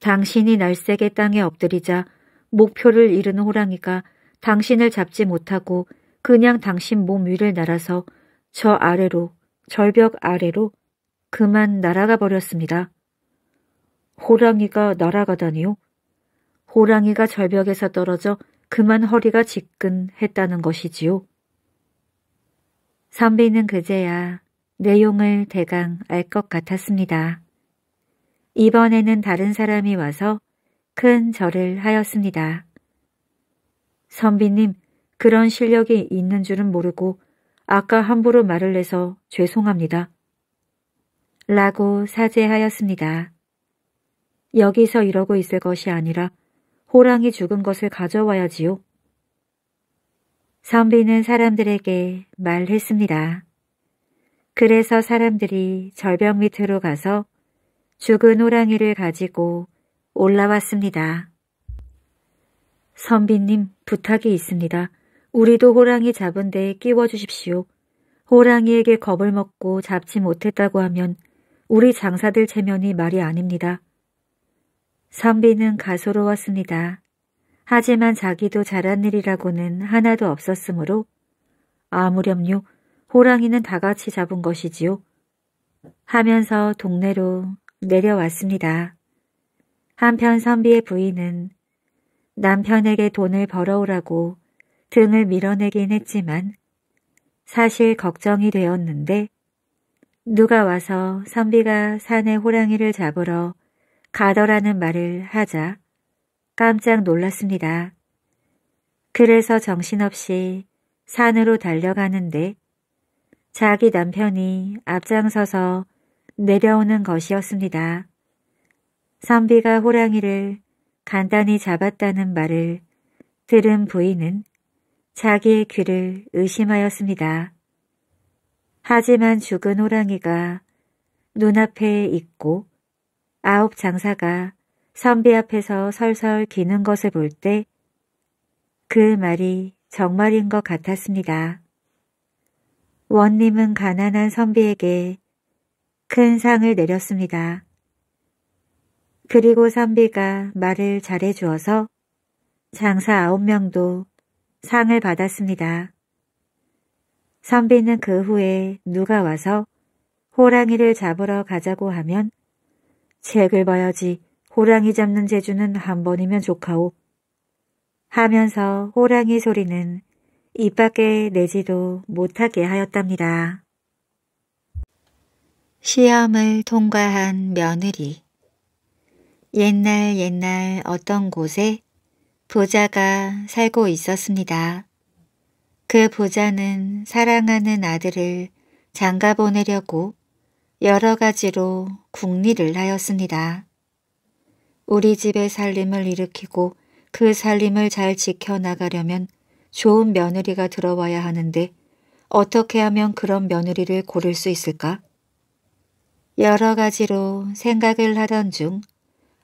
당신이 날색의 땅에 엎드리자 목표를 잃은 호랑이가 당신을 잡지 못하고 그냥 당신 몸 위를 날아서 저 아래로, 절벽 아래로 그만 날아가 버렸습니다. 호랑이가 날아가다니요? 호랑이가 절벽에서 떨어져 그만 허리가 지끈했다는 것이지요. 선비는 그제야 내용을 대강 알 것 같았습니다. 이번에는 다른 사람이 와서 큰 절을 하였습니다. 선비님, 그런 실력이 있는 줄은 모르고 아까 함부로 말을 해서 죄송합니다. 라고 사죄하였습니다. 여기서 이러고 있을 것이 아니라 호랑이 죽은 것을 가져와야지요. 선비는 사람들에게 말했습니다. 그래서 사람들이 절벽 밑으로 가서 죽은 호랑이를 가지고 올라왔습니다. 선비님 부탁이 있습니다. 우리도 호랑이 잡은 데에 끼워주십시오. 호랑이에게 겁을 먹고 잡지 못했다고 하면 우리 장사들 체면이 말이 아닙니다. 선비는 가소로웠습니다. 하지만 자기도 잘한 일이라고는 하나도 없었으므로 아무렴요 호랑이는 다 같이 잡은 것이지요. 하면서 동네로 내려왔습니다. 한편 선비의 부인은 남편에게 돈을 벌어오라고 등을 밀어내긴 했지만 사실 걱정이 되었는데 누가 와서 선비가 산에 호랑이를 잡으러 가더라는 말을 하자 깜짝 놀랐습니다. 그래서 정신없이 산으로 달려가는데 자기 남편이 앞장서서 내려오는 것이었습니다. 선비가 호랑이를 간단히 잡았다는 말을 들은 부인은 자기의 귀를 의심하였습니다. 하지만 죽은 호랑이가 눈앞에 있고 아홉 장사가 선비 앞에서 설설 기는 것을 볼 때 그 말이 정말인 것 같았습니다. 원님은 가난한 선비에게 큰 상을 내렸습니다. 그리고 선비가 말을 잘해 주어서 장사 아홉 명도 상을 받았습니다. 선비는 그 후에 누가 와서 호랑이를 잡으러 가자고 하면 책을 봐야지 호랑이 잡는 재주는 한 번이면 좋카오 하면서 호랑이 소리는 입 밖에 내지도 못하게 하였답니다. 시험을 통과한 며느리 옛날 옛날 어떤 곳에 부자가 살고 있었습니다. 그 부자는 사랑하는 아들을 장가 보내려고 여러 가지로 궁리를 하였습니다. 우리 집에 살림을 일으키고 그 살림을 잘 지켜나가려면 좋은 며느리가 들어와야 하는데 어떻게 하면 그런 며느리를 고를 수 있을까? 여러 가지로 생각을 하던 중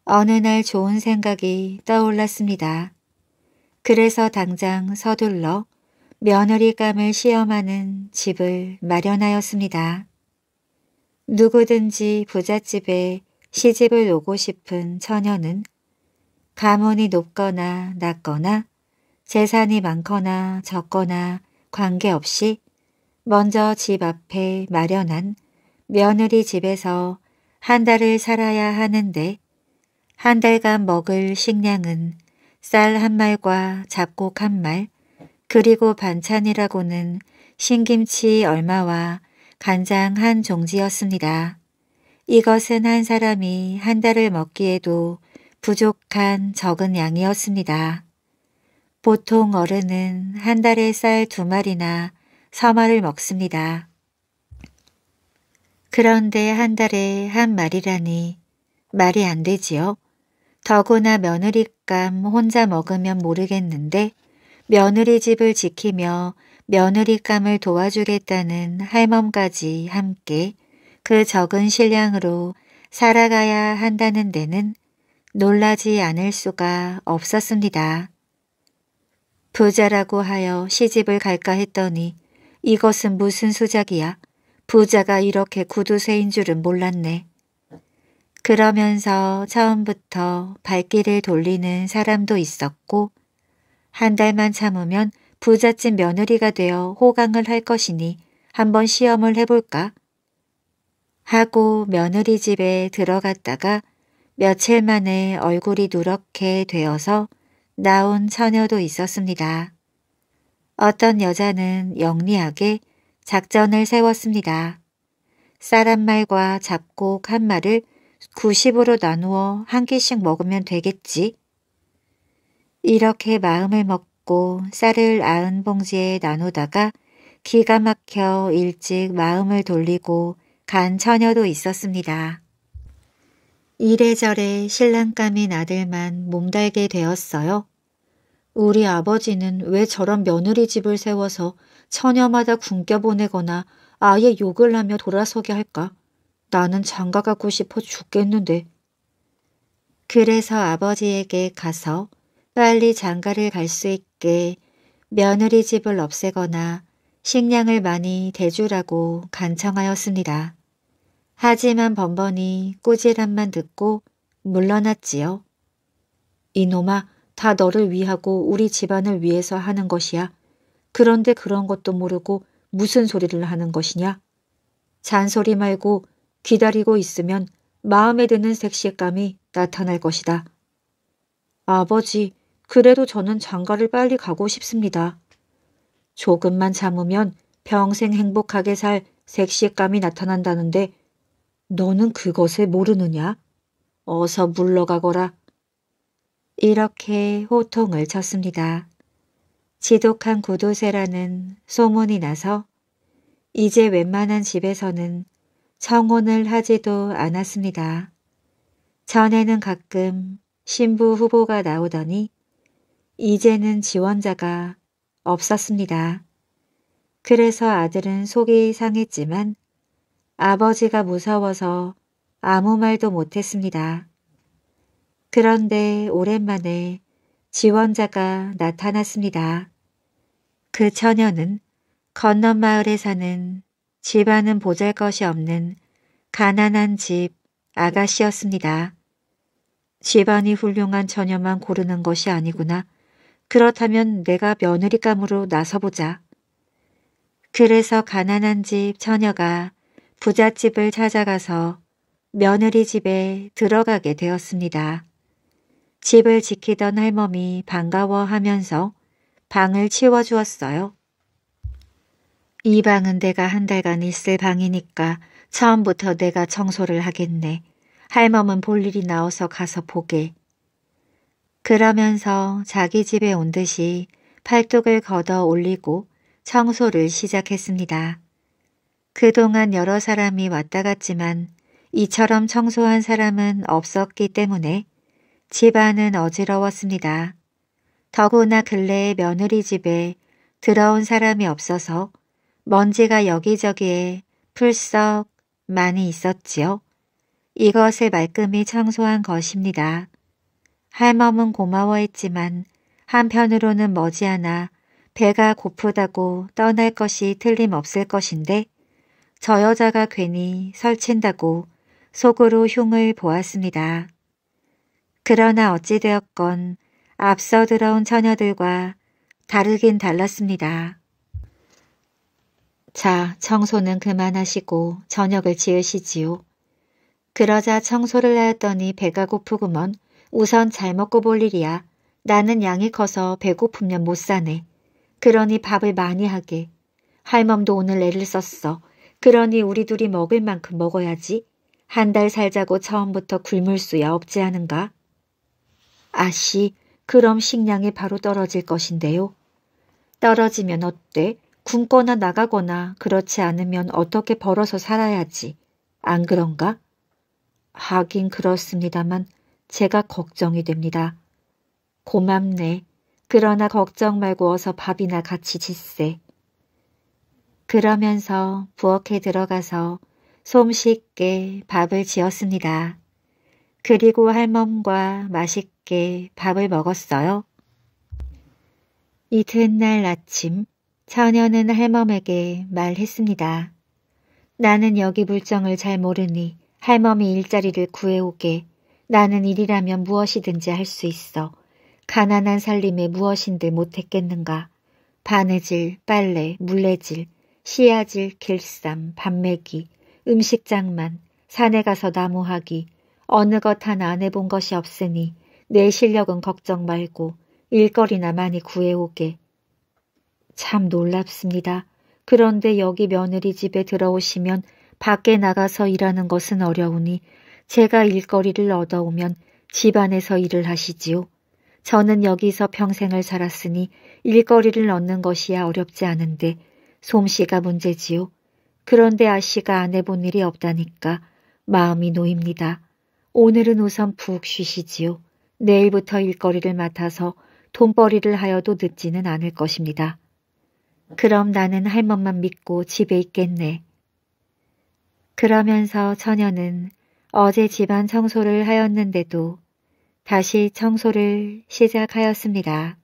어느 날 좋은 생각이 떠올랐습니다. 그래서 당장 서둘러 며느리감을 시험하는 집을 마련하였습니다. 누구든지 부잣집에 시집을 오고 싶은 처녀는 가문이 높거나 낮거나 재산이 많거나 적거나 관계없이 먼저 집 앞에 마련한 며느리 집에서 한 달을 살아야 하는데 한 달간 먹을 식량은 쌀 한 말과 잡곡 한 말, 그리고 반찬이라고는 신김치 얼마와 간장 한 종지였습니다. 이것은 한 사람이 한 달을 먹기에도 부족한 적은 양이었습니다. 보통 어른은 한 달에 쌀 두 마리나 서마를 먹습니다. 그런데 한 달에 한 마리라니 말이 안 되지요. 더구나 며느리감 혼자 먹으면 모르겠는데 며느리 집을 지키며 며느리감을 도와주겠다는 할멈까지 함께 그 적은 실량으로 살아가야 한다는 데는 놀라지 않을 수가 없었습니다. 부자라고 하여 시집을 갈까 했더니 이것은 무슨 수작이야. 부자가 이렇게 구두쇠인 줄은 몰랐네. 그러면서 처음부터 발길을 돌리는 사람도 있었고 한 달만 참으면 부잣집 며느리가 되어 호강을 할 것이니 한번 시험을 해볼까? 하고 며느리 집에 들어갔다가 며칠 만에 얼굴이 누렇게 되어서 나온 처녀도 있었습니다. 어떤 여자는 영리하게 작전을 세웠습니다. 쌀 한 말과 잡곡 한 말을 90으로 나누어 한 끼씩 먹으면 되겠지. 이렇게 마음을 먹고 쌀을 아흔 봉지에 나누다가 기가 막혀 일찍 마음을 돌리고 간 처녀도 있었습니다. 이래저래 신랑감인 아들만 몸달게 되었어요. 우리 아버지는 왜 저런 며느리 집을 세워서 처녀마다 굶겨보내거나 아예 욕을 하며 돌아서게 할까? 나는 장가가고 싶어 죽겠는데. 그래서 아버지에게 가서 빨리 장가를 갈 수 있게 며느리 집을 없애거나 식량을 많이 대주라고 간청하였습니다. 하지만 번번이 꾸지람만 듣고 물러났지요. 이놈아 다 너를 위하고 우리 집안을 위해서 하는 것이야. 그런데 그런 것도 모르고 무슨 소리를 하는 것이냐? 잔소리 말고 기다리고 있으면 마음에 드는 색시감이 나타날 것이다. 아버지, 그래도 저는 장가를 빨리 가고 싶습니다. 조금만 참으면 평생 행복하게 살 색시감이 나타난다는데 너는 그것을 모르느냐? 어서 물러가거라. 이렇게 호통을 쳤습니다. 지독한 구두쇠라는 소문이 나서 이제 웬만한 집에서는 청혼을 하지도 않았습니다. 전에는 가끔 신부 후보가 나오더니 이제는 지원자가 없었습니다. 그래서 아들은 속이 상했지만 아버지가 무서워서 아무 말도 못했습니다. 그런데 오랜만에 지원자가 나타났습니다. 그 처녀는 건넌 마을에 사는 집안은 보잘것이없는 가난한 집 아가씨였습니다. 집안이 훌륭한 처녀만 고르는 것이 아니구나. 그렇다면 내가 며느리감으로 나서보자. 그래서 가난한 집 처녀가 부잣집을 찾아가서 며느리 집에 들어가게 되었습니다. 집을 지키던 할멈이 반가워하면서 방을 치워주었어요. 이 방은 내가 한 달간 있을 방이니까 처음부터 내가 청소를 하겠네. 할멈은 볼 일이 나와서 가서 보게. 그러면서 자기 집에 온 듯이 팔뚝을 걷어 올리고 청소를 시작했습니다. 그동안 여러 사람이 왔다 갔지만 이처럼 청소한 사람은 없었기 때문에 집안은 어지러웠습니다. 더구나 근래에 며느리 집에 들어온 사람이 없어서 먼지가 여기저기에 풀썩 많이 있었지요. 이것을 말끔히 청소한 것입니다. 할멈은 고마워했지만 한편으로는 머지않아 배가 고프다고 떠날 것이 틀림없을 것인데 저 여자가 괜히 설친다고 속으로 흉을 보았습니다. 그러나 어찌되었건 앞서 들어온 처녀들과 다르긴 달랐습니다. 자, 청소는 그만하시고 저녁을 지으시지요. 그러자 청소를 하였더니 배가 고프구먼. 우선 잘 먹고 볼 일이야. 나는 양이 커서 배고프면 못 사네. 그러니 밥을 많이 하게. 할멈도 오늘 애를 썼어. 그러니 우리 둘이 먹을 만큼 먹어야지. 한 달 살자고 처음부터 굶을 수야 없지 않은가? 아씨, 그럼 식량이 바로 떨어질 것인데요. 떨어지면 어때? 굶거나 나가거나 그렇지 않으면 어떻게 벌어서 살아야지. 안 그런가? 하긴 그렇습니다만 제가 걱정이 됩니다. 고맙네. 그러나 걱정 말고 어서 밥이나 같이 짓세. 그러면서 부엌에 들어가서 솜씨있게 밥을 지었습니다. 그리고 할멈과 맛있게 함께 밥을 먹었어요. 이튿날 아침 처녀는 할멈에게 말했습니다. 나는 여기 물정을 잘 모르니 할멈이 일자리를 구해오게 나는 일이라면 무엇이든지 할 수 있어. 가난한 살림에 무엇인들 못했겠는가. 바느질, 빨래, 물레질, 씨앗질, 길쌈, 밥매기, 음식 장만, 산에 가서 나무하기, 어느 것 하나 안 해본 것이 없으니 내 실력은 걱정 말고 일거리나 많이 구해오게. 참 놀랍습니다. 그런데 여기 며느리 집에 들어오시면 밖에 나가서 일하는 것은 어려우니 제가 일거리를 얻어오면 집 안에서 일을 하시지요. 저는 여기서 평생을 살았으니 일거리를 얻는 것이야 어렵지 않은데 솜씨가 문제지요. 그런데 아씨가 안 해본 일이 없다니까 마음이 놓입니다. 오늘은 우선 푹 쉬시지요. 내일부터 일거리를 맡아서 돈벌이를 하여도 늦지는 않을 것입니다. 그럼 나는 할멈만 믿고 집에 있겠네. 그러면서 처녀는 어제 집안 청소를 하였는데도 다시 청소를 시작하였습니다.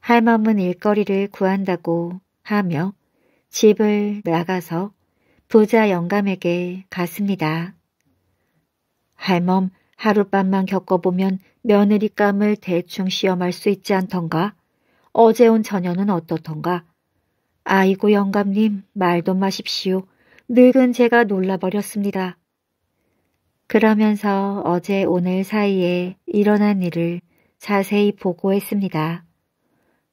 할멈은 일거리를 구한다고 하며 집을 나가서 부자 영감에게 갔습니다. 할멈, 하룻밤만 겪어보면 며느리감을 대충 시험할 수 있지 않던가? 어제 온 저녀는 어떻던가? 아이고 영감님 말도 마십시오. 늙은 제가 놀라버렸습니다. 그러면서 어제 오늘 사이에 일어난 일을 자세히 보고했습니다.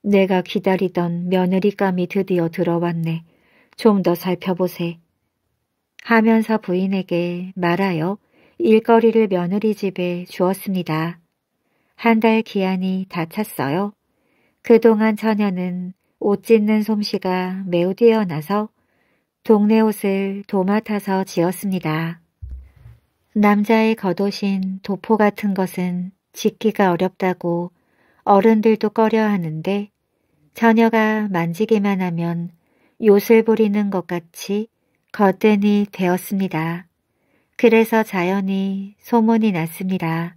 내가 기다리던 며느리감이 드디어 들어왔네. 좀 더 살펴보세. 하면서 부인에게 말하여 일거리를 며느리 집에 주었습니다. 한 달 기한이 다 찼어요. 그동안 처녀는 옷 찢는 솜씨가 매우 뛰어나서 동네 옷을 도맡아서 지었습니다. 남자의 겉옷인 도포 같은 것은 짓기가 어렵다고 어른들도 꺼려하는데 처녀가 만지기만 하면 요술 부리는 것 같이 거뜬히 되었습니다. 그래서 자연히 소문이 났습니다.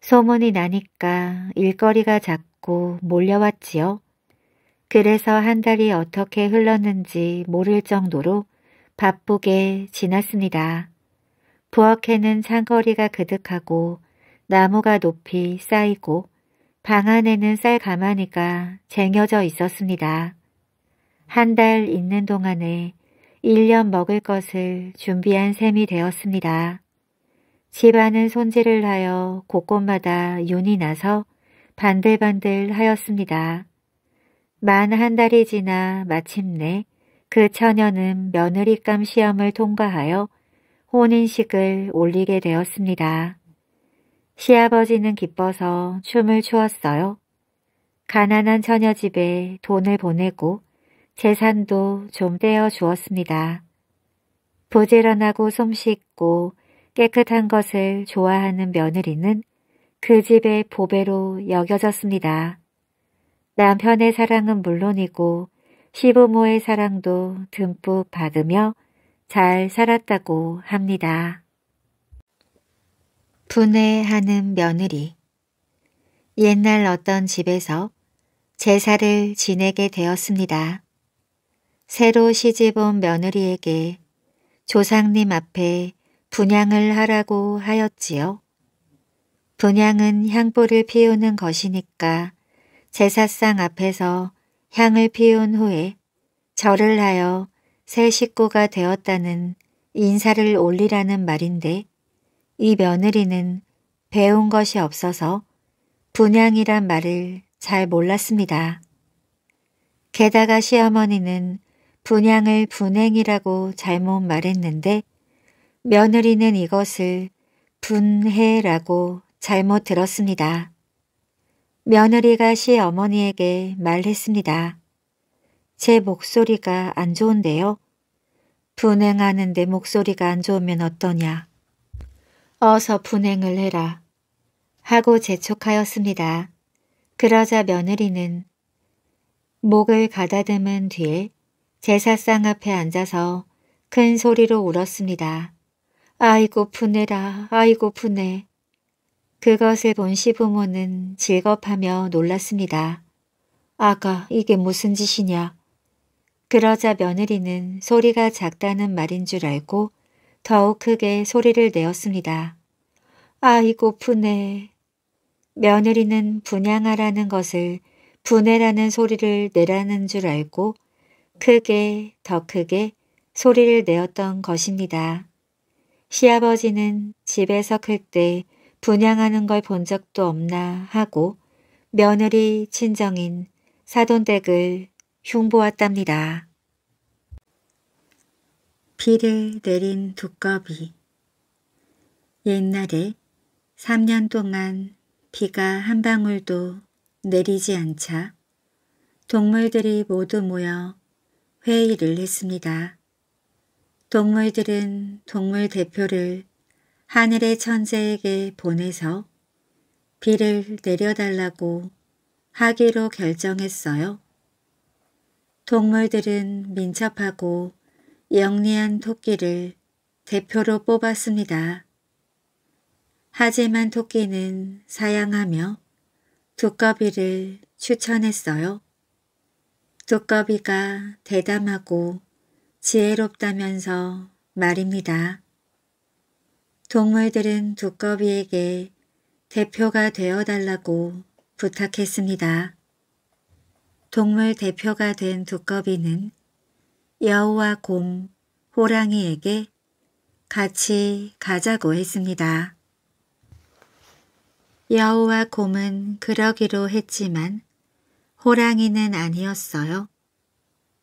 소문이 나니까 일거리가 작고 몰려왔지요. 그래서 한 달이 어떻게 흘렀는지 모를 정도로 바쁘게 지났습니다. 부엌에는 창거리가 그득하고 나무가 높이 쌓이고 방 안에는 쌀 가마니가 쟁여져 있었습니다. 한 달 있는 동안에 1년 먹을 것을 준비한 셈이 되었습니다. 집안은 손질을 하여 곳곳마다 윤이 나서 반들반들 하였습니다. 만 한 달이 지나 마침내 그 처녀는 며느리감 시험을 통과하여 혼인식을 올리게 되었습니다. 시아버지는 기뻐서 춤을 추었어요. 가난한 처녀집에 돈을 보내고 재산도 좀 떼어 주었습니다. 부지런하고 솜씨있고 깨끗한 것을 좋아하는 며느리는 그 집의 보배로 여겨졌습니다. 남편의 사랑은 물론이고 시부모의 사랑도 듬뿍 받으며 잘 살았다고 합니다. 분해하는 며느리 옛날 어떤 집에서 제사를 지내게 되었습니다. 새로 시집온 며느리에게 조상님 앞에 분양을 하라고 하였지요. 분양은 향보를 피우는 것이니까 제사상 앞에서 향을 피운 후에 절을 하여 새 식구가 되었다는 인사를 올리라는 말인데 이 며느리는 배운 것이 없어서 분양이란 말을 잘 몰랐습니다. 게다가 시어머니는 분양을 분행이라고 잘못 말했는데 며느리는 이것을 분해라고 잘못 들었습니다. 며느리가 시어머니에게 말했습니다. 제 목소리가 안 좋은데요. 분행하는데 목소리가 안 좋으면 어떠냐. 어서 분행을 해라. 하고 재촉하였습니다. 그러자 며느리는 목을 가다듬은 뒤에 제사상 앞에 앉아서 큰 소리로 울었습니다. 아이고 푸네라 아이고 푸네. 그것을 본 시부모는 질겁하며 놀랐습니다. 아가 이게 무슨 짓이냐. 그러자 며느리는 소리가 작다는 말인 줄 알고 더욱 크게 소리를 내었습니다. 아이고 푸네. 며느리는 분양하라는 것을 분해라는 소리를 내라는 줄 알고 크게 더 크게 소리를 내었던 것입니다. 시아버지는 집에서 클 때 분양하는 걸 본 적도 없나 하고 며느리 친정인 사돈댁을 흉보았답니다. 비를 내린 두꺼비 옛날에 3년 동안 비가 한 방울도 내리지 않자 동물들이 모두 모여 회의를 했습니다. 동물들은 동물 대표를 하늘의 천재에게 보내서 비를 내려달라고 하기로 결정했어요. 동물들은 민첩하고 영리한 토끼를 대표로 뽑았습니다. 하지만 토끼는 사양하며 두꺼비를 추천했어요. 두꺼비가 대담하고 지혜롭다면서 말입니다. 동물들은 두꺼비에게 대표가 되어달라고 부탁했습니다. 동물 대표가 된 두꺼비는 여우와 곰, 호랑이에게 같이 가자고 했습니다. 여우와 곰은 그러기로 했지만 호랑이는 아니었어요.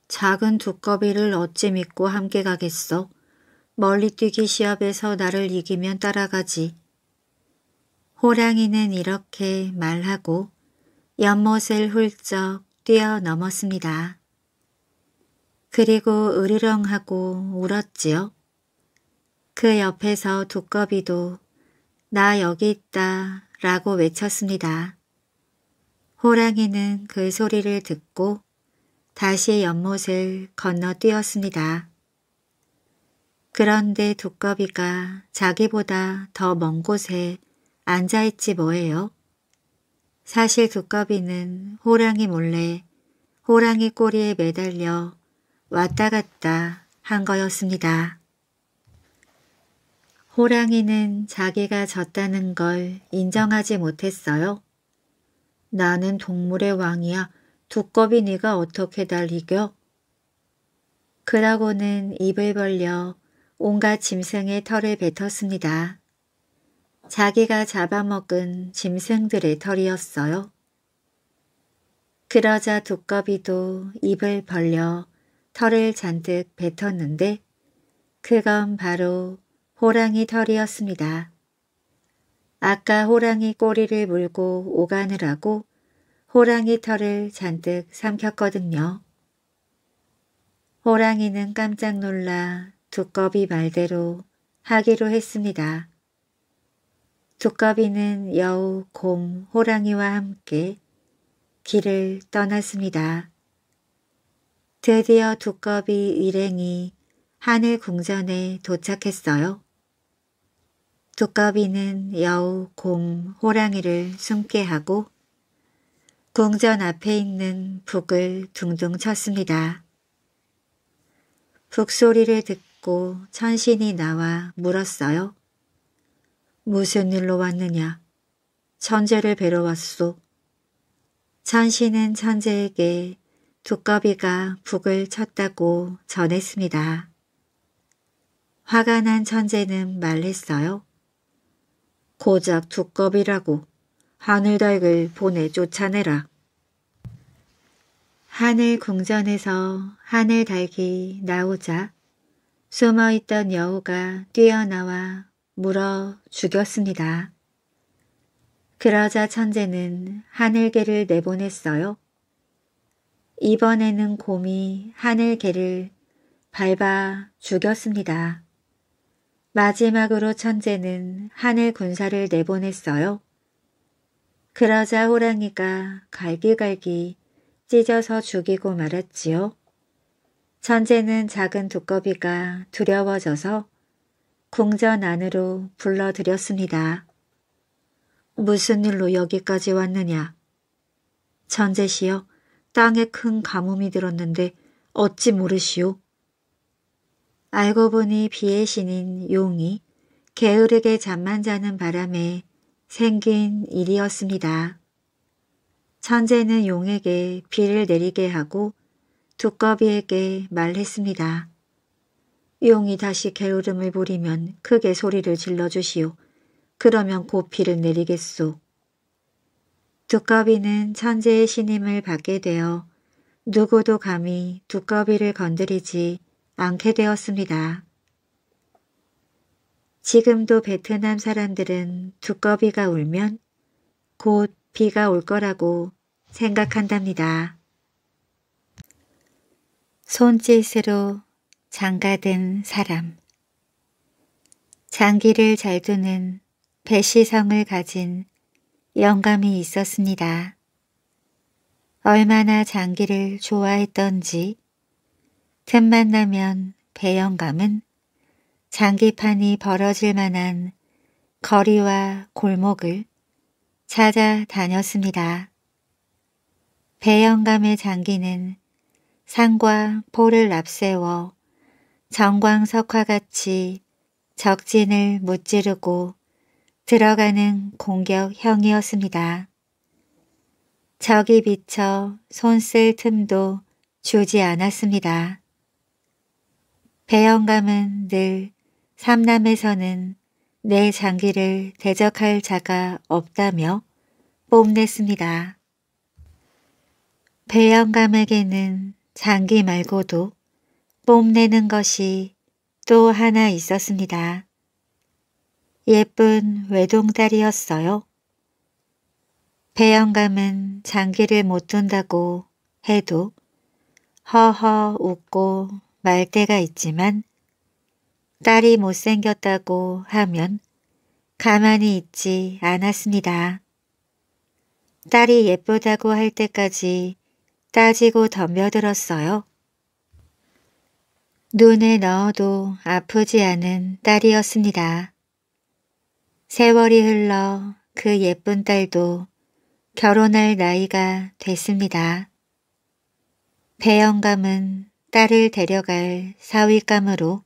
작은 두꺼비를 어찌 믿고 함께 가겠어. 멀리 뛰기 시합에서 나를 이기면 따라가지. 호랑이는 이렇게 말하고 연못을 훌쩍 뛰어넘었습니다. 그리고 으르렁하고 울었지요. 그 옆에서 두꺼비도 나 여기 있다 라고 외쳤습니다. 호랑이는 그 소리를 듣고 다시 연못을 건너뛰었습니다. 그런데 두꺼비가 자기보다 더 먼 곳에 앉아있지 뭐예요. 사실 두꺼비는 호랑이 몰래 호랑이 꼬리에 매달려 왔다 갔다 한 거였습니다. 호랑이는 자기가 졌다는 걸 인정하지 못했어요. 나는 동물의 왕이야. 두꺼비 네가 어떻게 날 이겨? 그라고는 입을 벌려 온갖 짐승의 털을 뱉었습니다. 자기가 잡아먹은 짐승들의 털이었어요. 그러자 두꺼비도 입을 벌려 털을 잔뜩 뱉었는데 그건 바로 호랑이 털이었습니다. 아까 호랑이 꼬리를 물고 오가느라고 호랑이 털을 잔뜩 삼켰거든요. 호랑이는 깜짝 놀라 두꺼비 말대로 하기로 했습니다. 두꺼비는 여우 곰 호랑이와 함께 길을 떠났습니다. 드디어 두꺼비 일행이 하늘 궁전에 도착했어요. 두꺼비는 여우, 곰, 호랑이를 숨게 하고 궁전 앞에 있는 북을 둥둥 쳤습니다. 북소리를 듣고 천신이 나와 물었어요. 무슨 일로 왔느냐? 천재를 뵈러 왔소. 천신은 천재에게 두꺼비가 북을 쳤다고 전했습니다. 화가 난 천재는 말했어요. 고작 두껍이라고 하늘닭을 보내 쫓아내라. 하늘 궁전에서 하늘닭이 나오자 숨어있던 여우가 뛰어나와 물어 죽였습니다. 그러자 천재는 하늘개를 내보냈어요. 이번에는 곰이 하늘개를 밟아 죽였습니다. 마지막으로 천재는 하늘 군사를 내보냈어요. 그러자 호랑이가 갈기갈기 찢어서 죽이고 말았지요. 천재는 작은 두꺼비가 두려워져서 궁전 안으로 불러들였습니다. 무슨 일로 여기까지 왔느냐? 천재시여, 땅에 큰 가뭄이 들었는데 어찌 모르시오? 알고 보니 비의 신인 용이 게으르게 잠만 자는 바람에 생긴 일이었습니다. 천재는 용에게 비를 내리게 하고 두꺼비에게 말했습니다. 용이 다시 게으름을 부리면 크게 소리를 질러주시오. 그러면 곧 비를 내리겠소. 두꺼비는 천재의 신임을 받게 되어 누구도 감히 두꺼비를 건드리지 않게 되었습니다. 지금도 베트남 사람들은 두꺼비가 울면 곧 비가 올 거라고 생각한답니다. 손짓으로 장가든 사람 장기를 잘 두는 배시성을 가진 영감이 있었습니다. 얼마나 장기를 좋아했던지 틈만 나면 배영감은 장기판이 벌어질 만한 거리와 골목을 찾아다녔습니다. 배영감의 장기는 산과 포를 납세워 정광석화같이 적진을 무찌르고 들어가는 공격형이었습니다. 적이 비쳐 손쓸 틈도 주지 않았습니다. 배영감은 늘 삼남에서는 내 장기를 대적할 자가 없다며 뽐냈습니다. 배영감에게는 장기 말고도 뽐내는 것이 또 하나 있었습니다. 예쁜 외동딸이었어요. 배영감은 장기를 못 둔다고 해도 허허 웃고 말때가 있지만 딸이 못생겼다고 하면 가만히 있지 않았습니다. 딸이 예쁘다고 할 때까지 따지고 덤벼들었어요. 눈에 넣어도 아프지 않은 딸이었습니다. 세월이 흘러 그 예쁜 딸도 결혼할 나이가 됐습니다. 배영감은 딸을 데려갈 사위감으로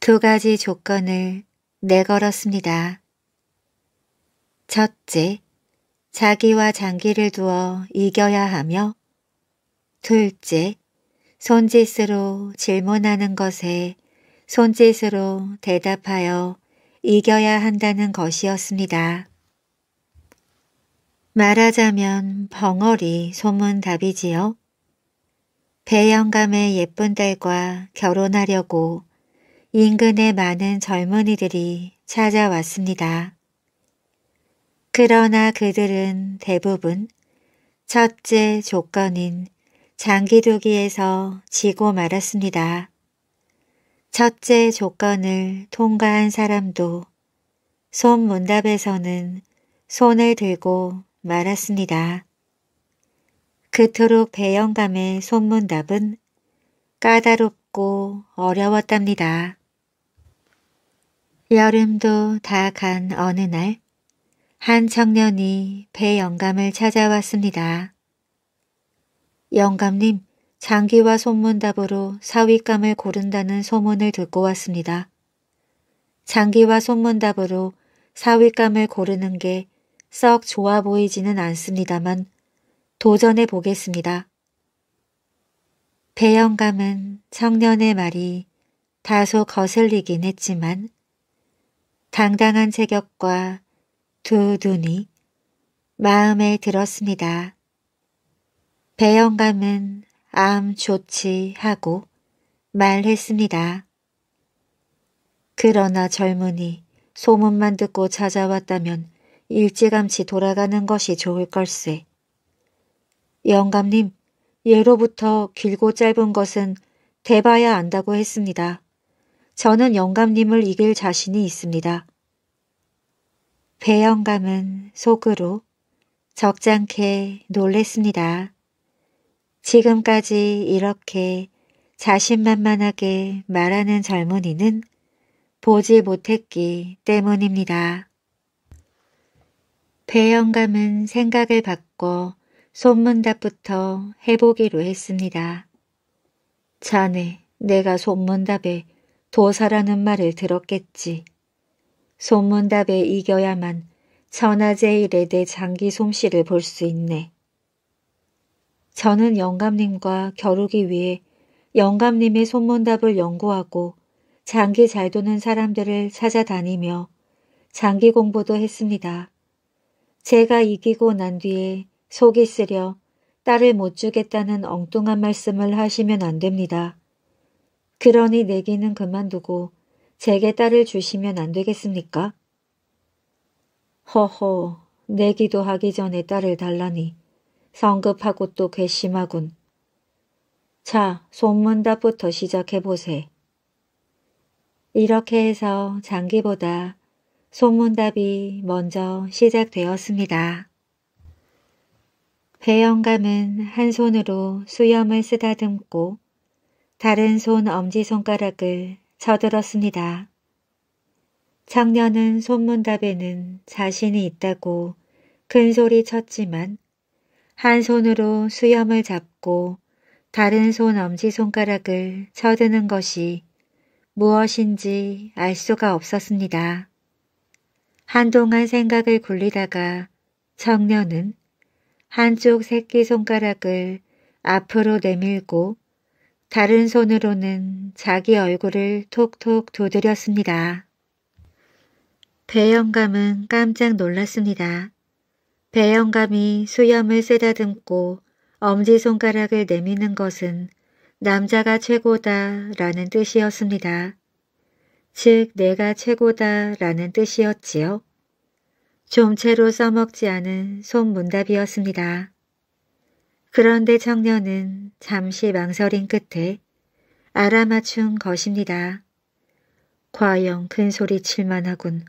두 가지 조건을 내걸었습니다. 첫째, 자기와 장기를 두어 이겨야 하며 둘째, 손짓으로 질문하는 것에 손짓으로 대답하여 이겨야 한다는 것이었습니다. 말하자면 벙어리 소문답이지요. 배영감의 예쁜 딸과 결혼하려고 인근의 많은 젊은이들이 찾아왔습니다. 그러나 그들은 대부분 첫째 조건인 장기두기에서 지고 말았습니다. 첫째 조건을 통과한 사람도 손문답에서는 손을 들고 말았습니다. 그토록 배영감의 손문답은 까다롭고 어려웠답니다. 여름도 다 간 어느 날 한 청년이 배영감을 찾아왔습니다. 영감님, 장기와 손문답으로 사윗감을 고른다는 소문을 듣고 왔습니다. 장기와 손문답으로 사윗감을 고르는 게 썩 좋아 보이지는 않습니다만 도전해 보겠습니다. 배영감은 청년의 말이 다소 거슬리긴 했지만 당당한 체격과 두 눈이 마음에 들었습니다. 배영감은 암 좋지 하고 말했습니다. 그러나 젊은이 소문만 듣고 찾아왔다면 일찌감치 돌아가는 것이 좋을 걸세. 영감님, 예로부터 길고 짧은 것은 대봐야 안다고 했습니다. 저는 영감님을 이길 자신이 있습니다. 배영감은 속으로 적잖게 놀랬습니다. 지금까지 이렇게 자신만만하게 말하는 젊은이는 보지 못했기 때문입니다. 배영감은 생각을 바꿔 손문답부터 해보기로 했습니다. 자네, 내가 손문답에 도사라는 말을 들었겠지. 손문답에 이겨야만 천하제일의 내 장기 솜씨를 볼 수 있네. 저는 영감님과 겨루기 위해 영감님의 손문답을 연구하고 장기 잘 도는 사람들을 찾아다니며 장기 공부도 했습니다. 제가 이기고 난 뒤에 속이 쓰려 딸을 못 주겠다는 엉뚱한 말씀을 하시면 안 됩니다. 그러니 내기는 그만두고 제게 딸을 주시면 안 되겠습니까? 허허, 내기도 하기 전에 딸을 달라니 성급하고 또 괘씸하군. 자, 속문답부터 시작해보세. 이렇게 해서 장기보다 속문답이 먼저 시작되었습니다. 배영감은 한 손으로 수염을 쓰다듬고 다른 손 엄지손가락을 쳐들었습니다. 청년은 손문답에는 자신이 있다고 큰소리 쳤지만 한 손으로 수염을 잡고 다른 손 엄지손가락을 쳐드는 것이 무엇인지 알 수가 없었습니다. 한동안 생각을 굴리다가 청년은 한쪽 새끼손가락을 앞으로 내밀고 다른 손으로는 자기 얼굴을 톡톡 두드렸습니다. 배영감은 깜짝 놀랐습니다. 배영감이 수염을 쓰다듬고 엄지손가락을 내미는 것은 남자가 최고다 라는 뜻이었습니다. 즉 내가 최고다 라는 뜻이었지요. 좀 채로 써먹지 않은 속문답이었습니다. 그런데 청년은 잠시 망설인 끝에 알아맞춘 것입니다. 과연 큰소리 칠만하군.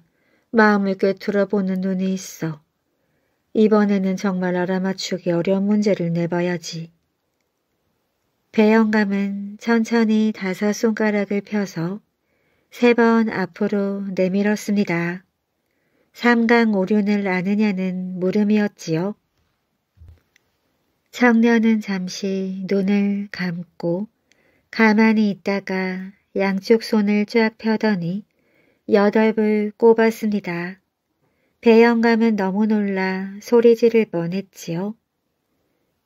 마음을 꿰뚫어 보는 눈이 있어. 이번에는 정말 알아맞추기 어려운 문제를 내봐야지. 배영감은 천천히 다섯 손가락을 펴서 세 번 앞으로 내밀었습니다. 삼강 오륜을 아느냐는 물음이었지요. 청년은 잠시 눈을 감고 가만히 있다가 양쪽 손을 쫙 펴더니 여덟을 꼽았습니다. 배영감은 너무 놀라 소리 지를 뻔했지요.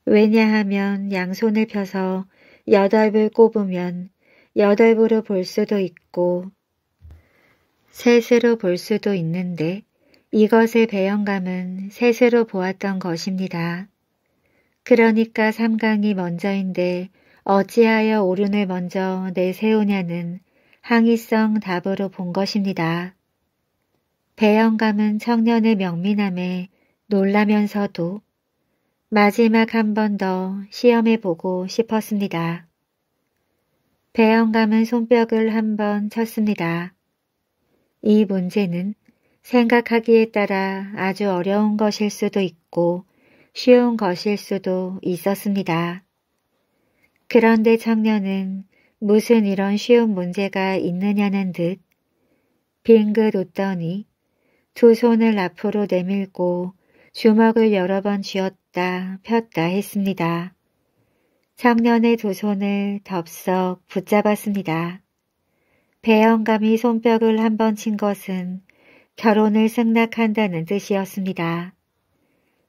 왜냐하면 양손을 펴서 여덟을 꼽으면 여덟부로 볼 수도 있고 셋으로 볼 수도 있는데 이것의 배영감은 셋으로 보았던 것입니다. 그러니까 삼강이 먼저인데 어찌하여 오륜을 먼저 내세우냐는 항의성 답으로 본 것입니다. 배영감은 청년의 명민함에 놀라면서도 마지막 한 번 더 시험해보고 싶었습니다. 배영감은 손뼉을 한 번 쳤습니다. 이 문제는 생각하기에 따라 아주 어려운 것일 수도 있고 쉬운 것일 수도 있었습니다. 그런데 청년은 무슨 이런 쉬운 문제가 있느냐는 듯 빙긋 웃더니 두 손을 앞으로 내밀고 주먹을 여러 번 쥐었다 폈다 했습니다. 청년의 두 손을 덥석 붙잡았습니다. 배영감이 손뼉을 한 번 친 것은 결혼을 승낙한다는 뜻이었습니다.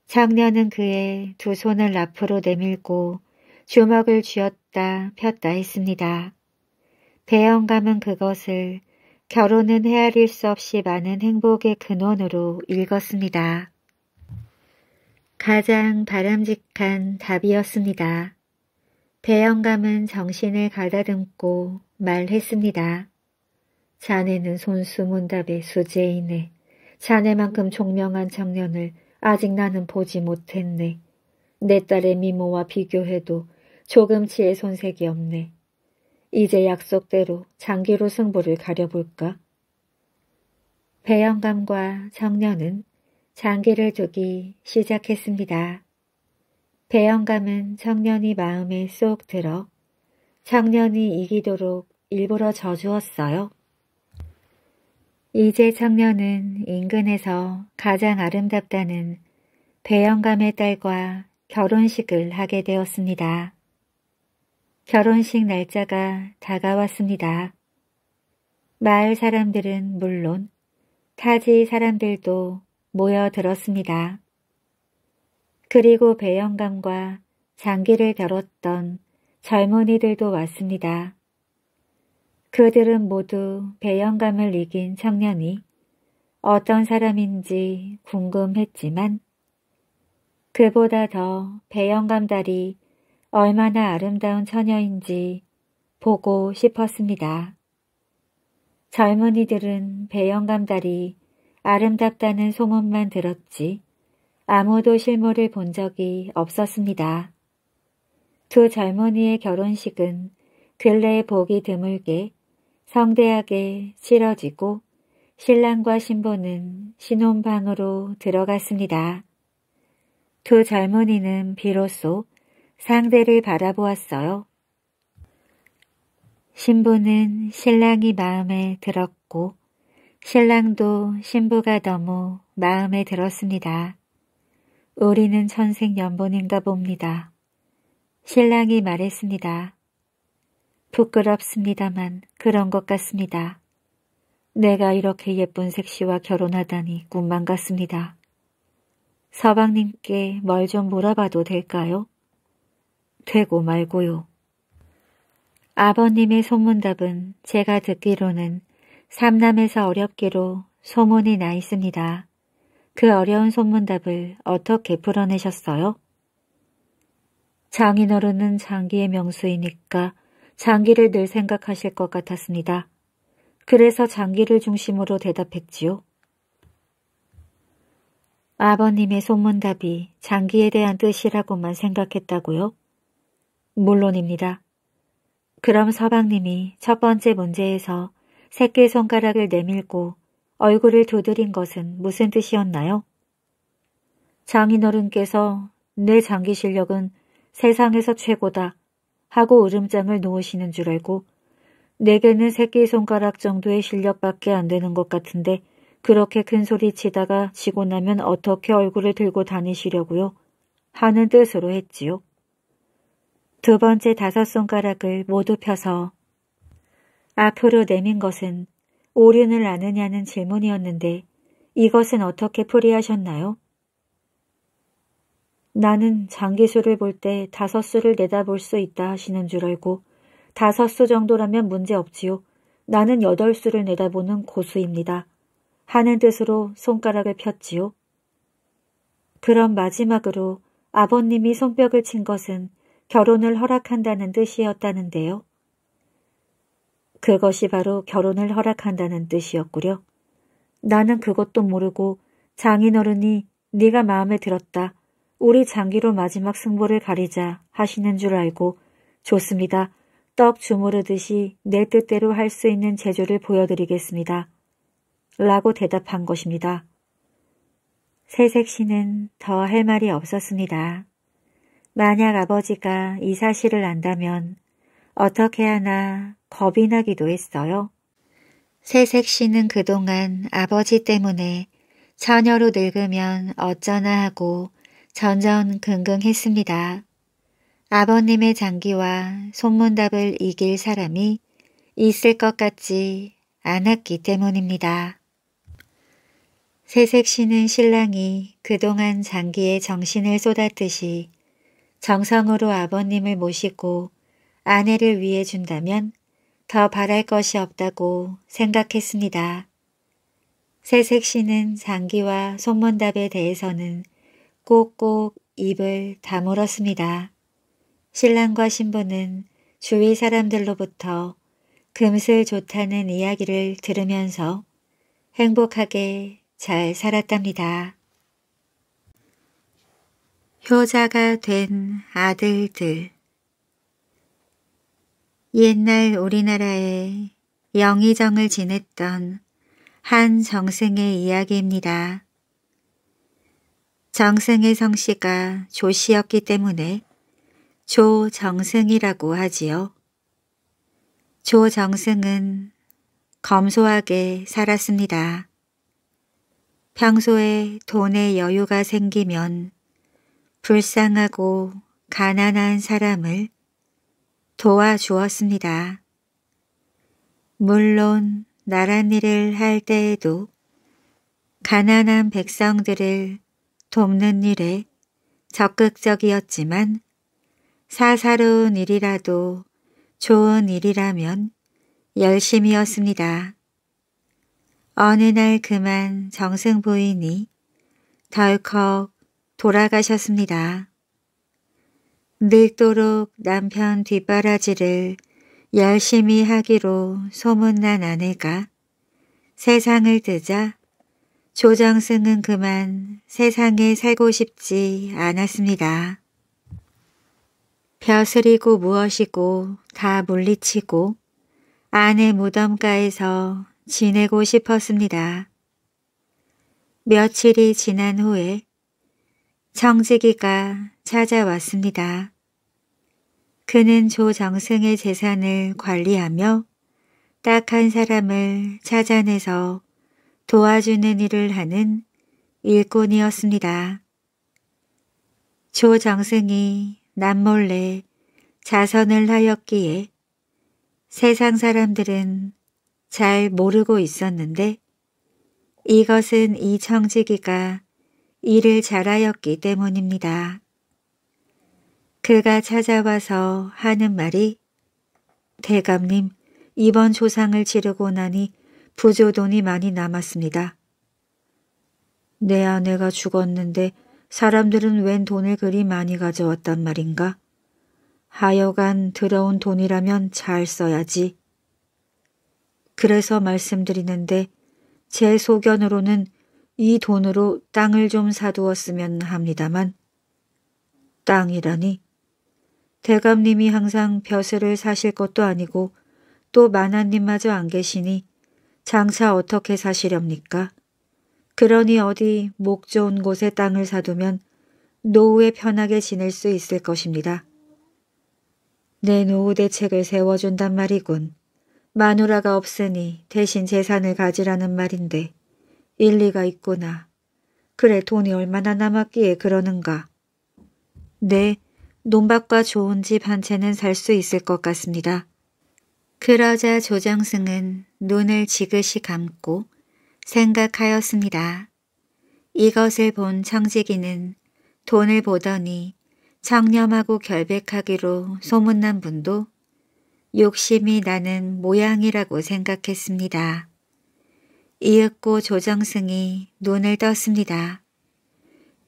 청년은 그의 두 손을 앞으로 내밀고 주먹을 쥐었다 폈다 했습니다. 배영감은 그것을 결혼은 헤아릴 수 없이 많은 행복의 근원으로 읽었습니다. 가장 바람직한 답이었습니다. 배영감은 정신을 가다듬고 말했습니다. 자네는 손수 문답의 수재이네 자네만큼 종명한 청년을 아직 나는 보지 못했네. 내 딸의 미모와 비교해도 조금치의 손색이 없네. 이제 약속대로 장기로 승부를 가려볼까? 배영감과 청년은 장기를 두기 시작했습니다. 배영감은 청년이 마음에 쏙 들어 청년이 이기도록 일부러 져주었어요. 이제 청년은 인근에서 가장 아름답다는 배영감의 딸과 결혼식을 하게 되었습니다. 결혼식 날짜가 다가왔습니다. 마을 사람들은 물론 타지 사람들도 모여들었습니다. 그리고 배영감과 장기를 겨뤘던 젊은이들도 왔습니다. 그들은 모두 배영감을 이긴 청년이 어떤 사람인지 궁금했지만 그보다 더 배영감달이 얼마나 아름다운 처녀인지 보고 싶었습니다. 젊은이들은 배영감달이 아름답다는 소문만 들었지 아무도 실물을 본 적이 없었습니다. 두 젊은이의 결혼식은 근래에 보기 드물게 성대하게 치러지고 신랑과 신부는 신혼방으로 들어갔습니다. 두 젊은이는 비로소 상대를 바라보았어요. 신부는 신랑이 마음에 들었고 신랑도 신부가 너무 마음에 들었습니다. 우리는 천생연분인가 봅니다. 신랑이 말했습니다. 부끄럽습니다만 그런 것 같습니다. 내가 이렇게 예쁜 색시와 결혼하다니 꿈만 같습니다. 서방님께 뭘 좀 물어봐도 될까요? 되고 말고요. 아버님의 소문답은 제가 듣기로는 삼남에서 어렵기로 소문이 나 있습니다. 그 어려운 소문답을 어떻게 풀어내셨어요? 장인어른은 장기의 명수이니까 장기를 늘 생각하실 것 같았습니다. 그래서 장기를 중심으로 대답했지요. 아버님의 소문답이 장기에 대한 뜻이라고만 생각했다고요? 물론입니다. 그럼 서방님이 첫 번째 문제에서 새끼손가락을 내밀고 얼굴을 두드린 것은 무슨 뜻이었나요? 장인어른께서 내 장기 실력은 세상에서 최고다. 하고 으름장을 놓으시는 줄 알고 내게는 새끼손가락 정도의 실력밖에 안 되는 것 같은데 그렇게 큰소리 치다가 지고 나면 어떻게 얼굴을 들고 다니시려고요? 하는 뜻으로 했지요. 두 번째 다섯 손가락을 모두 펴서 앞으로 내민 것은 오륜을 아느냐는 질문이었는데 이것은 어떻게 풀이하셨나요? 나는 장기수를 볼 때 다섯 수를 내다볼 수 있다 하시는 줄 알고 다섯 수 정도라면 문제없지요. 나는 여덟 수를 내다보는 고수입니다. 하는 뜻으로 손가락을 폈지요. 그럼 마지막으로 아버님이 손뼉을 친 것은 결혼을 허락한다는 뜻이었다는데요. 그것이 바로 결혼을 허락한다는 뜻이었구려. 나는 그것도 모르고 장인어른이 네가 마음에 들었다. 우리 장기로 마지막 승부를 가리자 하시는 줄 알고 좋습니다. 떡 주무르듯이 내 뜻대로 할 수 있는 재주를 보여드리겠습니다. 라고 대답한 것입니다. 새색 씨는 더 할 말이 없었습니다. 만약 아버지가 이 사실을 안다면 어떻게 하나 겁이 나기도 했어요. 새색 씨는 그동안 아버지 때문에 처녀로 늙으면 어쩌나 하고 전전긍긍했습니다. 아버님의 장기와 손문답을 이길 사람이 있을 것 같지 않았기 때문입니다. 새색시는 신랑이 그동안 장기에 정신을 쏟았듯이 정성으로 아버님을 모시고 아내를 위해 준다면 더 바랄 것이 없다고 생각했습니다. 새색시는 장기와 손문답에 대해서는 꼭꼭 입을 다물었습니다. 신랑과 신부는 주위 사람들로부터 금슬 좋다는 이야기를 들으면서 행복하게 잘 살았답니다. 효자가 된 아들들 옛날 우리나라에 영의정을 지냈던 한 정승의 이야기입니다. 정승의 성씨가 조씨였기 때문에 조정승이라고 하지요. 조정승은 검소하게 살았습니다. 평소에 돈의 여유가 생기면 불쌍하고 가난한 사람을 도와주었습니다. 물론 나란 일을 할 때에도 가난한 백성들을 돕는 일에 적극적이었지만 사사로운 일이라도 좋은 일이라면 열심이었습니다. 어느 날 그만 정승 부인이 덜컥 돌아가셨습니다. 늙도록 남편 뒷바라지를 열심히 하기로 소문난 아내가 세상을 뜨자 조정승은 그만 세상에 살고 싶지 않았습니다. 벼슬이고 무엇이고 다 물리치고 아내 무덤가에서 지내고 싶었습니다. 며칠이 지난 후에 정직이가 찾아왔습니다. 그는 조정승의 재산을 관리하며 딱한 사람을 찾아내서 도와주는 일을 하는 일꾼이었습니다. 조정승이 남몰래 자선을 하였기에 세상 사람들은 잘 모르고 있었는데 이것은 이 청지기가 일을 잘하였기 때문입니다. 그가 찾아와서 하는 말이 대감님 이번 조상을 치르고 나니 부조돈이 많이 남았습니다. 내 아내가 죽었는데 사람들은 웬 돈을 그리 많이 가져왔단 말인가? 하여간 들어온 돈이라면 잘 써야지. 그래서 말씀드리는데 제 소견으로는 이 돈으로 땅을 좀 사두었으면 합니다만 땅이라니 대감님이 항상 벼슬을 사실 것도 아니고 또 마나님마저 안 계시니 장사 어떻게 사시렵니까? 그러니 어디 목 좋은 곳에 땅을 사두면 노후에 편하게 지낼 수 있을 것입니다. 내 노후 대책을 세워준단 말이군. 마누라가 없으니 대신 재산을 가지라는 말인데 일리가 있구나. 그래 돈이 얼마나 남았기에 그러는가. 네, 논밭과 좋은 집 한 채는 살 수 있을 것 같습니다. 그러자 조정승은 눈을 지그시 감고 생각하였습니다. 이것을 본 청지기는 돈을 보더니 청렴하고 결백하기로 소문난 분도 욕심이 나는 모양이라고 생각했습니다. 이윽고 조정승이 눈을 떴습니다.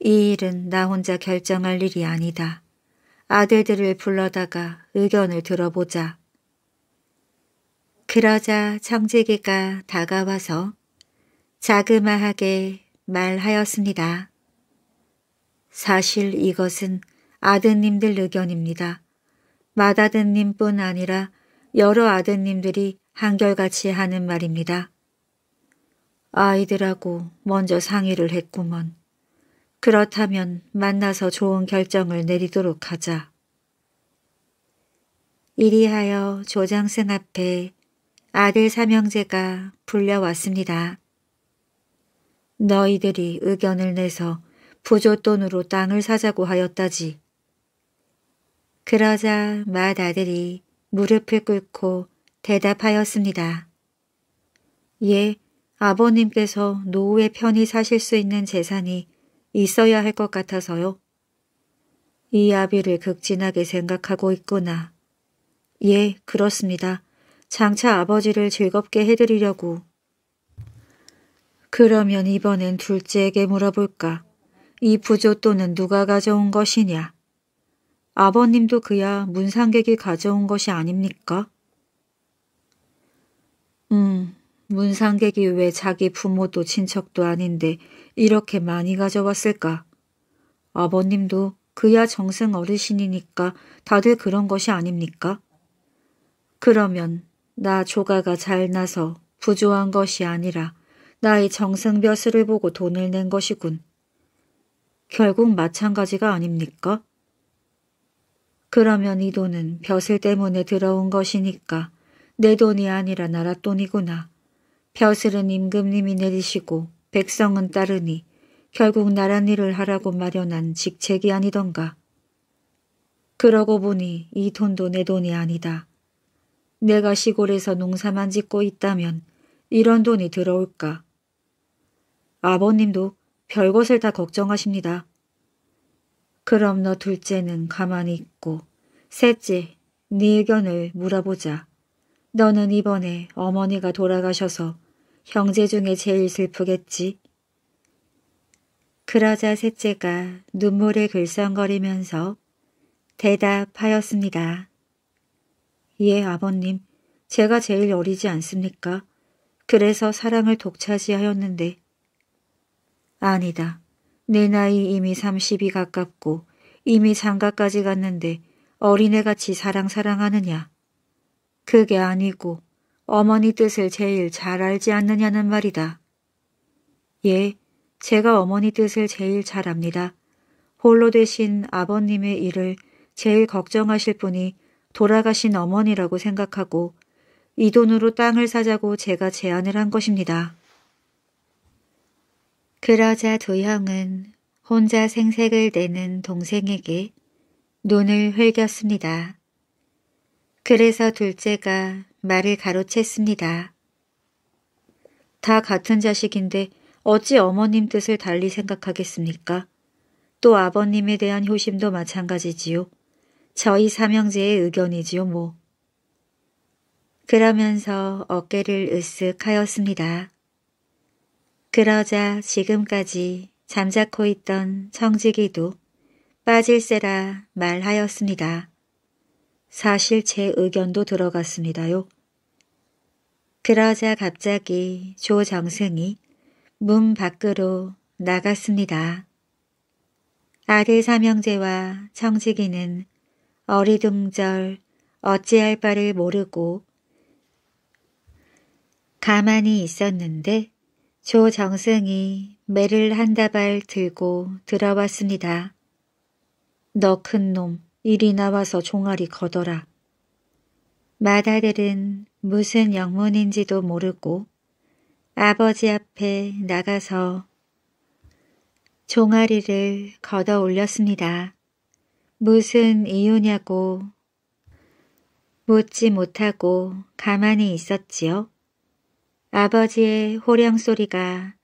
이 일은 나 혼자 결정할 일이 아니다. 아들들을 불러다가 의견을 들어보자. 그러자 청재계가 다가와서 자그마하게 말하였습니다. 사실 이것은 아드님들 의견입니다. 마다드님뿐 아니라 여러 아드님들이 한결같이 하는 말입니다. 아이들하고 먼저 상의를 했구먼. 그렇다면 만나서 좋은 결정을 내리도록 하자. 이리하여 조장생 앞에 아들 삼형제가 불려왔습니다. 너희들이 의견을 내서 부조돈으로 땅을 사자고 하였다지. 그러자 맏 아들이 무릎을 꿇고 대답하였습니다. 예, 아버님께서 노후에 편히 사실 수 있는 재산이 있어야 할 것 같아서요. 이 아비를 극진하게 생각하고 있구나. 예, 그렇습니다. 장차 아버지를 즐겁게 해드리려고. 그러면 이번엔 둘째에게 물어볼까. 이 부조 또는 누가 가져온 것이냐. 아버님도 그야 문상객이 가져온 것이 아닙니까? 음, 문상객이 왜 자기 부모도 친척도 아닌데 이렇게 많이 가져왔을까? 아버님도 그야 정승 어르신이니까 다들 그런 것이 아닙니까? 그러면 나 조가가 잘 나서 부조한 것이 아니라 나의 정승벼슬을 보고 돈을 낸 것이군. 결국 마찬가지가 아닙니까? 그러면 이 돈은 벼슬 때문에 들어온 것이니까 내 돈이 아니라 나라 돈이구나. 벼슬은 임금님이 내리시고 백성은 따르니 결국 나란 일을 하라고 마련한 직책이 아니던가. 그러고 보니 이 돈도 내 돈이 아니다. 내가 시골에서 농사만 짓고 있다면 이런 돈이 들어올까. 아버님도 별것을 다 걱정하십니다. 그럼 너 둘째는 가만히 있고 셋째 네 의견을 물어보자. 너는 이번에 어머니가 돌아가셔서 형제 중에 제일 슬프겠지. 그러자 셋째가 눈물을 글썽거리면서 대답하였습니다. 예, 아버님. 제가 제일 어리지 않습니까? 그래서 사랑을 독차지하였는데. 아니다. 내 나이 이미 30이 가깝고 이미 장가까지 갔는데 어린애같이 사랑사랑하느냐. 그게 아니고 어머니 뜻을 제일 잘 알지 않느냐는 말이다. 예, 제가 어머니 뜻을 제일 잘 압니다. 홀로 되신 아버님의 일을 제일 걱정하실 분이 돌아가신 어머니라고 생각하고 이 돈으로 땅을 사자고 제가 제안을 한 것입니다. 그러자 두 형은 혼자 생색을 내는 동생에게 눈을 흘겼습니다. 그래서 둘째가 말을 가로챘습니다. 다 같은 자식인데 어찌 어머님 뜻을 달리 생각하겠습니까? 또 아버님에 대한 효심도 마찬가지지요. 저희 삼형제의 의견이지요 뭐. 그러면서 어깨를 으쓱하였습니다. 그러자 지금까지 잠자코 있던 청지기도 빠질세라 말하였습니다. 사실 제 의견도 들어갔습니다요. 그러자 갑자기 조정승이 문 밖으로 나갔습니다. 아들 삼형제와 청지기는 어리둥절 어찌할 바를 모르고 가만히 있었는데 조정승이 매를 한 다발 들고 들어왔습니다. 너 큰놈 이리 나와서 종아리 걷어라 마다들은 무슨 영문인지도 모르고 아버지 앞에 나가서 종아리를 걷어 올렸습니다. 무슨 이유냐고 묻지 못하고 가만히 있었지요. 아버지의 호령 소리가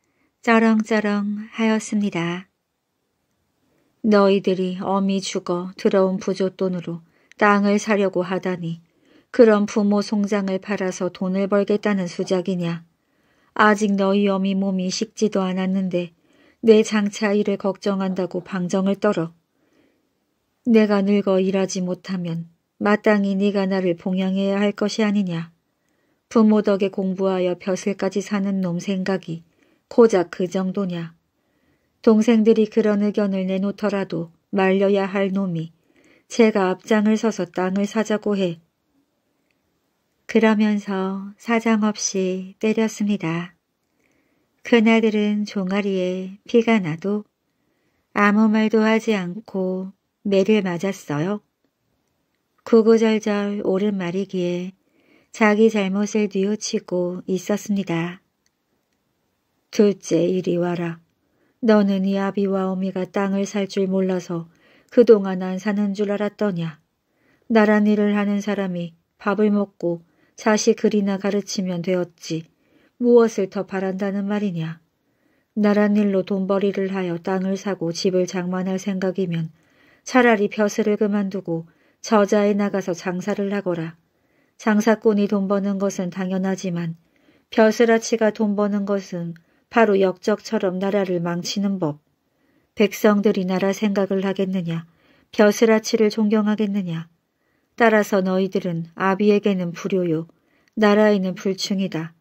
쩌렁쩌렁 하였습니다. 너희들이 어미 죽어 들어온 부조돈으로 땅을 사려고 하다니 그런 부모 송장을 팔아서 돈을 벌겠다는 수작이냐. 아직 너희 어미 몸이 식지도 않았는데 내 장차 일을 걱정한다고 방정을 떨어 내가 늙어 일하지 못하면 마땅히 네가 나를 봉양해야 할 것이 아니냐. 부모 덕에 공부하여 벼슬까지 사는 놈 생각이 고작 그 정도냐. 동생들이 그런 의견을 내놓더라도 말려야 할 놈이 제가 앞장을 서서 땅을 사자고 해. 그러면서 사정 없이 때렸습니다. 그날들은 종아리에 피가 나도 아무 말도 하지 않고 매를 맞았어요. 구구절절 옳은 말이기에 자기 잘못을 뉘우치고 있었습니다. 둘째 이리 와라. 너는 이 아비와 어미가 땅을 살 줄 몰라서 그동안 안 사는 줄 알았더냐. 나란 일을 하는 사람이 밥을 먹고 자식 그리나 가르치면 되었지. 무엇을 더 바란다는 말이냐. 나란 일로 돈벌이를 하여 땅을 사고 집을 장만할 생각이면 차라리 벼슬을 그만두고 저자에 나가서 장사를 하거라. 장사꾼이 돈 버는 것은 당연하지만 벼슬아치가 돈 버는 것은 바로 역적처럼 나라를 망치는 법. 백성들이 나라 생각을 하겠느냐, 벼슬아치를 존경하겠느냐. 따라서 너희들은 아비에게는 불효요, 나라에는 불충이다.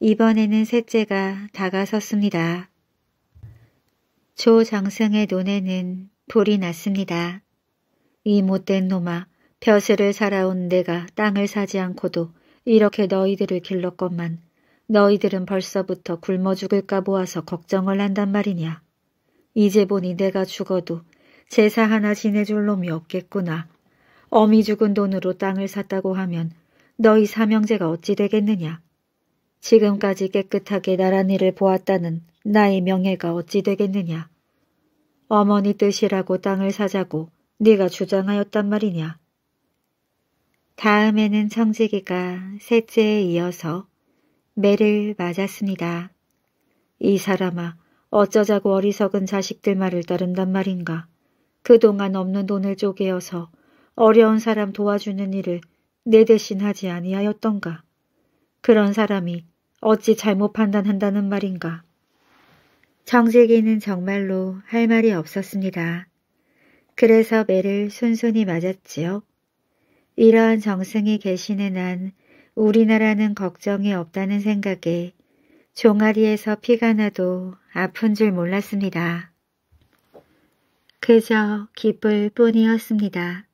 이번에는 셋째가 다가섰습니다. 조장승의 눈에는 불이 났습니다. 이 못된 놈아 벼슬을 살아온 내가 땅을 사지 않고도 이렇게 너희들을 길렀건만 너희들은 벌써부터 굶어 죽을까 보아서 걱정을 한단 말이냐. 이제 보니 내가 죽어도 제사 하나 지내줄 놈이 없겠구나. 어미 죽은 돈으로 땅을 샀다고 하면 너희 삼형제가 어찌 되겠느냐. 지금까지 깨끗하게 나란히를 보았다는 나의 명예가 어찌 되겠느냐. 어머니 뜻이라고 땅을 사자고 네가 주장하였단 말이냐. 다음에는 청지기가 셋째에 이어서 매를 맞았습니다. 이 사람아 어쩌자고 어리석은 자식들 말을 따른단 말인가. 그동안 없는 돈을 쪼개어서 어려운 사람 도와주는 일을 내 대신 하지 아니하였던가. 그런 사람이 어찌 잘못 판단한다는 말인가. 정재기는 정말로 할 말이 없었습니다. 그래서 매를 순순히 맞았지요. 이러한 정승이 계시는 한 우리나라는 걱정이 없다는 생각에 종아리에서 피가 나도 아픈 줄 몰랐습니다. 그저 기쁠 뿐이었습니다.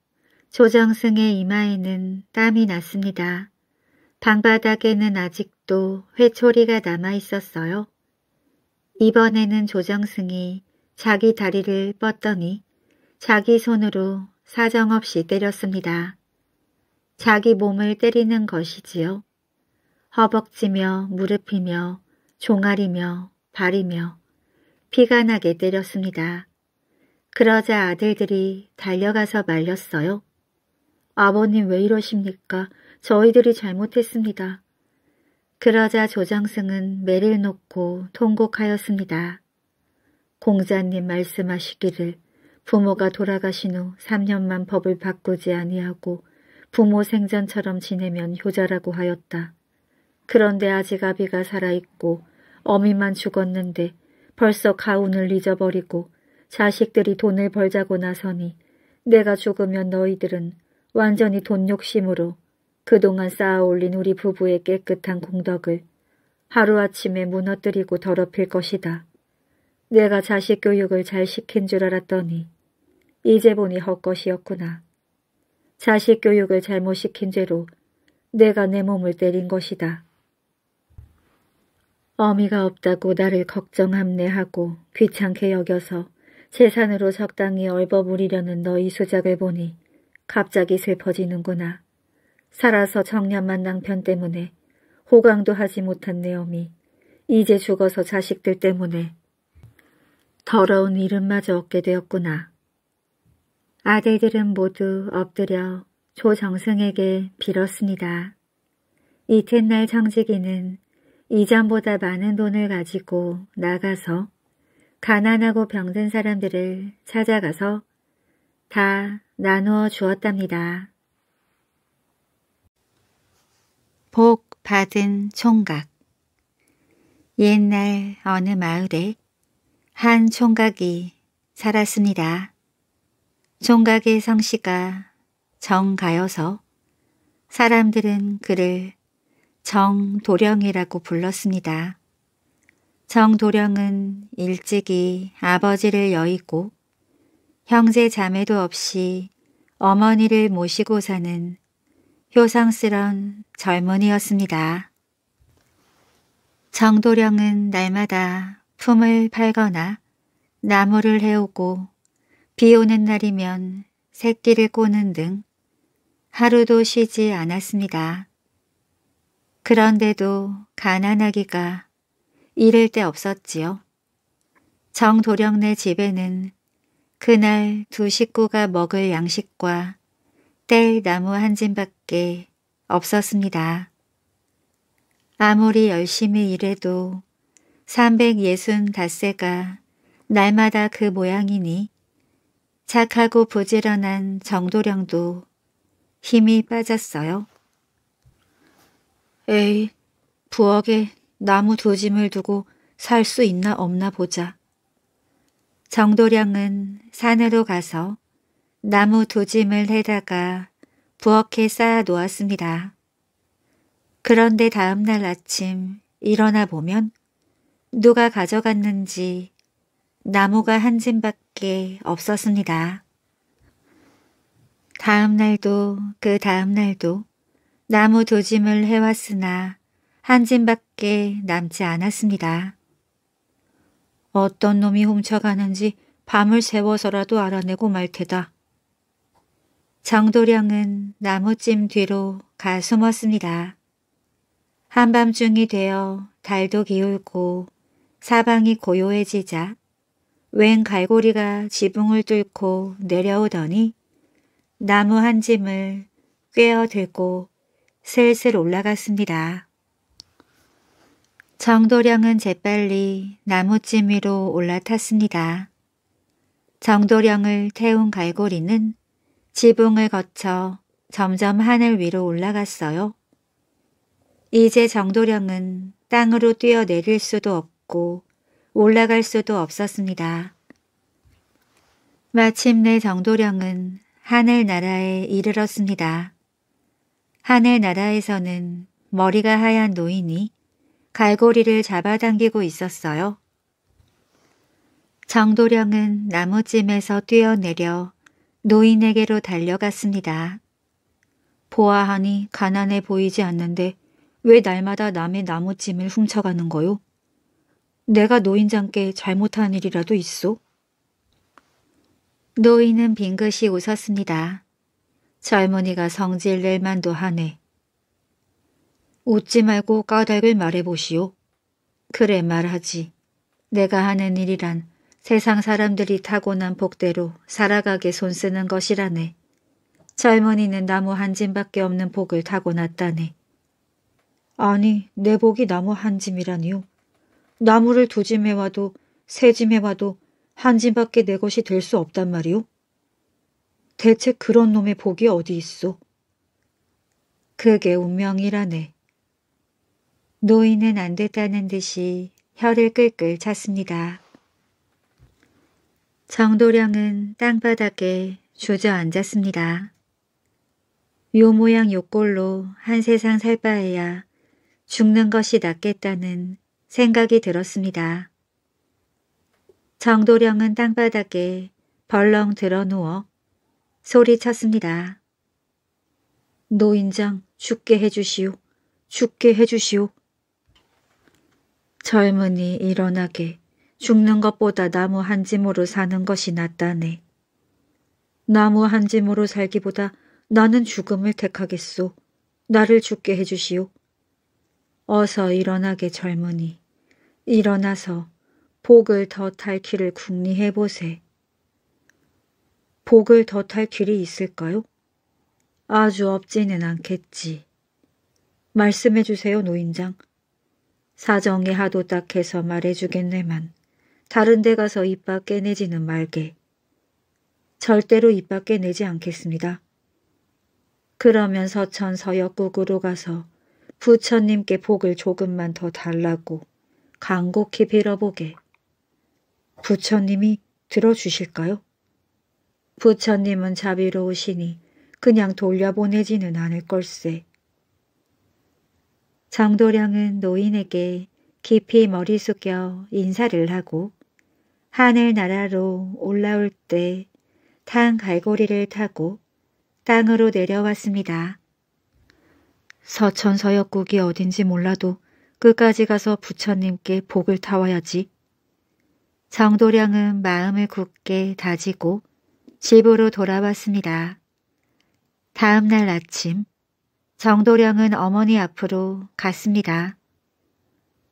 조정승의 이마에는 땀이 났습니다. 방바닥에는 아직도 회초리가 남아 있었어요. 이번에는 조정승이 자기 다리를 뻗더니 자기 손으로 사정없이 때렸습니다. 자기 몸을 때리는 것이지요. 허벅지며 무릎이며 종아리며 발이며 피가 나게 때렸습니다. 그러자 아들들이 달려가서 말렸어요. 아버님 왜 이러십니까? 저희들이 잘못했습니다. 그러자 조장승은 매를 놓고 통곡하였습니다. 공자님 말씀하시기를 부모가 돌아가신 후 3년만 법을 바꾸지 아니하고 부모 생전처럼 지내면 효자라고 하였다. 그런데 아직 아비가 살아있고 어미만 죽었는데 벌써 가훈을 잊어버리고 자식들이 돈을 벌자고 나서니 내가 죽으면 너희들은 완전히 돈 욕심으로 그동안 쌓아올린 우리 부부의 깨끗한 공덕을 하루아침에 무너뜨리고 더럽힐 것이다. 내가 자식 교육을 잘 시킨 줄 알았더니 이제 보니 헛것이었구나. 자식 교육을 잘못 시킨 죄로 내가 내 몸을 때린 것이다. 어미가 없다고 나를 걱정함내하고 귀찮게 여겨서 재산으로 적당히 얼버무리려는 너희 수작을 보니 갑자기 슬퍼지는구나. 살아서 정년만 남편 때문에 호강도 하지 못한 내 어미 이제 죽어서 자식들 때문에 더러운 이름마저 얻게 되었구나. 아들들은 모두 엎드려 조정승에게 빌었습니다. 이튿날 정직이는 이전보다 많은 돈을 가지고 나가서 가난하고 병든 사람들을 찾아가서 다 나누어 주었답니다. 복 받은 총각 옛날 어느 마을에 한 총각이 살았습니다. 총각의 성씨가 정가여서 사람들은 그를 정도령이라고 불렀습니다. 정도령은 일찍이 아버지를 여의고 형제 자매도 없이 어머니를 모시고 사는 효상스러운 젊은이였습니다. 정도령은 날마다 품을 팔거나 나무를 해오고 비 오는 날이면 새끼를 꼬는 등 하루도 쉬지 않았습니다. 그런데도 가난하기가 이를 데 없었지요. 정도령네 집에는 그날 두 식구가 먹을 양식과 뗄 나무 한 짐밖에 없었습니다. 아무리 열심히 일해도 365세가 날마다 그 모양이니 착하고 부지런한 정도령도 힘이 빠졌어요. 에이, 부엌에 나무 두 짐을 두고 살 수 있나 없나 보자. 정도령은 산으로 가서 나무 도짐을 해다가 부엌에 쌓아 놓았습니다. 그런데 다음날 아침 일어나 보면 누가 가져갔는지 나무가 한 짐밖에 없었습니다. 다음 날도 그 다음 날도 나무 도짐을 해왔으나 한 짐밖에 남지 않았습니다. 어떤 놈이 훔쳐가는지 밤을 새워서라도 알아내고 말 테다. 정도령은 나무찜 뒤로 가 숨었습니다. 한밤중이 되어 달도 기울고 사방이 고요해지자 웬 갈고리가 지붕을 뚫고 내려오더니 나무 한 짐을 꿰어들고 슬슬 올라갔습니다. 정도령은 재빨리 나무찜 위로 올라탔습니다. 정도령을 태운 갈고리는 지붕을 거쳐 점점 하늘 위로 올라갔어요. 이제 정도령은 땅으로 뛰어내릴 수도 없고 올라갈 수도 없었습니다. 마침내 정도령은 하늘나라에 이르렀습니다. 하늘나라에서는 머리가 하얀 노인이 갈고리를 잡아당기고 있었어요. 정도령은 나무찜에서 뛰어내려 노인에게로 달려갔습니다. 보아하니 가난해 보이지 않는데 왜 날마다 남의 나무짐을 훔쳐가는 거요? 내가 노인장께 잘못한 일이라도 있소? 노인은 빙긋이 웃었습니다. 젊은이가 성질낼 만도 하네. 웃지 말고 까닭을 말해보시오. 그래 말하지. 내가 하는 일이란 세상 사람들이 타고난 복대로 살아가게 손쓰는 것이라네. 젊은이는 나무 한 짐밖에 없는 복을 타고났다네. 아니, 내 복이 나무 한 짐이라니요. 나무를 두 짐에 와도 세 짐에 와도 한 짐밖에 내 것이 될 수 없단 말이오. 대체 그런 놈의 복이 어디 있어? 그게 운명이라네. 노인은 안 됐다는 듯이 혀를 끌끌 찼습니다. 정도령은 땅바닥에 주저앉았습니다. 요 모양 요꼴로 한 세상 살 바에야 죽는 것이 낫겠다는 생각이 들었습니다. 정도령은 땅바닥에 벌렁 드러 누워 소리쳤습니다. 노인장 죽게 해주시오. 죽게 해주시오. 젊은이 일어나게 죽는 것보다 나무 한 짐으로 사는 것이 낫다네. 나무 한 짐으로 살기보다 나는 죽음을 택하겠소. 나를 죽게 해주시오. 어서 일어나게 젊으니 일어나서 복을 더 탈 길을 궁리해보세. 복을 더 탈 길이 있을까요? 아주 없지는 않겠지. 말씀해주세요, 노인장. 사정이 하도 딱해서 말해주겠네만. 다른 데 가서 입 밖에 내지는 말게. 절대로 입 밖에 내지 않겠습니다. 그러면 서천 서역국으로 가서 부처님께 복을 조금만 더 달라고 간곡히 빌어보게. 부처님이 들어주실까요? 부처님은 자비로우시니 그냥 돌려보내지는 않을 걸세. 장도량은 노인에게 깊이 머리 숙여 인사를 하고 하늘나라로 올라올 때 탄 갈고리를 타고 땅으로 내려왔습니다. 서천서역국이 어딘지 몰라도 끝까지 가서 부처님께 복을 타와야지. 정도량은 마음을 굳게 다지고 집으로 돌아왔습니다. 다음 날 아침 정도량은 어머니 앞으로 갔습니다.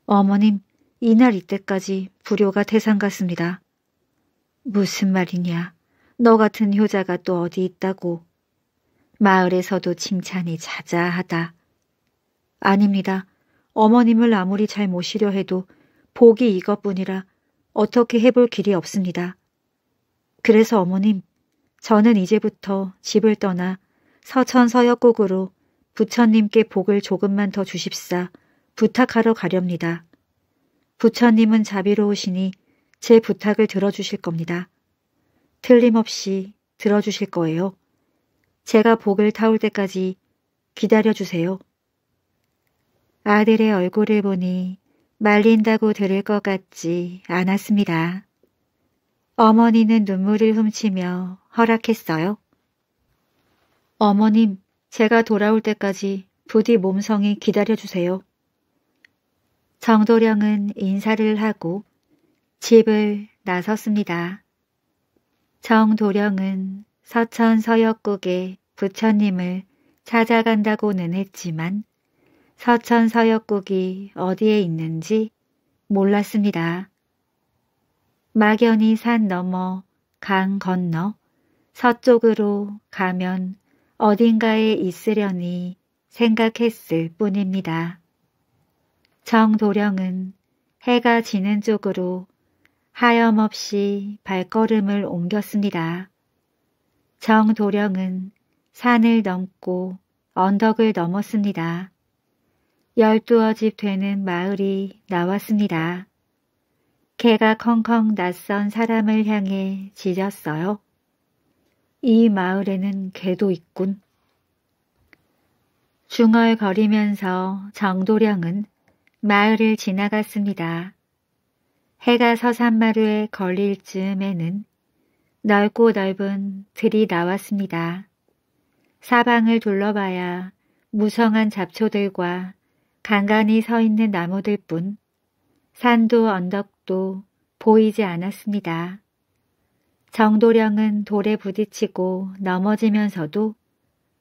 어머님, 이날 이때까지 불효가 태산 같습니다. 무슨 말이냐. 너 같은 효자가 또 어디 있다고. 마을에서도 칭찬이 자자하다. 아닙니다. 어머님을 아무리 잘 모시려 해도 복이 이것뿐이라 어떻게 해볼 길이 없습니다. 그래서 어머님, 저는 이제부터 집을 떠나 서천 서역국으로 부처님께 복을 조금만 더 주십사 부탁하러 가렵니다. 부처님은 자비로우시니 제 부탁을 들어주실 겁니다. 틀림없이 들어주실 거예요. 제가 복을 타올 때까지 기다려주세요. 아들의 얼굴을 보니 말린다고 들을 것 같지 않았습니다. 어머니는 눈물을 훔치며 허락했어요. 어머님, 제가 돌아올 때까지 부디 몸성이 기다려주세요. 정도령은 인사를 하고 집을 나섰습니다. 정도령은 서천 서역국의 부처님을 찾아간다고는 했지만 서천 서역국이 어디에 있는지 몰랐습니다. 막연히 산 너머 강 건너 서쪽으로 가면 어딘가에 있으려니 생각했을 뿐입니다. 청도령은 해가 지는 쪽으로 하염없이 발걸음을 옮겼습니다. 정도령은 산을 넘고 언덕을 넘었습니다. 열두어 집 되는 마을이 나왔습니다. 개가 컹컹 낯선 사람을 향해 짖었어요. 이 마을에는 개도 있군. 중얼거리면서 정도령은 마을을 지나갔습니다. 해가 서산마루에 걸릴 즈음에는 넓고 넓은 들이 나왔습니다. 사방을 둘러봐야 무성한 잡초들과 간간히 서 있는 나무들 뿐 산도 언덕도 보이지 않았습니다. 정도령은 돌에 부딪히고 넘어지면서도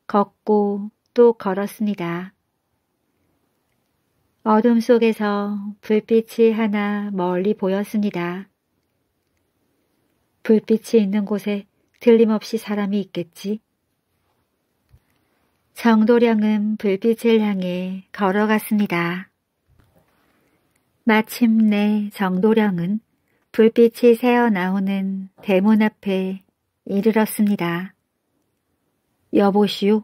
걷고 또 걸었습니다. 어둠 속에서 불빛이 하나 멀리 보였습니다. 불빛이 있는 곳에 틀림없이 사람이 있겠지. 정도령은 불빛을 향해 걸어갔습니다. 마침내 정도령은 불빛이 새어나오는 대문 앞에 이르렀습니다. 여보시오.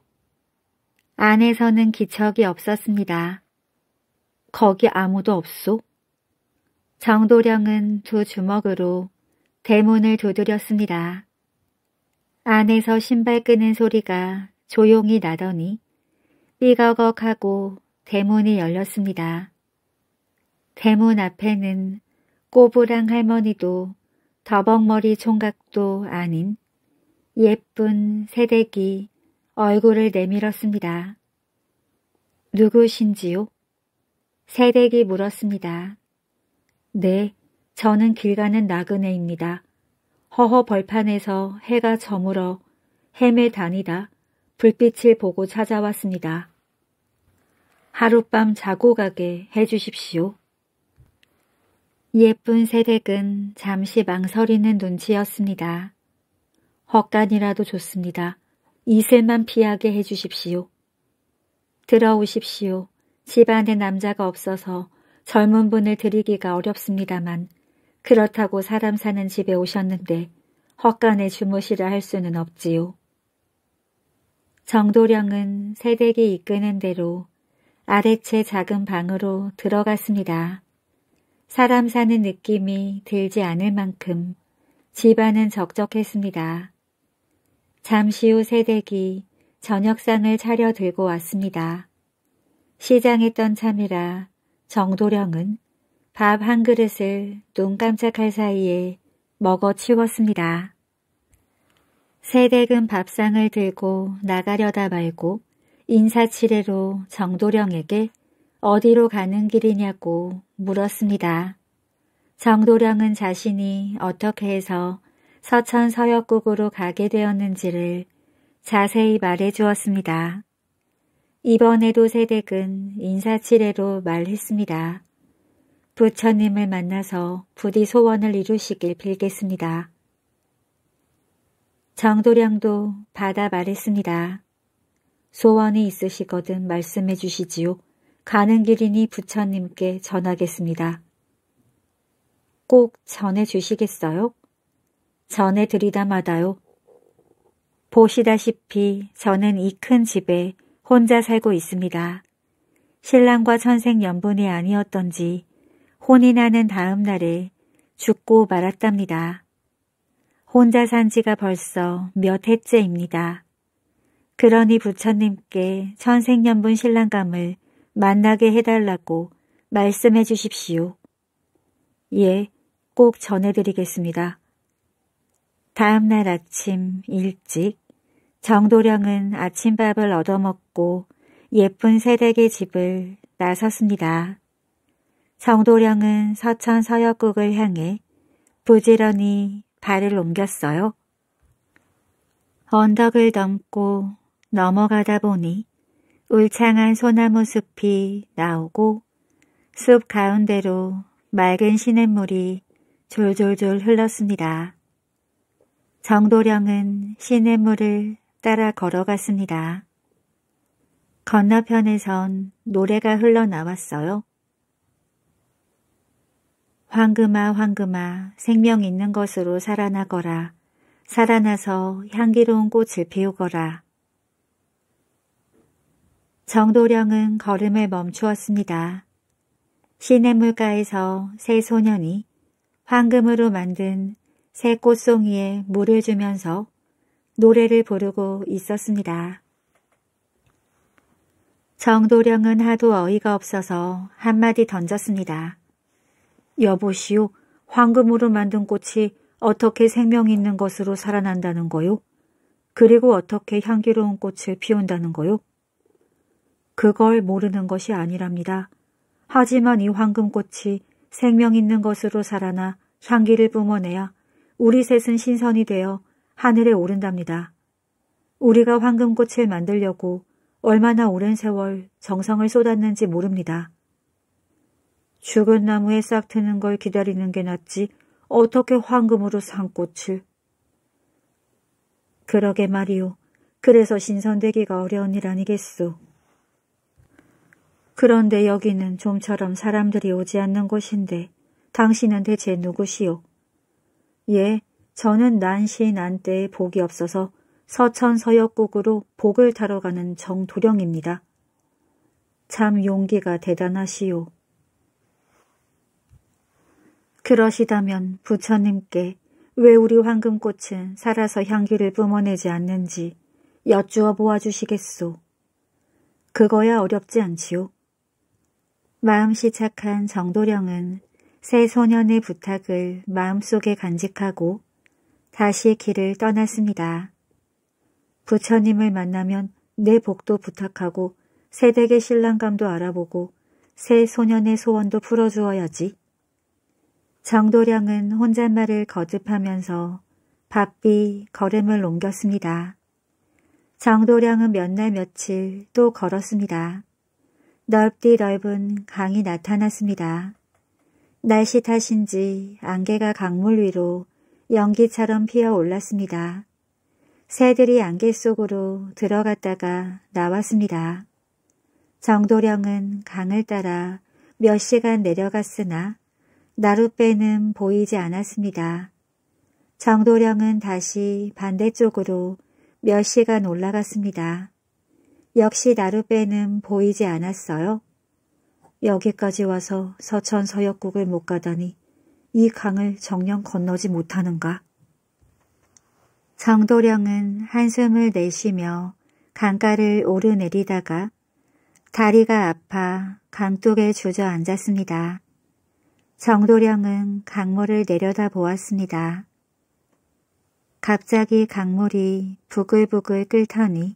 안에서는 기척이 없었습니다. 거기 아무도 없소. 정도령은 두 주먹으로 대문을 두드렸습니다. 안에서 신발 끄는 소리가 조용히 나더니 삐거걱하고 대문이 열렸습니다. 대문 앞에는 꼬부랑 할머니도 더벅머리 총각도 아닌 예쁜 새댁이 얼굴을 내밀었습니다. 누구신지요? 세댁이 물었습니다. 네, 저는 길 가는 나그네입니다. 허허 벌판에서 해가 저물어 헤매 다니다 불빛을 보고 찾아왔습니다. 하룻밤 자고 가게 해주십시오. 예쁜 새댁은 잠시 망설이는 눈치였습니다. 헛간이라도 좋습니다. 이슬만 피하게 해주십시오. 들어오십시오. 집안에 남자가 없어서 젊은 분을 드리기가 어렵습니다만 그렇다고 사람 사는 집에 오셨는데 헛간에 주무시라 할 수는 없지요. 정도령은 세댁이 이끄는 대로 아래채 작은 방으로 들어갔습니다. 사람 사는 느낌이 들지 않을 만큼 집안은 적적했습니다. 잠시 후 세댁이 저녁상을 차려 들고 왔습니다. 시장했던 참이라 정도령은 밥 한 그릇을 눈 깜짝할 사이에 먹어 치웠습니다. 세댁은 밥상을 들고 나가려다 말고 인사치레로 정도령에게 어디로 가는 길이냐고 물었습니다. 정도령은 자신이 어떻게 해서 서천 서역국으로 가게 되었는지를 자세히 말해 주었습니다. 이번에도 세댁은 인사치레로 말했습니다. 부처님을 만나서 부디 소원을 이루시길 빌겠습니다. 정도량도 받아 말했습니다. 소원이 있으시거든 말씀해 주시지요. 가는 길이니 부처님께 전하겠습니다. 꼭 전해 주시겠어요? 전해 드리다 마다요. 보시다시피 저는 이 큰 집에 혼자 살고 있습니다. 신랑과 천생 연분이 아니었던지 혼이 나는 다음 날에 죽고 말았답니다. 혼자 산 지가 벌써 몇 해째입니다. 그러니 부처님께 천생연분 신랑감을 만나게 해달라고 말씀해 주십시오. 예, 꼭 전해드리겠습니다. 다음 날 아침 일찍 정도령은 아침밥을 얻어먹고 예쁜 새댁의 집을 나섰습니다. 정도령은 서천 서역국을 향해 부지런히 발을 옮겼어요. 언덕을 넘고 넘어가다 보니 울창한 소나무 숲이 나오고 숲 가운데로 맑은 시냇물이 졸졸졸 흘렀습니다. 정도령은 시냇물을 따라 걸어갔습니다. 건너편에선 노래가 흘러나왔어요. 황금아 황금아 생명 있는 것으로 살아나거라. 살아나서 향기로운 꽃을 피우거라. 정도령은 걸음을 멈추었습니다. 시냇물가에서 새 소년이 황금으로 만든 새 꽃송이에 물을 주면서 노래를 부르고 있었습니다. 정도령은 하도 어이가 없어서 한마디 던졌습니다. 여보시오, 황금으로 만든 꽃이 어떻게 생명 있는 것으로 살아난다는 거요? 그리고 어떻게 향기로운 꽃을 피운다는 거요? 그걸 모르는 것이 아니랍니다. 하지만 이 황금꽃이 생명 있는 것으로 살아나 향기를 뿜어내야 우리 셋은 신선이 되어 하늘에 오른답니다. 우리가 황금꽃을 만들려고 얼마나 오랜 세월 정성을 쏟았는지 모릅니다. 죽은 나무에 싹 트는 걸 기다리는 게 낫지 어떻게 황금으로 산 꽃을. 그러게 말이오. 그래서 신선되기가 어려운 일 아니겠소. 그런데 여기는 좀처럼 사람들이 오지 않는 곳인데 당신은 대체 누구시오? 예, 저는 난시 난때에 복이 없어서 서천 서역국으로 복을 타러 가는 정도령입니다. 참 용기가 대단하시오. 그러시다면 부처님께 왜 우리 황금꽃은 살아서 향기를 뿜어내지 않는지 여쭈어 보아주시겠소. 그거야 어렵지 않지요. 마음씨 착한 정도령은 새 소년의 부탁을 마음속에 간직하고 다시 길을 떠났습니다. 부처님을 만나면 내 복도 부탁하고 새댁의 신랑감도 알아보고 새 소년의 소원도 풀어주어야지. 정도량은 혼잣말을 거듭하면서 바삐 걸음을 옮겼습니다. 정도량은 몇 날 며칠 또 걸었습니다. 넓디 넓은 강이 나타났습니다. 날씨 탓인지 안개가 강물 위로 연기처럼 피어 올랐습니다. 새들이 안개 속으로 들어갔다가 나왔습니다. 정도령은 강을 따라 몇 시간 내려갔으나 나룻배는 보이지 않았습니다. 정도령은 다시 반대쪽으로 몇 시간 올라갔습니다. 역시 나룻배는 보이지 않았어요. 여기까지 와서 서천서역국을 못 가다니 이 강을 정령 건너지 못하는가? 정도령은 한숨을 내쉬며 강가를 오르내리다가 다리가 아파 강둑에 주저앉았습니다. 정도령은 강물을 내려다 보았습니다. 갑자기 강물이 부글부글 끓더니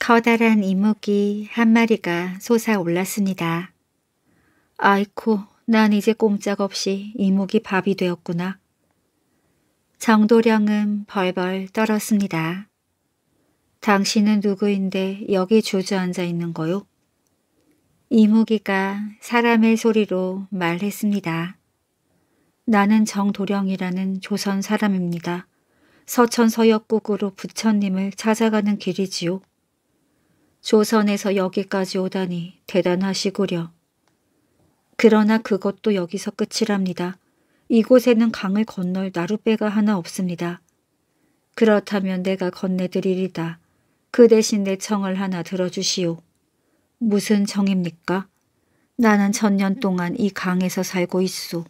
커다란 이목이한 마리가 솟아올랐습니다. 아이코, 난 이제 꼼짝없이 이목이 밥이 되었구나. 정도령은 벌벌 떨었습니다. 당신은 누구인데 여기 주저앉아 있는 거요? 이무기가 사람의 소리로 말했습니다. 나는 정도령이라는 조선 사람입니다. 서천 서역국으로 부처님을 찾아가는 길이지요. 조선에서 여기까지 오다니 대단하시구려. 그러나 그것도 여기서 끝이랍니다. 이곳에는 강을 건널 나룻배가 하나 없습니다. 그렇다면 내가 건네드리리다. 그 대신 내 청을 하나 들어주시오. 무슨 청입니까? 나는 천년 동안 이 강에서 살고 있소.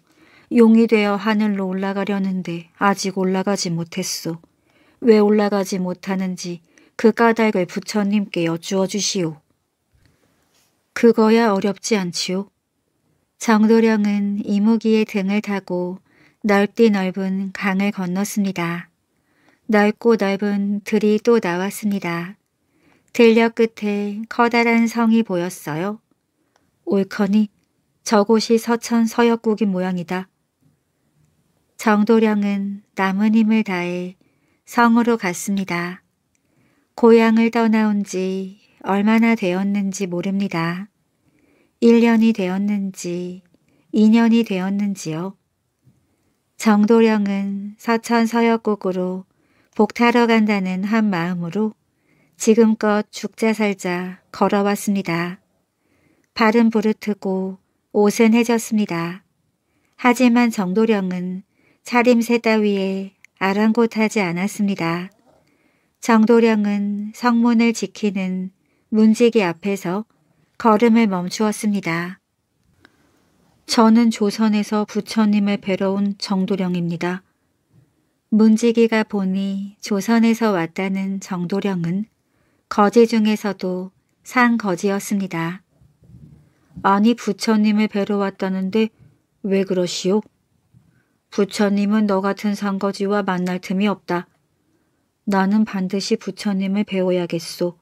용이 되어 하늘로 올라가려는데 아직 올라가지 못했소. 왜 올라가지 못하는지 그 까닭을 부처님께 여쭈어 주시오. 그거야 어렵지 않지요. 정도령은 이무기의 등을 타고 넓디 넓은 강을 건넜습니다. 넓고 넓은 들이 또 나왔습니다. 들녘 끝에 커다란 성이 보였어요. 옳거니 저곳이 서천 서역국인 모양이다. 정도령은 남은 힘을 다해 성으로 갔습니다. 고향을 떠나온 지 얼마나 되었는지 모릅니다. 1년이 되었는지 2년이 되었는지요. 정도령은 서천 서역곡으로 복타러 간다는 한 마음으로 지금껏 죽자 살자 걸어왔습니다. 발은 부르트고 옷은 해졌습니다. 하지만 정도령은 차림새 따위에 아랑곳하지 않았습니다. 정도령은 성문을 지키는 문지기 앞에서 걸음을 멈추었습니다. 저는 조선에서 부처님을 뵈러 온 정도령입니다. 문지기가 보니 조선에서 왔다는 정도령은 거지 중에서도 상거지였습니다. 아니 부처님을 뵈러 왔다는데 왜 그러시오? 부처님은 너 같은 상거지와 만날 틈이 없다. 나는 반드시 부처님을 배워야겠소.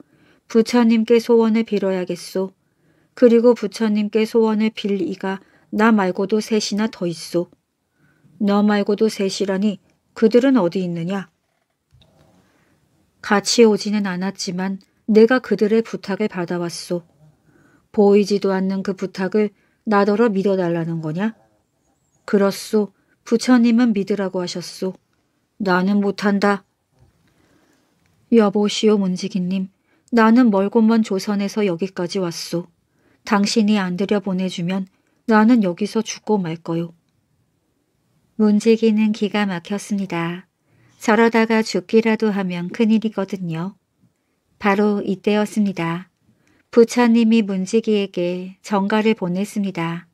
부처님께 소원을 빌어야겠소. 그리고 부처님께 소원을 빌 이가 나 말고도 셋이나 더 있소. 너 말고도 셋이라니 그들은 어디 있느냐? 같이 오지는 않았지만 내가 그들의 부탁을 받아왔소. 보이지도 않는 그 부탁을 나더러 믿어달라는 거냐? 그렇소. 부처님은 믿으라고 하셨소. 나는 못한다. 여보시오 문지기님, 나는 멀고먼 조선에서 여기까지 왔소. 당신이 안 들여보내주면 나는 여기서 죽고 말 거요. 문지기는 기가 막혔습니다. 저러다가 죽기라도 하면 큰일이거든요. 바로 이때였습니다. 부처님이 문지기에게 정가를 보냈습니다.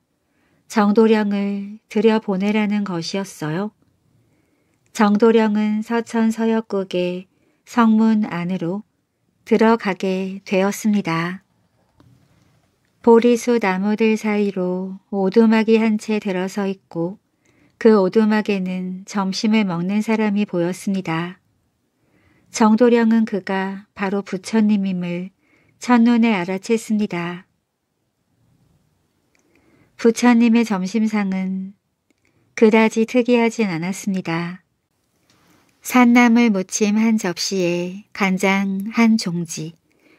정도령을 들여보내라는 것이었어요. 정도령은 서천 서역국의 성문 안으로 들어가게 되었습니다. 보리수 나무들 사이로 오두막이 한 채 들어서 있고 그 오두막에는 점심을 먹는 사람이 보였습니다. 정도령은 그가 바로 부처님임을 첫눈에 알아챘습니다. 부처님의 점심상은 그다지 특이하진 않았습니다. 산나물 무침 한 접시에 간장 한 종지,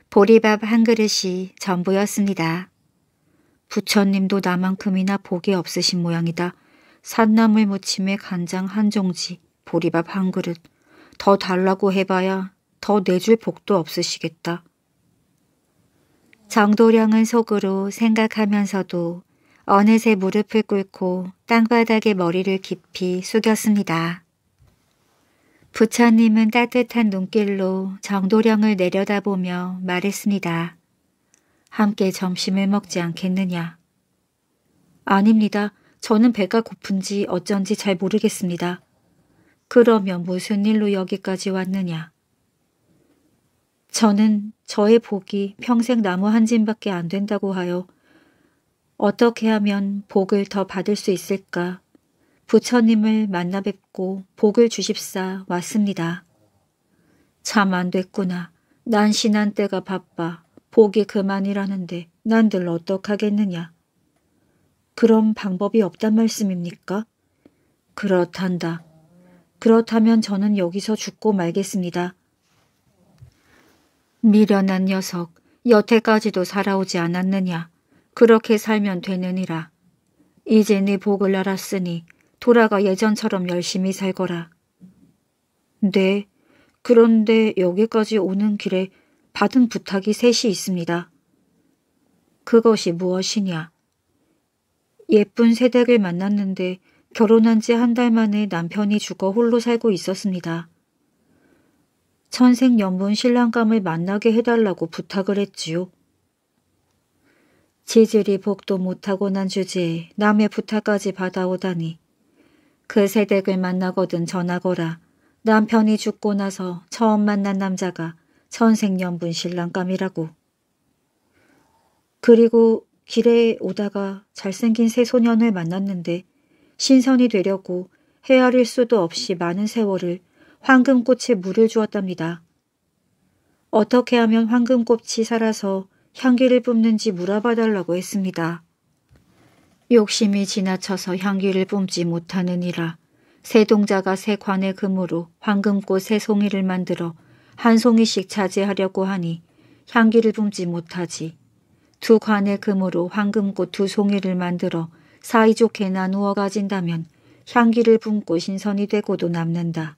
보리밥 한 그릇이 전부였습니다. 부처님도 나만큼이나 복이 없으신 모양이다. 산나물 무침에 간장 한 종지, 보리밥 한 그릇. 더 달라고 해봐야 더 내줄 복도 없으시겠다. 정도령은 속으로 생각하면서도 어느새 무릎을 꿇고 땅바닥에 머리를 깊이 숙였습니다. 부처님은 따뜻한 눈길로 정도령을 내려다보며 말했습니다. 함께 점심을 먹지 않겠느냐. 아닙니다. 저는 배가 고픈지 어쩐지 잘 모르겠습니다. 그러면 무슨 일로 여기까지 왔느냐. 저는 저의 복이 평생 나무 한 짐밖에 안 된다고 하여 어떻게 하면 복을 더 받을 수 있을까? 부처님을 만나 뵙고 복을 주십사 왔습니다. 참 안 됐구나. 난 신한 때가 바빠. 보기 그만이라는데 난들 어떡하겠느냐. 그런 방법이 없단 말씀입니까? 그렇단다. 그렇다면 저는 여기서 죽고 말겠습니다. 미련한 녀석, 여태까지도 살아오지 않았느냐. 그렇게 살면 되느니라. 이제 네 복을 알았으니 돌아가 예전처럼 열심히 살거라. 네, 그런데 여기까지 오는 길에 받은 부탁이 셋이 있습니다. 그것이 무엇이냐? 예쁜 세대를 만났는데 결혼한 지 한 달 만에 남편이 죽어 홀로 살고 있었습니다. 천생연분 신랑감을 만나게 해달라고 부탁을 했지요. 지질이 복도 못하고 난 주제에 남의 부탁까지 받아오다니. 그 세댁을 만나거든 전하거라. 남편이 죽고 나서 처음 만난 남자가 천생연분 신랑감이라고. 그리고 길에 오다가 잘생긴 새 소년을 만났는데 신선이 되려고 헤아릴 수도 없이 많은 세월을 황금꽃에 물을 주었답니다. 어떻게 하면 황금꽃이 살아서 향기를 뿜는지 물어봐달라고 했습니다. 욕심이 지나쳐서 향기를 뿜지 못하느니라 새동자가 새 관의 금으로 황금꽃 새 송이를 만들어 한 송이씩 차지하려고 하니 향기를 품지 못하지. 두 관의 금으로 황금꽃 두 송이를 만들어 사이좋게 나누어 가진다면 향기를 품고 신선이 되고도 남는다.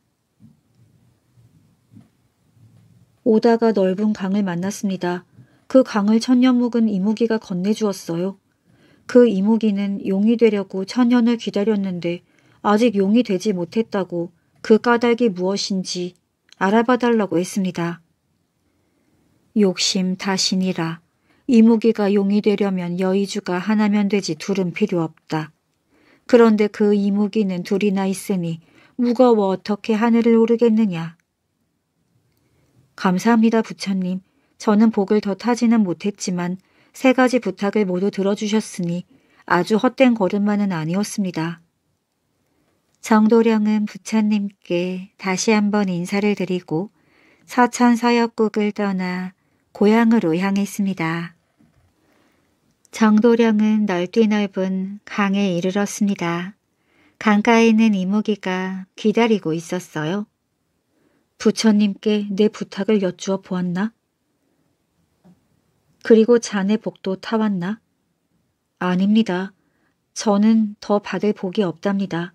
오다가 넓은 강을 만났습니다. 그 강을 천년 묵은 이무기가 건네주었어요. 그 이무기는 용이 되려고 천년을 기다렸는데 아직 용이 되지 못했다고 그 까닭이 무엇인지 알아봐 달라고 했습니다. 욕심 다신이라 이무기가 용이 되려면 여의주가 하나면 되지 둘은 필요 없다. 그런데 그 이무기는 둘이나 있으니 무거워 어떻게 하늘을 오르겠느냐. 감사합니다 부처님. 저는 복을 더 타지는 못했지만 세 가지 부탁을 모두 들어주셨으니 아주 헛된 걸음만은 아니었습니다. 정도령은 부처님께 다시 한번 인사를 드리고 서천 서역국을 떠나 고향으로 향했습니다. 정도령은 넓디 넓은 강에 이르렀습니다. 강가에는 이모기가 기다리고 있었어요. 부처님께 내 부탁을 여쭈어 보았나? 그리고 자네 복도 타왔나? 아닙니다. 저는 더 받을 복이 없답니다.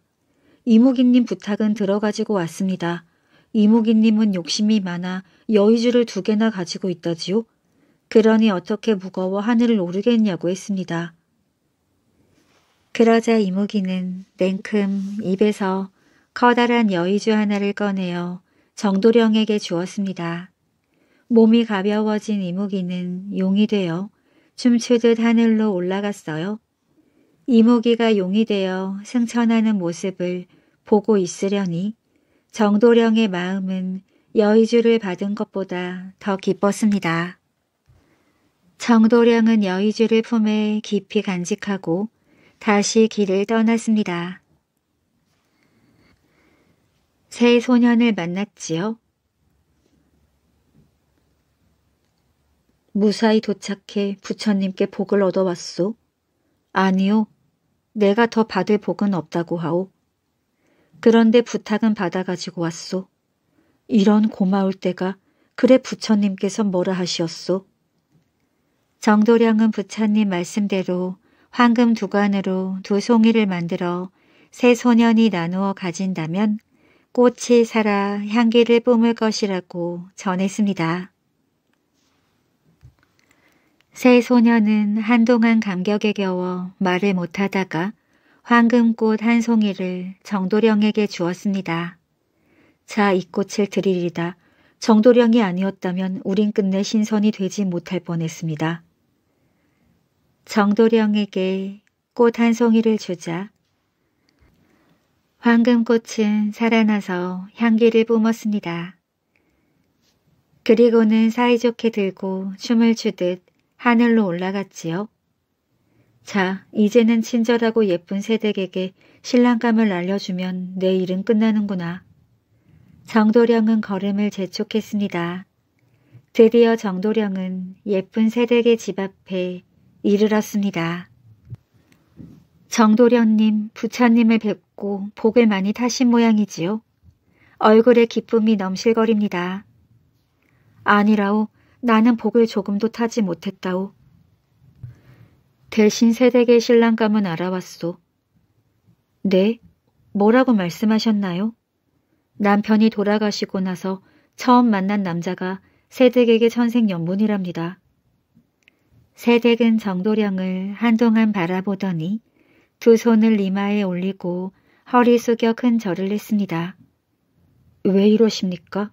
이무기님 부탁은 들어가지고 왔습니다. 이무기님은 욕심이 많아 여의주를 두 개나 가지고 있다지요. 그러니 어떻게 무거워 하늘을 오르겠냐고 했습니다. 그러자 이무기는 냉큼 입에서 커다란 여의주 하나를 꺼내어 정도령에게 주었습니다. 몸이 가벼워진 이무기는 용이 되어 춤추듯 하늘로 올라갔어요. 이모기가 용이 되어 승천하는 모습을 보고 있으려니 정도령의 마음은 여의주를 받은 것보다 더 기뻤습니다. 정도령은 여의주를 품에 깊이 간직하고 다시 길을 떠났습니다. 새 소년을 만났지요. 무사히 도착해 부처님께 복을 얻어왔소. 아니요, 내가 더 받을 복은 없다고 하오. 그런데 부탁은 받아가지고 왔소. 이런 고마울 때가 그래 부처님께서 뭐라 하시었소. 정도량은 부처님 말씀대로 황금 두관으로 두 송이를 만들어 세 소년이 나누어 가진다면 꽃이 살아 향기를 뿜을 것이라고 전했습니다. 세 소녀는 한동안 감격에 겨워 말을 못하다가 황금꽃 한 송이를 정도령에게 주었습니다. 자, 이 꽃을 드리리다. 정도령이 아니었다면 우린 끝내 신선이 되지 못할 뻔했습니다. 정도령에게 꽃 한 송이를 주자 황금꽃은 살아나서 향기를 뿜었습니다. 그리고는 사이좋게 들고 춤을 추듯 하늘로 올라갔지요. 자, 이제는 친절하고 예쁜 새댁에게 신랑감을 알려주면 내 일은 끝나는구나. 정도령은 걸음을 재촉했습니다. 드디어 정도령은 예쁜 새댁의 집 앞에 이르렀습니다. 정도령님 부처님을 뵙고 복을 많이 타신 모양이지요. 얼굴에 기쁨이 넘실거립니다. 아니라오, 나는 복을 조금도 타지 못했다오. 대신 세댁의 신랑감은 알아왔소. 네? 뭐라고 말씀하셨나요? 남편이 돌아가시고 나서 처음 만난 남자가 세댁에게 천생연분이랍니다. 세댁은 정도량을 한동안 바라보더니 두 손을 이마에 올리고 허리 숙여 큰 절을 했습니다. 왜 이러십니까?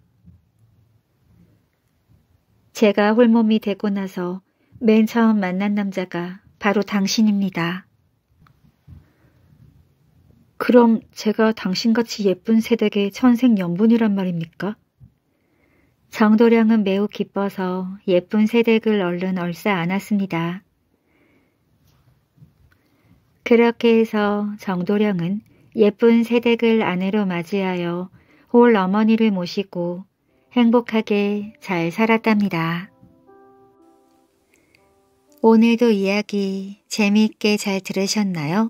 제가 홀몸이 되고 나서 맨 처음 만난 남자가 바로 당신입니다. 그럼 제가 당신같이 예쁜 세댁의 천생연분이란 말입니까? 정도량은 매우 기뻐서 예쁜 세댁을 얼른 얼싸 안았습니다. 그렇게 해서 정도령은 예쁜 세댁을 아내로 맞이하여 홀 어머니를 모시고 행복하게 잘 살았답니다. 오늘도 이야기 재미있게 잘 들으셨나요?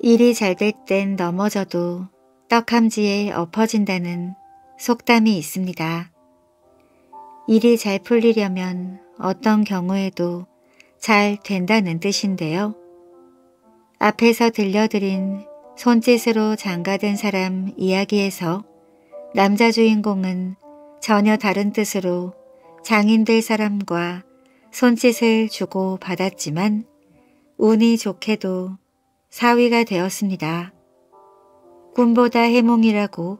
일이 잘 될 땐 넘어져도 떡함지에 엎어진다는 속담이 있습니다. 일이 잘 풀리려면 어떤 경우에도 잘 된다는 뜻인데요. 앞에서 들려드린 손짓으로 장가든 사람 이야기에서 남자 주인공은 전혀 다른 뜻으로 장인될 사람과 손짓을 주고 받았지만 운이 좋게도 사위가 되었습니다. 꿈보다 해몽이라고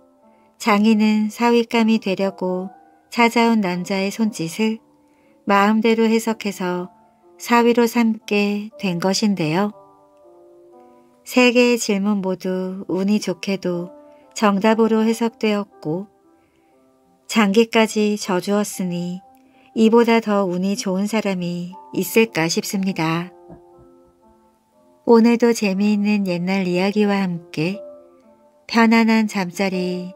장인은 사윗감이 되려고 찾아온 남자의 손짓을 마음대로 해석해서 사위로 삼게 된 것인데요. 세 개의 질문 모두 운이 좋게도 정답으로 해석되었고 장기까지 져주었으니 이보다 더 운이 좋은 사람이 있을까 싶습니다. 오늘도 재미있는 옛날 이야기와 함께 편안한 잠자리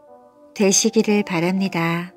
되시기를 바랍니다.